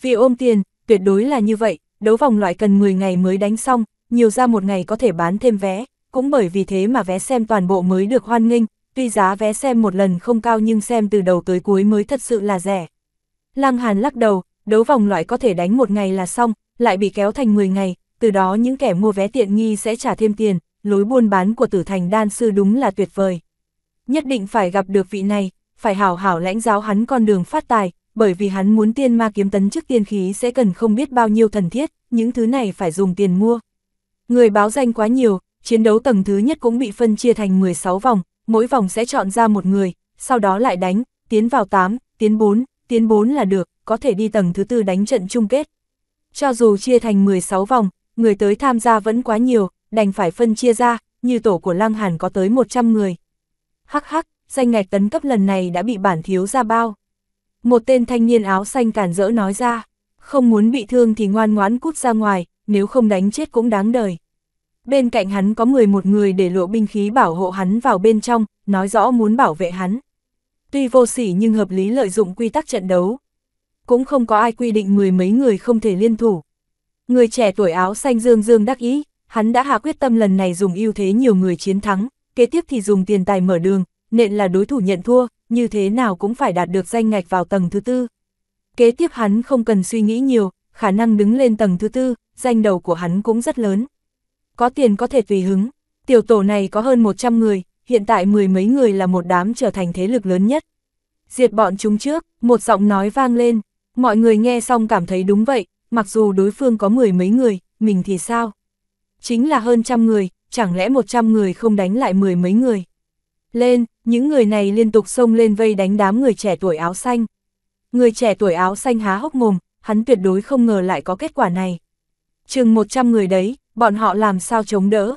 Vì ôm tiền, tuyệt đối là như vậy, đấu vòng loại cần 10 ngày mới đánh xong, nhiều ra một ngày có thể bán thêm vé, cũng bởi vì thế mà vé xem toàn bộ mới được hoan nghênh, tuy giá vé xem một lần không cao nhưng xem từ đầu tới cuối mới thật sự là rẻ. Lăng Hàn lắc đầu, đấu vòng loại có thể đánh một ngày là xong, lại bị kéo thành 10 ngày, từ đó những kẻ mua vé tiện nghi sẽ trả thêm tiền, lối buôn bán của tử thành đan sư đúng là tuyệt vời. Nhất định phải gặp được vị này, phải hảo hảo lãnh giáo hắn con đường phát tài, bởi vì hắn muốn tiên ma kiếm tấn trước tiên khí sẽ cần không biết bao nhiêu thần thiết, những thứ này phải dùng tiền mua. Người báo danh quá nhiều, chiến đấu tầng thứ nhất cũng bị phân chia thành 16 vòng, mỗi vòng sẽ chọn ra một người, sau đó lại đánh, tiến vào 8, tiến 4, tiến 4 là được, có thể đi tầng thứ tư đánh trận chung kết. Cho dù chia thành 16 vòng, người tới tham gia vẫn quá nhiều, đành phải phân chia ra, như tổ của Lăng Hàn có tới 100 người. Hắc hắc, danh ngạch tấn cấp lần này đã bị bản thiếu ra bao. Một tên thanh niên áo xanh cản rỡ nói ra, không muốn bị thương thì ngoan ngoãn cút ra ngoài, nếu không đánh chết cũng đáng đời bên cạnh hắn có người một người để lộ binh khí bảo hộ hắn vào bên trong, nói rõ muốn bảo vệ hắn. Tuy vô sỉ nhưng hợp lý lợi dụng quy tắc trận đấu. Cũng không có ai quy định mười mấy người không thể liên thủ. Người trẻ tuổi áo xanh dương dương đắc ý, hắn đã hạ quyết tâm lần này dùng ưu thế nhiều người chiến thắng, kế tiếp thì dùng tiền tài mở đường, nện là đối thủ nhận thua, như thế nào cũng phải đạt được danh ngạch vào tầng thứ tư. Kế tiếp hắn không cần suy nghĩ nhiều, khả năng đứng lên tầng thứ tư, danh đầu của hắn cũng rất lớn có tiền có thể tùy hứng. Tiểu tổ này có hơn 100 người, hiện tại mười mấy người là một đám trở thành thế lực lớn nhất. Diệt bọn chúng trước, một giọng nói vang lên, mọi người nghe xong cảm thấy đúng vậy, mặc dù đối phương có mười mấy người, mình thì sao? Chính là hơn trăm người, chẳng lẽ một trăm người không đánh lại mười mấy người? Lên, những người này liên tục xông lên vây đánh đám người trẻ tuổi áo xanh. Người trẻ tuổi áo xanh há hốc mồm, hắn tuyệt đối không ngờ lại có kết quả này. Chừng 100 người đấy, bọn họ làm sao chống đỡ.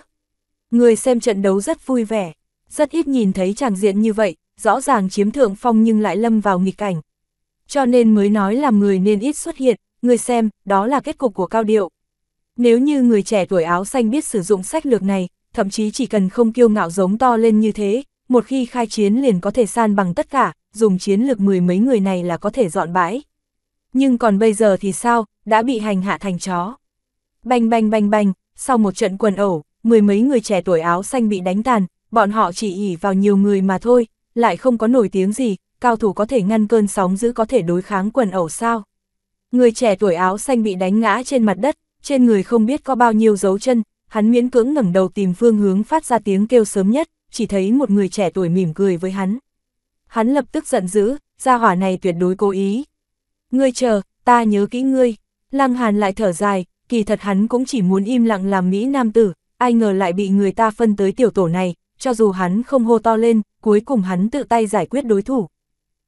Người xem trận đấu rất vui vẻ, rất ít nhìn thấy chàng diện như vậy, rõ ràng chiếm thượng phong nhưng lại lâm vào nghịch cảnh. Cho nên mới nói là người nên ít xuất hiện, người xem, đó là kết cục của cao điệu. Nếu như người trẻ tuổi áo xanh biết sử dụng sách lược này, thậm chí chỉ cần không kiêu ngạo giống to lên như thế, một khi khai chiến liền có thể san bằng tất cả, dùng chiến lược mười mấy người này là có thể dọn bãi. Nhưng còn bây giờ thì sao, đã bị hành hạ thành chó. Bành bành bành bành, sau một trận quần ẩu, mười mấy người trẻ tuổi áo xanh bị đánh tàn, bọn họ chỉ ỉ vào nhiều người mà thôi, lại không có nổi tiếng gì, cao thủ có thể ngăn cơn sóng giữ có thể đối kháng quần ẩu sao. Người trẻ tuổi áo xanh bị đánh ngã trên mặt đất, trên người không biết có bao nhiêu dấu chân, hắn miễn cưỡng ngẩng đầu tìm phương hướng phát ra tiếng kêu sớm nhất, chỉ thấy một người trẻ tuổi mỉm cười với hắn. Hắn lập tức giận dữ, gia hỏa này tuyệt đối cố ý. Ngươi chờ, ta nhớ kỹ ngươi. Lăng Hàn lại thở dài, kỳ thật hắn cũng chỉ muốn im lặng làm Mỹ Nam tử, ai ngờ lại bị người ta phân tới tiểu tổ này, cho dù hắn không hô to lên, cuối cùng hắn tự tay giải quyết đối thủ.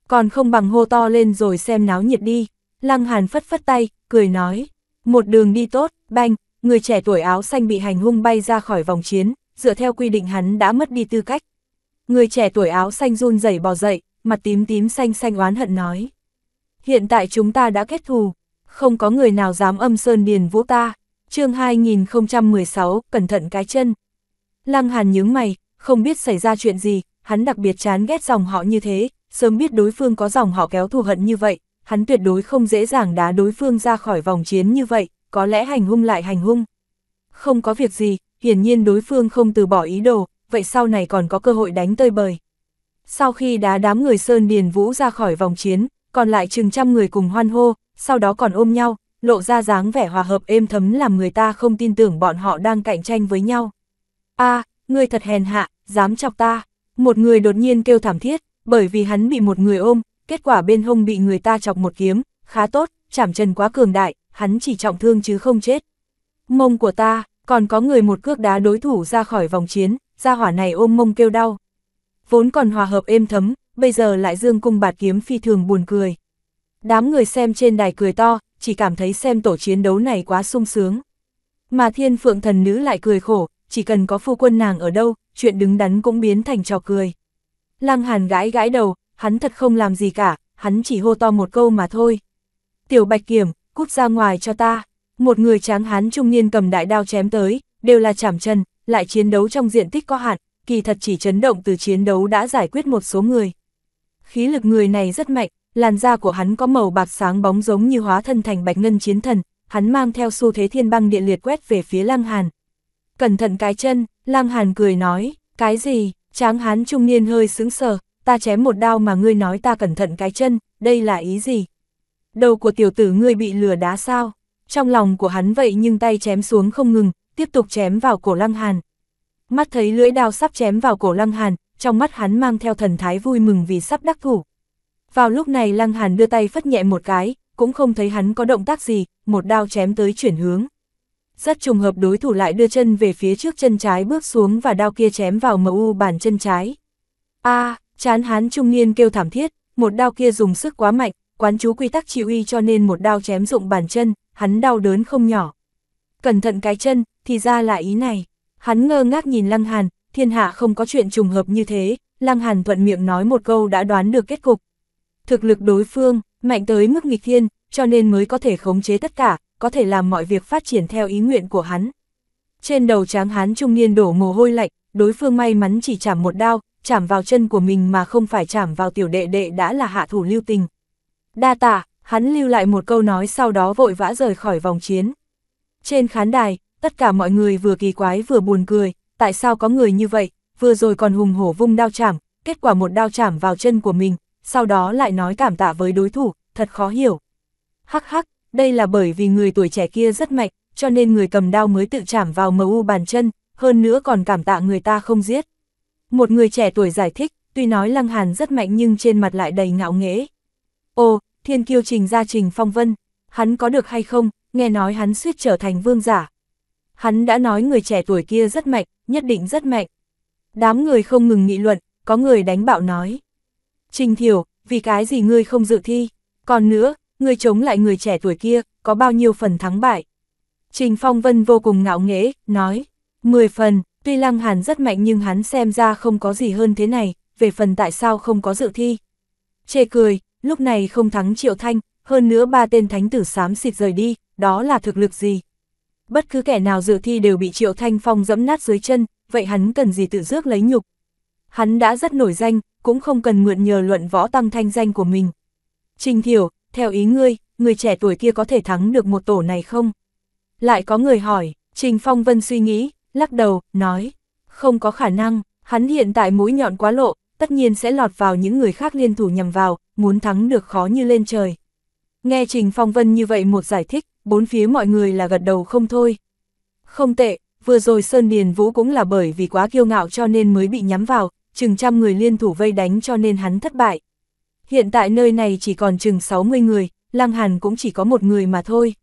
Còn không bằng hô to lên rồi xem náo nhiệt đi, Lăng Hàn phất phất tay, cười nói, một đường đi tốt, banh, người trẻ tuổi áo xanh bị hành hung bay ra khỏi vòng chiến, dựa theo quy định hắn đã mất đi tư cách. Người trẻ tuổi áo xanh run rẩy bò dậy, mặt tím tím xanh xanh oán hận nói. Hiện tại chúng ta đã kết thù, không có người nào dám âm sơn điền vũ ta, chương 2016, cẩn thận cái chân. Lăng Hàn nhướng mày, không biết xảy ra chuyện gì, hắn đặc biệt chán ghét dòng họ như thế, sớm biết đối phương có dòng họ kéo thù hận như vậy, hắn tuyệt đối không dễ dàng đá đối phương ra khỏi vòng chiến như vậy, có lẽ hành hung lại hành hung. Không có việc gì, hiển nhiên đối phương không từ bỏ ý đồ, vậy sau này còn có cơ hội đánh tơi bời. Sau khi đá đám người Sơn Điền Vũ ra khỏi vòng chiến, còn lại chừng trăm người cùng hoan hô, sau đó còn ôm nhau, lộ ra dáng vẻ hòa hợp êm thấm làm người ta không tin tưởng bọn họ đang cạnh tranh với nhau. a ngươi thật hèn hạ, dám chọc ta. Một người đột nhiên kêu thảm thiết, bởi vì hắn bị một người ôm, kết quả bên hông bị người ta chọc một kiếm, khá tốt, chảm chân quá cường đại, hắn chỉ trọng thương chứ không chết. Mông của ta, còn có người một cước đá đối thủ ra khỏi vòng chiến, ra hỏa này ôm mông kêu đau. Vốn còn hòa hợp êm thấm, bây giờ lại dương cung bạt kiếm phi thường buồn cười. Đám người xem trên đài cười to, chỉ cảm thấy xem tổ chiến đấu này quá sung sướng. Mà thiên phượng thần nữ lại cười khổ, chỉ cần có phu quân nàng ở đâu, chuyện đứng đắn cũng biến thành trò cười. Lăng hàn gãi gãi đầu, hắn thật không làm gì cả, hắn chỉ hô to một câu mà thôi. Tiểu bạch kiểm, cút ra ngoài cho ta. Một người tráng hán trung niên cầm đại đao chém tới, đều là chảm chân, lại chiến đấu trong diện tích có hạn, kỳ thật chỉ chấn động từ chiến đấu đã giải quyết một số người. Khí lực người này rất mạnh, Làn da của hắn có màu bạc sáng bóng giống như hóa thân thành bạch ngân chiến thần, hắn mang theo xu thế thiên băng điện liệt quét về phía Lăng Hàn. Cẩn thận cái chân, Lăng Hàn cười nói, cái gì, tráng hán trung niên hơi sững sờ, ta chém một đao mà ngươi nói ta cẩn thận cái chân, đây là ý gì? Đầu của tiểu tử ngươi bị lừa đá sao? Trong lòng của hắn vậy nhưng tay chém xuống không ngừng, tiếp tục chém vào cổ Lăng Hàn. Mắt thấy lưỡi đao sắp chém vào cổ Lăng Hàn, trong mắt hắn mang theo thần thái vui mừng vì sắp đắc thủ. Vào lúc này Lăng Hàn đưa tay phất nhẹ một cái, cũng không thấy hắn có động tác gì, một đao chém tới chuyển hướng. Rất trùng hợp đối thủ lại đưa chân về phía trước chân trái bước xuống và đao kia chém vào mờ u bàn chân trái. a chán hán trung niên kêu thảm thiết, một đao kia dùng sức quá mạnh, quán chú quy tắc chịu uy cho nên một đao chém dụng bàn chân, hắn đau đớn không nhỏ. Cẩn thận cái chân, thì ra là ý này. Hắn ngơ ngác nhìn Lăng Hàn, thiên hạ không có chuyện trùng hợp như thế, Lăng Hàn thuận miệng nói một câu đã đoán được kết cục, Thực lực đối phương, mạnh tới mức nghịch thiên, cho nên mới có thể khống chế tất cả, có thể làm mọi việc phát triển theo ý nguyện của hắn. Trên đầu tráng hán trung niên đổ mồ hôi lạnh, đối phương may mắn chỉ chạm một đao, chạm vào chân của mình mà không phải chạm vào tiểu đệ đệ đã là hạ thủ lưu tình. Đa tạ, hắn lưu lại một câu nói sau đó vội vã rời khỏi vòng chiến. Trên khán đài, tất cả mọi người vừa kỳ quái vừa buồn cười, tại sao có người như vậy, vừa rồi còn hùng hổ vung đao chạm, kết quả một đao chạm vào chân của mình, sau đó lại nói cảm tạ với đối thủ, thật khó hiểu. Hắc hắc, đây là bởi vì người tuổi trẻ kia rất mạnh, cho nên người cầm đao mới tự chạm vào u bàn chân, hơn nữa còn cảm tạ người ta không giết. Một người trẻ tuổi giải thích, tuy nói Lăng Hàn rất mạnh nhưng trên mặt lại đầy ngạo nghễ. Ồ, thiên kiêu trình gia trình phong vân, hắn có được hay không, nghe nói hắn suýt trở thành vương giả. Hắn đã nói người trẻ tuổi kia rất mạnh, nhất định rất mạnh. Đám người không ngừng nghị luận, có người đánh bạo nói. Trình Thiểu, vì cái gì ngươi không dự thi? Còn nữa, ngươi chống lại người trẻ tuổi kia, có bao nhiêu phần thắng bại? Trình Phong Vân vô cùng ngạo nghễ, nói, mười phần, tuy Lăng Hàn rất mạnh nhưng hắn xem ra không có gì hơn thế này, về phần tại sao không có dự thi. Chê cười, lúc này không thắng Triệu Thanh, hơn nữa ba tên thánh tử xám xịt rời đi, đó là thực lực gì? Bất cứ kẻ nào dự thi đều bị Triệu Thanh Phong dẫm nát dưới chân, vậy hắn cần gì tự rước lấy nhục, hắn đã rất nổi danh, cũng không cần mượn nhờ luận võ tăng thanh danh của mình. Trình Thiểu, theo ý ngươi, người trẻ tuổi kia có thể thắng được một tổ này không? Lại có người hỏi, Trình Phong Vân suy nghĩ, lắc đầu, nói, không có khả năng, hắn hiện tại mũi nhọn quá lộ, tất nhiên sẽ lọt vào những người khác liên thủ nhằm vào, muốn thắng được khó như lên trời. Nghe Trình Phong Vân như vậy một giải thích, bốn phía mọi người là gật đầu không thôi. Không tệ, vừa rồi Sơn Điền Vũ cũng là bởi vì quá kiêu ngạo cho nên mới bị nhắm vào, chừng trăm người liên thủ vây đánh cho nên hắn thất bại. Hiện tại nơi này chỉ còn chừng 60 người, Lăng Hàn cũng chỉ có một người mà thôi.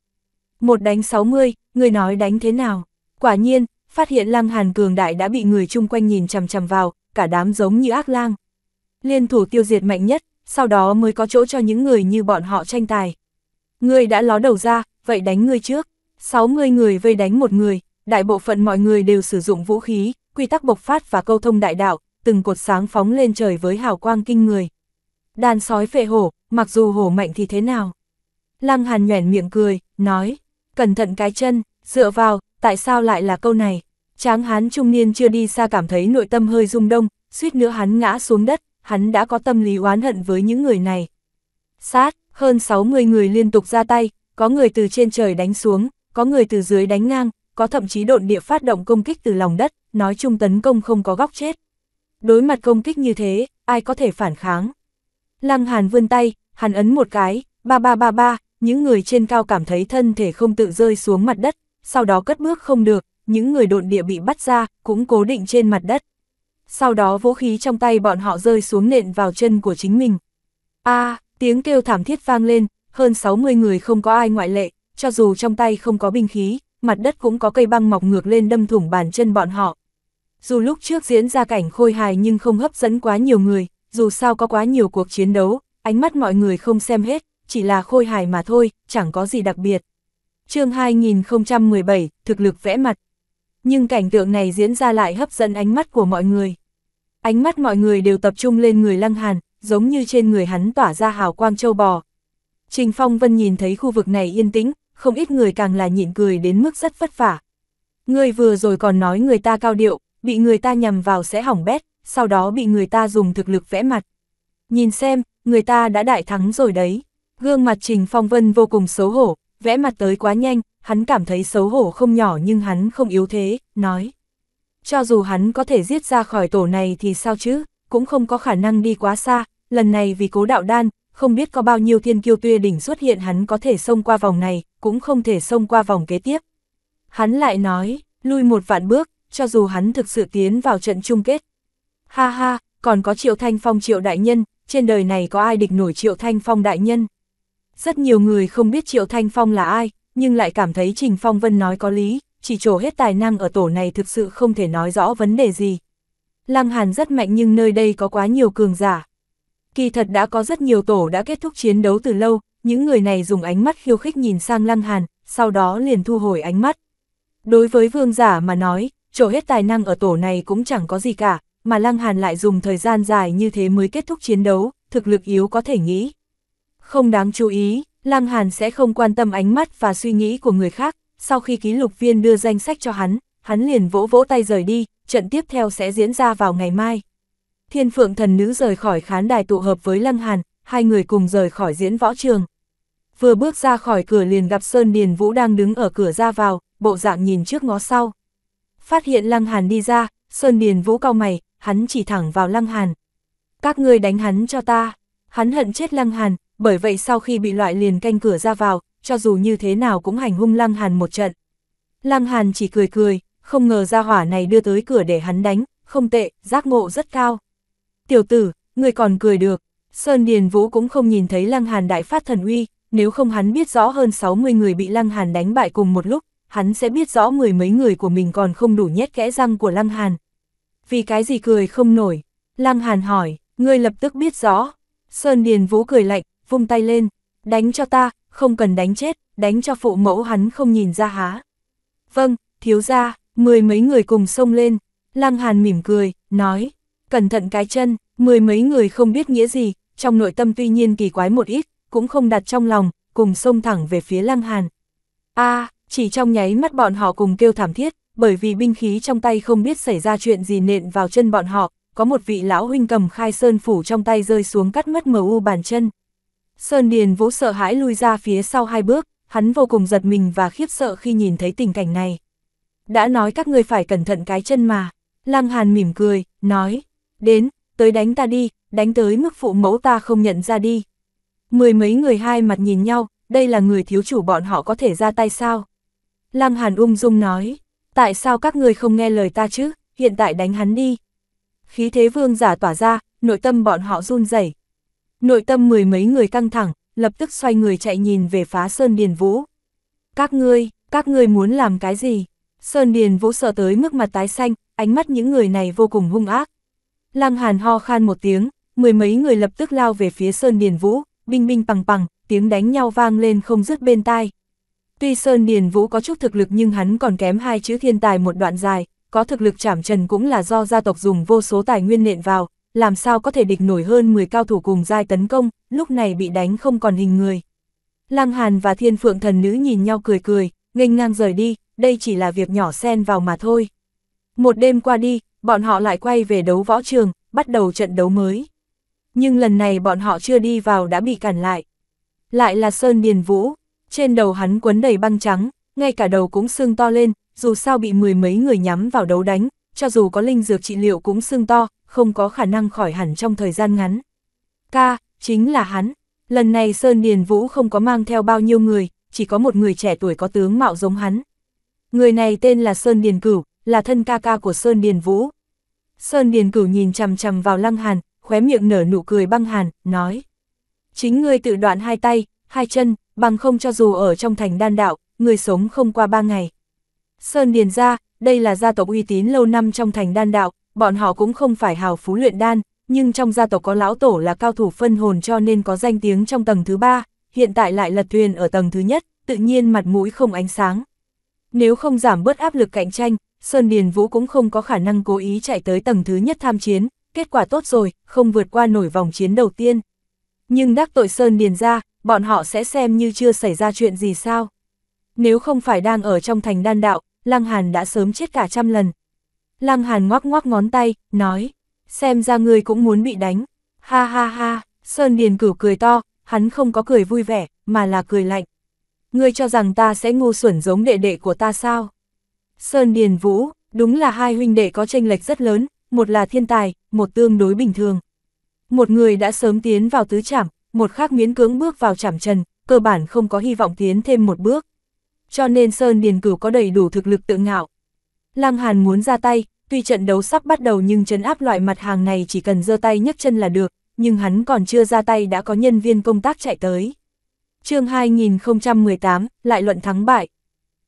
Một đánh 60, người nói đánh thế nào? Quả nhiên, phát hiện Lăng Hàn cường đại đã bị người chung quanh nhìn chằm chằm vào, cả đám giống như ác lang. Liên thủ tiêu diệt mạnh nhất, sau đó mới có chỗ cho những người như bọn họ tranh tài. Ngươi đã ló đầu ra, vậy đánh ngươi trước. 60 người vây đánh một người, đại bộ phận mọi người đều sử dụng vũ khí, quy tắc bộc phát và câu thông đại đạo, từng cột sáng phóng lên trời với hào quang kinh người. Đàn sói phệ hổ, mặc dù hổ mạnh thì thế nào? Lăng Hàn nhoẻn miệng cười, nói, cẩn thận cái chân, dựa vào, tại sao lại là câu này? Tráng hán trung niên chưa đi xa cảm thấy nội tâm hơi rung đông, suýt nữa hắn ngã xuống đất, hắn đã có tâm lý oán hận với những người này. Sát, hơn 60 người liên tục ra tay, có người từ trên trời đánh xuống, có người từ dưới đánh ngang, có thậm chí độn địa phát động công kích từ lòng đất, nói chung tấn công không có góc chết. Đối mặt công kích như thế, ai có thể phản kháng? Lăng Hàn vươn tay, hàn ấn một cái, ba ba ba ba, những người trên cao cảm thấy thân thể không tự rơi xuống mặt đất, sau đó cất bước không được, những người độn địa bị bắt ra, cũng cố định trên mặt đất. Sau đó vũ khí trong tay bọn họ rơi xuống nện vào chân của chính mình. a tiếng kêu thảm thiết vang lên, hơn 60 người không có ai ngoại lệ, cho dù trong tay không có binh khí, mặt đất cũng có cây băng mọc ngược lên đâm thủng bàn chân bọn họ, dù lúc trước diễn ra cảnh khôi hài nhưng không hấp dẫn quá nhiều người, dù sao có quá nhiều cuộc chiến đấu, ánh mắt mọi người không xem hết, chỉ là khôi hài mà thôi, chẳng có gì đặc biệt. chương 2017, thực lực vẽ mặt. Nhưng cảnh tượng này diễn ra lại hấp dẫn ánh mắt của mọi người. Ánh mắt mọi người đều tập trung lên người Lăng Hàn, giống như trên người hắn tỏa ra hào quang châu bò. Trình Phong Vân nhìn thấy khu vực này yên tĩnh, không ít người càng là nhịn cười đến mức rất vất vả. Người vừa rồi còn nói người ta cao điệu, bị người ta nhầm vào sẽ hỏng bét, sau đó bị người ta dùng thực lực vẽ mặt. Nhìn xem, người ta đã đại thắng rồi đấy. Gương mặt Trình Phong Vân vô cùng xấu hổ, vẽ mặt tới quá nhanh, hắn cảm thấy xấu hổ không nhỏ nhưng hắn không yếu thế, nói. Cho dù hắn có thể giết ra khỏi tổ này thì sao chứ, cũng không có khả năng đi quá xa, lần này vì cố đạo đan, không biết có bao nhiêu thiên kiêu tuya đỉnh xuất hiện hắn có thể xông qua vòng này, cũng không thể xông qua vòng kế tiếp. Hắn lại nói, lui một vạn bước, cho dù hắn thực sự tiến vào trận chung kết. Ha ha, còn có Triệu Thanh Phong Triệu Đại Nhân, trên đời này có ai địch nổi Triệu Thanh Phong Đại Nhân. Rất nhiều người không biết Triệu Thanh Phong là ai, nhưng lại cảm thấy Trình Phong Vân nói có lý, chỉ trổ hết tài năng ở tổ này thực sự không thể nói rõ vấn đề gì. Lăng Hàn rất mạnh nhưng nơi đây có quá nhiều cường giả. Kỳ thật đã có rất nhiều tổ đã kết thúc chiến đấu từ lâu, những người này dùng ánh mắt khiêu khích nhìn sang Lăng Hàn, sau đó liền thu hồi ánh mắt. Đối với vương giả mà nói, trổ hết tài năng ở tổ này cũng chẳng có gì cả, mà Lăng Hàn lại dùng thời gian dài như thế mới kết thúc chiến đấu, thực lực yếu có thể nghĩ. Không đáng chú ý, Lăng Hàn sẽ không quan tâm ánh mắt và suy nghĩ của người khác, sau khi ký lục viên đưa danh sách cho hắn, hắn liền vỗ vỗ tay rời đi, trận tiếp theo sẽ diễn ra vào ngày mai. Thiên Phượng Thần Nữ rời khỏi khán đài tụ hợp với Lăng Hàn, hai người cùng rời khỏi diễn võ trường. Vừa bước ra khỏi cửa liền gặp Sơn Điền Vũ đang đứng ở cửa ra vào, bộ dạng nhìn trước ngó sau phát hiện Lăng Hàn đi ra, Sơn Điền Vũ cao mày, hắn chỉ thẳng vào Lăng Hàn. Các ngươi đánh hắn cho ta. Hắn hận chết Lăng Hàn, bởi vậy sau khi bị loại liền canh cửa ra vào, cho dù như thế nào cũng hành hung Lăng Hàn một trận. Lăng Hàn chỉ cười cười, không ngờ ra hỏa này đưa tới cửa để hắn đánh, không tệ, giác ngộ rất cao. Tiểu tử, người còn cười được. Sơn Điền Vũ cũng không nhìn thấy Lăng Hàn đại phát thần uy, nếu không hắn biết rõ hơn 60 người bị Lăng Hàn đánh bại cùng một lúc, hắn sẽ biết rõ mười mấy người của mình còn không đủ nhét kẽ răng của Lăng Hàn. Vì cái gì cười không nổi? Lăng Hàn hỏi, ngươi lập tức biết rõ. Sơn Điền Vũ cười lạnh, vung tay lên, đánh cho ta, không cần đánh chết, đánh cho phụ mẫu hắn không nhìn ra há. Vâng, thiếu ra, mười mấy người cùng xông lên. Lăng Hàn mỉm cười, nói, cẩn thận cái chân, mười mấy người không biết nghĩa gì, trong nội tâm tuy nhiên kỳ quái một ít, cũng không đặt trong lòng, cùng xông thẳng về phía Lăng Hàn. a à, chỉ trong nháy mắt bọn họ cùng kêu thảm thiết, bởi vì binh khí trong tay không biết xảy ra chuyện gì nện vào chân bọn họ, có một vị lão huynh cầm khai sơn phủ trong tay rơi xuống cắt mất mờ u bàn chân. Sơn Điền Vũ sợ hãi lui ra phía sau hai bước, hắn vô cùng giật mình và khiếp sợ khi nhìn thấy tình cảnh này. Đã nói các người phải cẩn thận cái chân mà, Lăng Hàn mỉm cười, nói, đến, tới đánh ta đi, đánh tới mức phụ mẫu ta không nhận ra đi. Mười mấy người hai mặt nhìn nhau, đây là người thiếu chủ bọn họ có thể ra tay sao? Lăng Hàn ung dung nói, tại sao các người không nghe lời ta chứ, hiện tại đánh hắn đi. Khí thế vương giả tỏa ra, nội tâm bọn họ run rẩy. Nội tâm mười mấy người căng thẳng, lập tức xoay người chạy nhìn về phá Sơn Điền Vũ. Các ngươi, các ngươi muốn làm cái gì? Sơn Điền Vũ sợ tới mức mặt tái xanh, ánh mắt những người này vô cùng hung ác. Lăng Hàn ho khan một tiếng, mười mấy người lập tức lao về phía Sơn Điền Vũ, binh binh bằng bằng, tiếng đánh nhau vang lên không dứt bên tai. Tuy Sơn Điền Vũ có chút thực lực nhưng hắn còn kém hai chữ thiên tài một đoạn dài, có thực lực chảm trần cũng là do gia tộc dùng vô số tài nguyên nện vào, làm sao có thể địch nổi hơn 10 cao thủ cùng giai tấn công, lúc này bị đánh không còn hình người. Lăng Hàn và Thiên Phượng thần nữ nhìn nhau cười cười, nghênh ngang rời đi, đây chỉ là việc nhỏ xen vào mà thôi. Một đêm qua đi, bọn họ lại quay về đấu võ trường, bắt đầu trận đấu mới. Nhưng lần này bọn họ chưa đi vào đã bị cản lại. Lại là Sơn Điền Vũ, trên đầu hắn quấn đầy băng trắng, ngay cả đầu cũng sưng to lên, dù sao bị mười mấy người nhắm vào đấu đánh, cho dù có linh dược trị liệu cũng sưng to, không có khả năng khỏi hẳn trong thời gian ngắn. Ca, chính là hắn. Lần này Sơn Điền Vũ không có mang theo bao nhiêu người, chỉ có một người trẻ tuổi có tướng mạo giống hắn. Người này tên là Sơn Điền Cửu, là thân ca ca của Sơn Điền Vũ. Sơn Điền Cửu nhìn chằm chằm vào Lăng Hàn, khóe miệng nở nụ cười băng hàn, nói. Chính ngươi tự đoạn hai tay, hai chân, bằng không cho dù ở trong thành đan đạo, người sống không qua ba ngày. Sơn Điền gia, đây là gia tộc uy tín lâu năm trong thành đan đạo, bọn họ cũng không phải hào phú luyện đan, nhưng trong gia tộc có lão tổ là cao thủ phân hồn cho nên có danh tiếng trong tầng thứ ba, hiện tại lại lật thuyền ở tầng thứ nhất, tự nhiên mặt mũi không ánh sáng. Nếu không giảm bớt áp lực cạnh tranh, Sơn Điền Vũ cũng không có khả năng cố ý chạy tới tầng thứ nhất tham chiến, kết quả tốt rồi, không vượt qua nổi vòng chiến đầu tiên. Nhưng đắc tội Sơn Điền ra, bọn họ sẽ xem như chưa xảy ra chuyện gì sao. Nếu không phải đang ở trong thành đan đạo, Lăng Hàn đã sớm chết cả trăm lần. Lăng Hàn ngoắc ngoắc ngón tay, nói, xem ra ngươi cũng muốn bị đánh. Ha ha ha, Sơn Điền cửu cười to, hắn không có cười vui vẻ, mà là cười lạnh. Ngươi cho rằng ta sẽ ngu xuẩn giống đệ đệ của ta sao? Sơn Điền Vũ, đúng là hai huynh đệ có tranh lệch rất lớn, một là thiên tài, một tương đối bình thường. Một người đã sớm tiến vào tứ trảm, một khác miễn cưỡng bước vào chạm trần, cơ bản không có hy vọng tiến thêm một bước. Cho nên Sơn Điền Cửu có đầy đủ thực lực tự ngạo. Lăng Hàn muốn ra tay, tuy trận đấu sắp bắt đầu nhưng trấn áp loại mặt hàng này chỉ cần giơ tay nhấc chân là được, nhưng hắn còn chưa ra tay đã có nhân viên công tác chạy tới. chương 2018, lại luận thắng bại.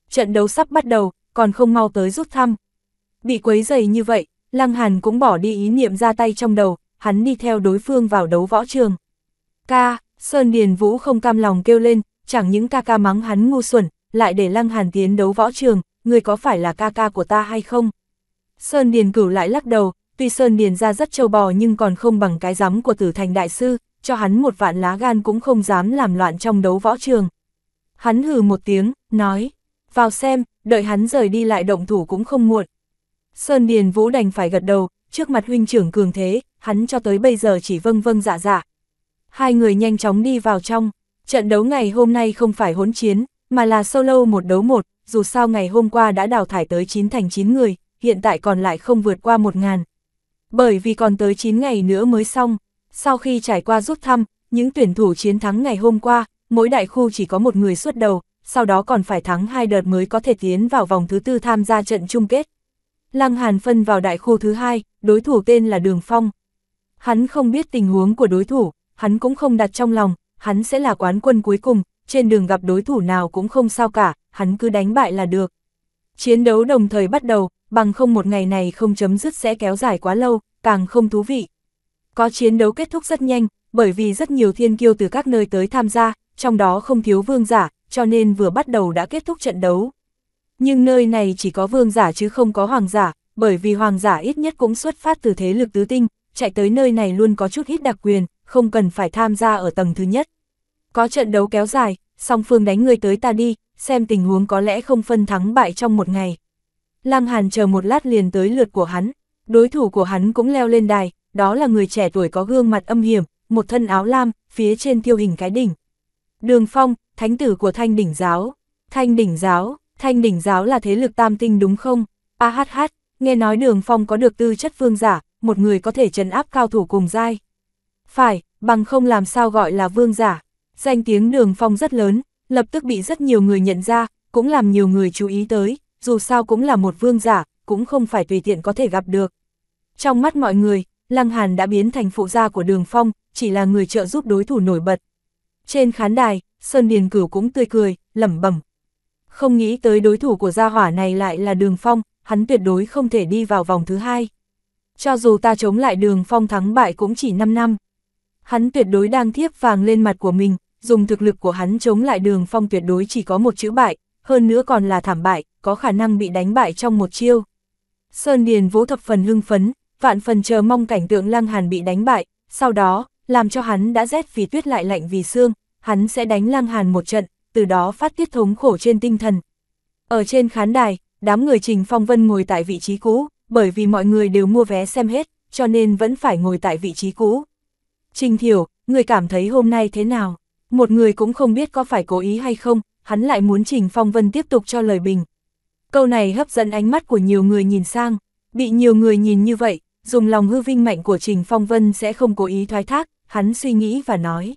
Trận đấu sắp bắt đầu, còn không mau tới rút thăm. Bị quấy dày như vậy, Lăng Hàn cũng bỏ đi ý niệm ra tay trong đầu, hắn đi theo đối phương vào đấu võ trường. Ca, Sơn Điền Vũ không cam lòng kêu lên, chẳng những ca ca mắng hắn ngu xuẩn, lại để Lăng Hàn tiến đấu võ trường, người có phải là ca ca của ta hay không? Sơn Điền cửu lại lắc đầu, tuy Sơn Điền ra rất trâu bò nhưng còn không bằng cái giám của tử thành đại sư, cho hắn một vạn lá gan cũng không dám làm loạn trong đấu võ trường. Hắn hừ một tiếng, nói, vào xem, đợi hắn rời đi lại động thủ cũng không muộn. Sơn Điền Vũ đành phải gật đầu, trước mặt huynh trưởng cường thế, hắn cho tới bây giờ chỉ vâng vâng dạ dạ, hai người nhanh chóng đi vào trong. Trận đấu ngày hôm nay không phải hỗn chiến, mà là solo một đấu một, dù sao ngày hôm qua đã đào thải tới 9 thành 9 người, hiện tại còn lại không vượt qua 1 ngàn. Bởi vì còn tới 9 ngày nữa mới xong, sau khi trải qua rút thăm, những tuyển thủ chiến thắng ngày hôm qua, mỗi đại khu chỉ có một người xuất đầu, sau đó còn phải thắng hai đợt mới có thể tiến vào vòng thứ tư tham gia trận chung kết. Lăng Hàn phân vào đại khu thứ hai, đối thủ tên là Đường Phong. Hắn không biết tình huống của đối thủ, hắn cũng không đặt trong lòng, hắn sẽ là quán quân cuối cùng, trên đường gặp đối thủ nào cũng không sao cả, hắn cứ đánh bại là được. Chiến đấu đồng thời bắt đầu, bằng không một ngày này không chấm dứt sẽ kéo dài quá lâu, càng không thú vị. Có chiến đấu kết thúc rất nhanh, bởi vì rất nhiều thiên kiêu từ các nơi tới tham gia, trong đó không thiếu vương giả, cho nên vừa bắt đầu đã kết thúc trận đấu. Nhưng nơi này chỉ có vương giả chứ không có hoàng giả, bởi vì hoàng giả ít nhất cũng xuất phát từ thế lực tứ tinh, chạy tới nơi này luôn có chút hít đặc quyền, không cần phải tham gia ở tầng thứ nhất. Có trận đấu kéo dài, song phương đánh người tới ta đi, xem tình huống có lẽ không phân thắng bại trong một ngày. Lăng Hàn chờ một lát liền tới lượt của hắn, đối thủ của hắn cũng leo lên đài, đó là người trẻ tuổi có gương mặt âm hiểm, một thân áo lam, phía trên tiêu hình cái đỉnh. Đường Phong, thánh tử của Thanh Đỉnh Giáo. Thanh Đỉnh Giáo, Thanh Đỉnh Giáo là thế lực tam tinh đúng không? A hát hát, nghe nói Đường Phong có được tư chất vương giả, một người có thể trấn áp cao thủ cùng giai. Phải, bằng không làm sao gọi là vương giả. Danh tiếng đường phong rất lớn, lập tức bị rất nhiều người nhận ra, cũng làm nhiều người chú ý tới, dù sao cũng là một vương giả, cũng không phải tùy tiện có thể gặp được. Trong mắt mọi người, Lăng Hàn đã biến thành phụ gia của đường phong, chỉ là người trợ giúp đối thủ nổi bật. Trên khán đài, Sơn Điền Cửu cũng tươi cười, lẩm bẩm. Không nghĩ tới đối thủ của gia hỏa này lại là đường phong, hắn tuyệt đối không thể đi vào vòng thứ hai. Cho dù ta chống lại đường phong thắng bại cũng chỉ 5 năm. Hắn tuyệt đối đang thiếp vàng lên mặt của mình, dùng thực lực của hắn chống lại đường phong tuyệt đối chỉ có một chữ bại, hơn nữa còn là thảm bại, có khả năng bị đánh bại trong một chiêu. Sơn Điền vỗ thập phần hưng phấn, vạn phần chờ mong cảnh tượng Lăng Hàn bị đánh bại, sau đó, làm cho hắn đã rét vì tuyết lại lạnh vì xương, hắn sẽ đánh Lăng Hàn một trận, từ đó phát tiết thống khổ trên tinh thần. Ở trên khán đài, đám người Trình Phong Vân ngồi tại vị trí cũ, bởi vì mọi người đều mua vé xem hết, cho nên vẫn phải ngồi tại vị trí cũ. Trình Thiểu, người cảm thấy hôm nay thế nào? Một người cũng không biết có phải cố ý hay không, hắn lại muốn Trình Phong Vân tiếp tục cho lời bình. Câu này hấp dẫn ánh mắt của nhiều người nhìn sang, bị nhiều người nhìn như vậy, dùng lòng hư vinh mạnh của Trình Phong Vân sẽ không cố ý thoái thác, hắn suy nghĩ và nói.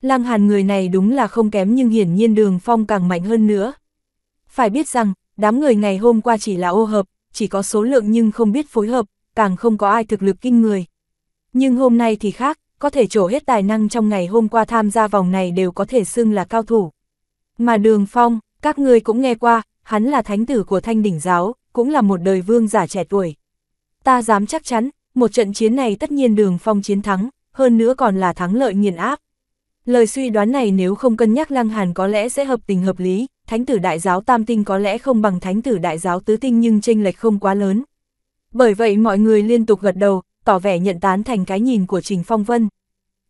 Lăng Hàn người này đúng là không kém nhưng hiển nhiên đường phong càng mạnh hơn nữa. Phải biết rằng, đám người ngày hôm qua chỉ là ô hợp, chỉ có số lượng nhưng không biết phối hợp, càng không có ai thực lực kinh người. Nhưng hôm nay thì khác, có thể trổ hết tài năng trong ngày hôm qua tham gia vòng này đều có thể xưng là cao thủ. Mà Đường Phong, các ngươi cũng nghe qua, hắn là thánh tử của thanh đỉnh giáo, cũng là một đời vương giả trẻ tuổi. Ta dám chắc chắn, một trận chiến này tất nhiên Đường Phong chiến thắng, hơn nữa còn là thắng lợi nghiền áp. Lời suy đoán này nếu không cân nhắc Lăng Hàn có lẽ sẽ hợp tình hợp lý, thánh tử đại giáo tam tinh có lẽ không bằng thánh tử đại giáo tứ tinh nhưng chênh lệch không quá lớn. Bởi vậy mọi người liên tục gật đầu, tỏ vẻ nhận tán thành cái nhìn của Trình Phong Vân.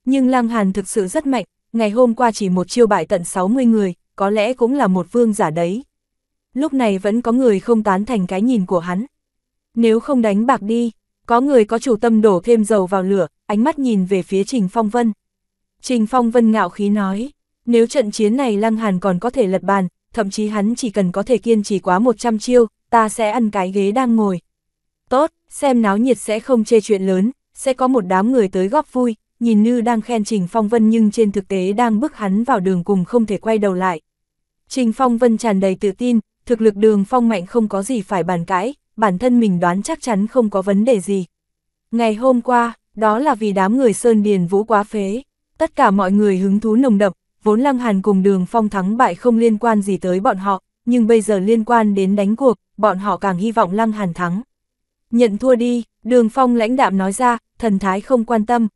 Nhưng Lăng Hàn thực sự rất mạnh, ngày hôm qua chỉ một chiêu bại tận 60 người, có lẽ cũng là một vương giả đấy. Lúc này vẫn có người không tán thành cái nhìn của hắn. Nếu không đánh bạc đi, có người có chủ tâm đổ thêm dầu vào lửa, ánh mắt nhìn về phía Trình Phong Vân. Trình Phong Vân ngạo khí nói, nếu trận chiến này Lăng Hàn còn có thể lật bàn, thậm chí hắn chỉ cần có thể kiên trì quá 100 chiêu, ta sẽ ăn cái ghế đang ngồi. Tốt, xem náo nhiệt sẽ không chê chuyện lớn, sẽ có một đám người tới góp vui, nhìn như đang khen Trình Phong Vân nhưng trên thực tế đang bước hắn vào đường cùng không thể quay đầu lại. Trình Phong Vân tràn đầy tự tin, thực lực đường phong mạnh không có gì phải bàn cãi, bản thân mình đoán chắc chắn không có vấn đề gì. Ngày hôm qua, đó là vì đám người Sơn Điền Vũ quá phế, tất cả mọi người hứng thú nồng đậm, vốn Lăng Hàn cùng đường phong thắng bại không liên quan gì tới bọn họ, nhưng bây giờ liên quan đến đánh cuộc, bọn họ càng hy vọng Lăng Hàn thắng. Nhận thua đi, đường phong lãnh đạm nói ra, thần thái không quan tâm.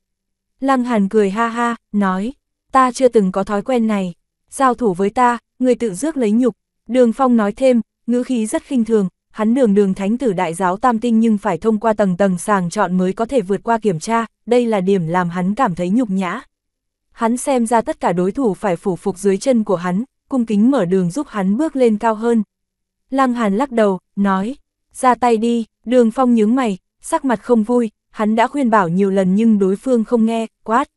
Lăng Hàn cười ha ha, nói, ta chưa từng có thói quen này, giao thủ với ta, người tự rước lấy nhục. Đường phong nói thêm, ngữ khí rất khinh thường, hắn đường đường thánh tử đại giáo tam tinh nhưng phải thông qua tầng tầng sàng chọn mới có thể vượt qua kiểm tra, đây là điểm làm hắn cảm thấy nhục nhã. Hắn xem ra tất cả đối thủ phải phủ phục dưới chân của hắn, cung kính mở đường giúp hắn bước lên cao hơn. Lăng Hàn lắc đầu, nói, ra tay đi, đường phong nhướng mày, sắc mặt không vui, hắn đã khuyên bảo nhiều lần nhưng đối phương không nghe, quát.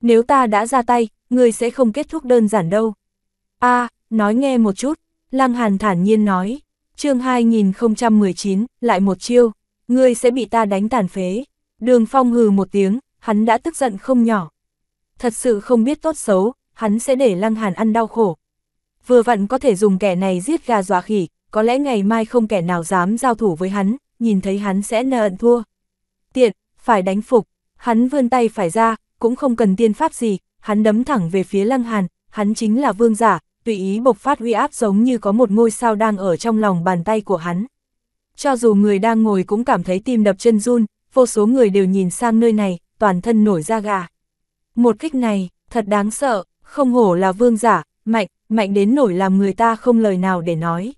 Nếu ta đã ra tay, người sẽ không kết thúc đơn giản đâu. a nói nghe một chút, Lăng Hàn thản nhiên nói, chương 2019, lại một chiêu, ngươi sẽ bị ta đánh tàn phế. Đường Phong hừ một tiếng, hắn đã tức giận không nhỏ. Thật sự không biết tốt xấu, hắn sẽ để Lăng Hàn ăn đau khổ. Vừa vặn có thể dùng kẻ này giết gà dọa khỉ, có lẽ ngày mai không kẻ nào dám giao thủ với hắn, nhìn thấy hắn sẽ nợ ẩn thua. Tiện, phải đánh phục, hắn vươn tay phải ra, cũng không cần tiên pháp gì, hắn đấm thẳng về phía Lăng Hàn, hắn chính là vương giả, tùy ý bộc phát uy áp giống như có một ngôi sao đang ở trong lòng bàn tay của hắn. Cho dù người đang ngồi cũng cảm thấy tim đập chân run, vô số người đều nhìn sang nơi này, toàn thân nổi da gà. Một kích này, thật đáng sợ, không hổ là vương giả, mạnh, mạnh đến nổi làm người ta không lời nào để nói.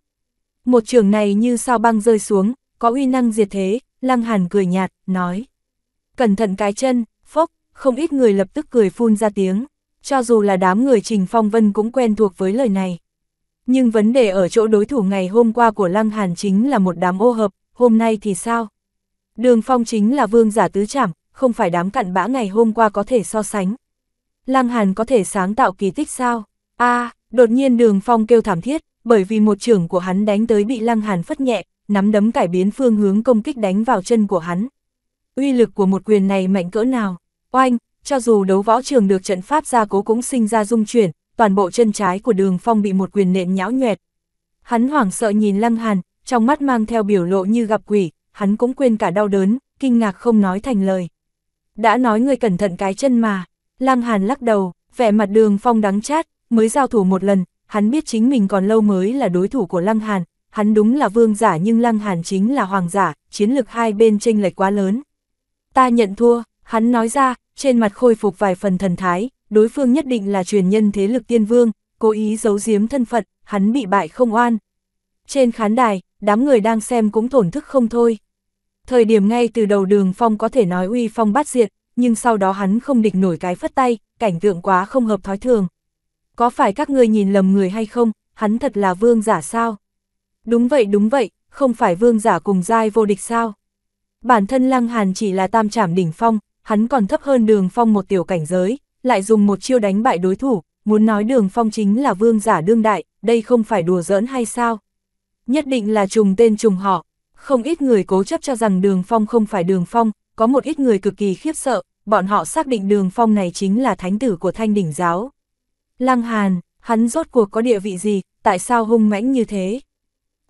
Một trường này như sao băng rơi xuống, có uy năng diệt thế, Lăng Hàn cười nhạt, nói. Cẩn thận cái chân, phốc, không ít người lập tức cười phun ra tiếng. Cho dù là đám người Trình Phong Vân cũng quen thuộc với lời này. Nhưng vấn đề ở chỗ đối thủ ngày hôm qua của Lăng Hàn chính là một đám ô hợp, hôm nay thì sao? Đường Phong chính là vương giả tứ trảm, không phải đám cặn bã ngày hôm qua có thể so sánh. Lăng Hàn có thể sáng tạo kỳ tích sao? a đột nhiên đường Phong kêu thảm thiết, bởi vì một trưởng của hắn đánh tới bị Lăng Hàn phất nhẹ, nắm đấm cải biến phương hướng công kích đánh vào chân của hắn. Uy lực của một quyền này mạnh cỡ nào? Oanh, cho dù đấu võ trường được trận pháp gia cố cũng sinh ra dung chuyển, toàn bộ chân trái của Đường Phong bị một quyền nện nhão nhoẹt. Hắn hoảng sợ nhìn Lăng Hàn, trong mắt mang theo biểu lộ như gặp quỷ, hắn cũng quên cả đau đớn, kinh ngạc không nói thành lời. Đã nói người cẩn thận cái chân mà, Lăng Hàn lắc đầu, vẻ mặt đường phong đắng chát, mới giao thủ một lần, hắn biết chính mình còn lâu mới là đối thủ của Lăng Hàn, hắn đúng là vương giả nhưng Lăng Hàn chính là hoàng giả, chiến lực hai bên chênh lệch quá lớn. Ta nhận thua, hắn nói ra, trên mặt khôi phục vài phần thần thái, đối phương nhất định là truyền nhân thế lực tiên vương, cố ý giấu giếm thân phận, hắn bị bại không oan. Trên khán đài, đám người đang xem cũng thổn thức không thôi. Thời điểm ngay từ đầu đường phong có thể nói uy phong bát diệt, nhưng sau đó hắn không địch nổi cái phất tay, cảnh tượng quá không hợp thói thường có phải các ngươi nhìn lầm người hay không, hắn thật là vương giả sao? Đúng vậy đúng vậy, không phải vương giả cùng giai vô địch sao? Bản thân Lăng Hàn chỉ là tam trảm đỉnh phong, hắn còn thấp hơn đường phong một tiểu cảnh giới, lại dùng một chiêu đánh bại đối thủ, muốn nói đường phong chính là vương giả đương đại, đây không phải đùa giỡn hay sao? Nhất định là trùng tên trùng họ, không ít người cố chấp cho rằng đường phong không phải đường phong, có một ít người cực kỳ khiếp sợ, bọn họ xác định đường phong này chính là thánh tử của thanh đỉnh giáo. Lăng Hàn, hắn rốt cuộc có địa vị gì, tại sao hung mãnh như thế?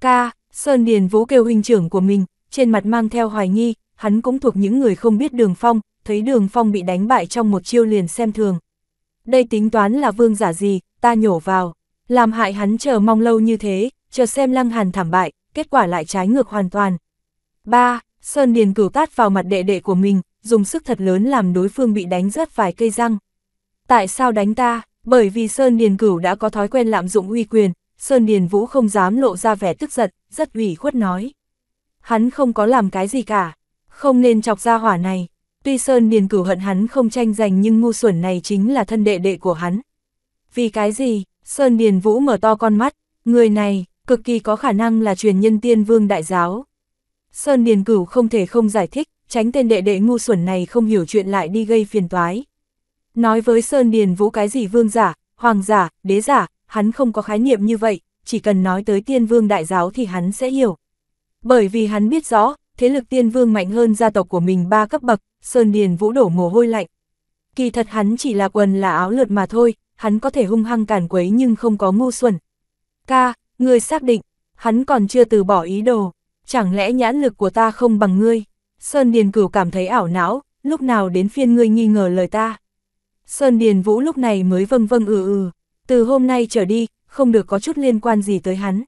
Ca, Sơn Điền Vũ kêu huynh trưởng của mình, trên mặt mang theo hoài nghi, hắn cũng thuộc những người không biết đường phong, thấy đường phong bị đánh bại trong một chiêu liền xem thường. Đây tính toán là vương giả gì, ta nhổ vào, làm hại hắn chờ mong lâu như thế, chờ xem lăng hàn thảm bại, kết quả lại trái ngược hoàn toàn. 3. Sơn Điền cửu tát vào mặt đệ đệ của mình, dùng sức thật lớn làm đối phương bị đánh rớt vài cây răng. Tại sao đánh ta? Bởi vì Sơn Điền Cửu đã có thói quen lạm dụng uy quyền, Sơn Điền Vũ không dám lộ ra vẻ tức giận, rất ủy khuất nói. Hắn không có làm cái gì cả, không nên chọc ra hỏa này. Tuy Sơn Điền Cửu hận hắn không tranh giành nhưng ngu xuẩn này chính là thân đệ đệ của hắn. Vì cái gì, Sơn Điền Vũ mở to con mắt, người này, cực kỳ có khả năng là truyền nhân tiên vương đại giáo. Sơn Điền Cửu không thể không giải thích, tránh tên đệ đệ ngu xuẩn này không hiểu chuyện lại đi gây phiền toái. Nói với Sơn Điền Vũ cái gì vương giả, hoàng giả, đế giả, hắn không có khái niệm như vậy, chỉ cần nói tới tiên vương đại giáo thì hắn sẽ hiểu. Bởi vì hắn biết rõ, thế lực tiên vương mạnh hơn gia tộc của mình ba cấp bậc, Sơn Điền Vũ đổ mồ hôi lạnh. Kỳ thật hắn chỉ là quần là áo lượt mà thôi, hắn có thể hung hăng càn quấy nhưng không có ngu xuẩn. Ca, ngươi xác định, hắn còn chưa từ bỏ ý đồ, chẳng lẽ nhãn lực của ta không bằng ngươi? Sơn Điền Cửu cảm thấy ảo não, lúc nào đến phiên ngươi nghi ngờ lời ta. Sơn Điền Vũ lúc này mới vâng vâng ừ ừ, từ hôm nay trở đi, không được có chút liên quan gì tới hắn.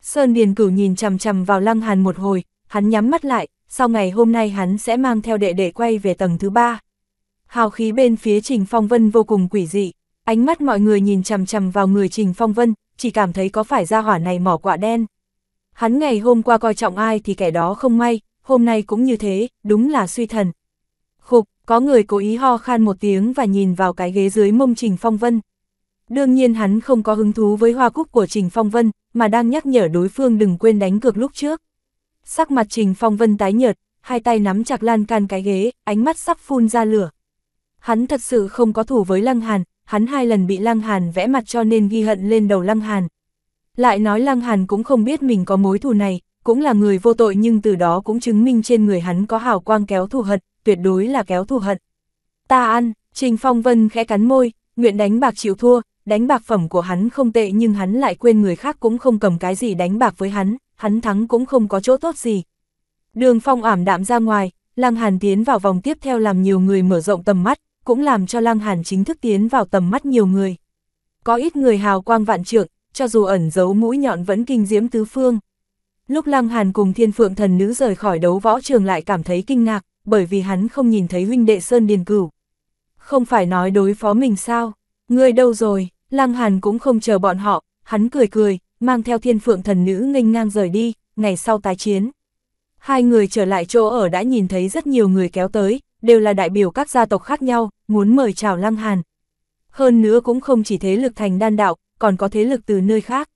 Sơn Điền Cửu nhìn chằm chằm vào Lăng Hàn một hồi, hắn nhắm mắt lại, sau ngày hôm nay hắn sẽ mang theo đệ đệ quay về tầng thứ ba. Hào khí bên phía Trình Phong Vân vô cùng quỷ dị, ánh mắt mọi người nhìn chằm chằm vào người Trình Phong Vân, chỉ cảm thấy có phải ra hỏa này mỏ quạ đen. Hắn ngày hôm qua coi trọng ai thì kẻ đó không may, hôm nay cũng như thế, đúng là suy thần. Khục, có người cố ý ho khan một tiếng và nhìn vào cái ghế dưới mông Trình Phong Vân. Đương nhiên hắn không có hứng thú với hoa cúc của Trình Phong Vân, mà đang nhắc nhở đối phương đừng quên đánh cược lúc trước. Sắc mặt Trình Phong Vân tái nhợt, hai tay nắm chặt lan can cái ghế, ánh mắt sắp phun ra lửa. Hắn thật sự không có thủ với Lăng Hàn, hắn hai lần bị Lăng Hàn vẽ mặt cho nên ghi hận lên đầu Lăng Hàn. Lại nói Lăng Hàn cũng không biết mình có mối thù này, cũng là người vô tội nhưng từ đó cũng chứng minh trên người hắn có hào quang kéo thù hận, tuyệt đối là kéo thù hận. Ta ăn, Trình Phong Vân khẽ cắn môi, nguyện đánh bạc chịu thua, đánh bạc phẩm của hắn không tệ nhưng hắn lại quên người khác cũng không cầm cái gì đánh bạc với hắn, hắn thắng cũng không có chỗ tốt gì. Đường Phong ảm đạm ra ngoài, Lăng Hàn tiến vào vòng tiếp theo làm nhiều người mở rộng tầm mắt, cũng làm cho Lăng Hàn chính thức tiến vào tầm mắt nhiều người. Có ít người hào quang vạn trượng, cho dù ẩn giấu mũi nhọn vẫn kinh diễm tứ phương. Lúc Lăng Hàn cùng Thiên Phượng Thần Nữ rời khỏi đấu võ trường lại cảm thấy kinh ngạc, bởi vì hắn không nhìn thấy huynh đệ Sơn Điền Cửu. Không phải nói đối phó mình sao, ngươi đâu rồi, Lăng Hàn cũng không chờ bọn họ, hắn cười cười, mang theo thiên phượng thần nữ nghênh ngang rời đi, ngày sau tái chiến. Hai người trở lại chỗ ở đã nhìn thấy rất nhiều người kéo tới, đều là đại biểu các gia tộc khác nhau, muốn mời chào Lăng Hàn. Hơn nữa cũng không chỉ thế lực thành đan đạo, còn có thế lực từ nơi khác.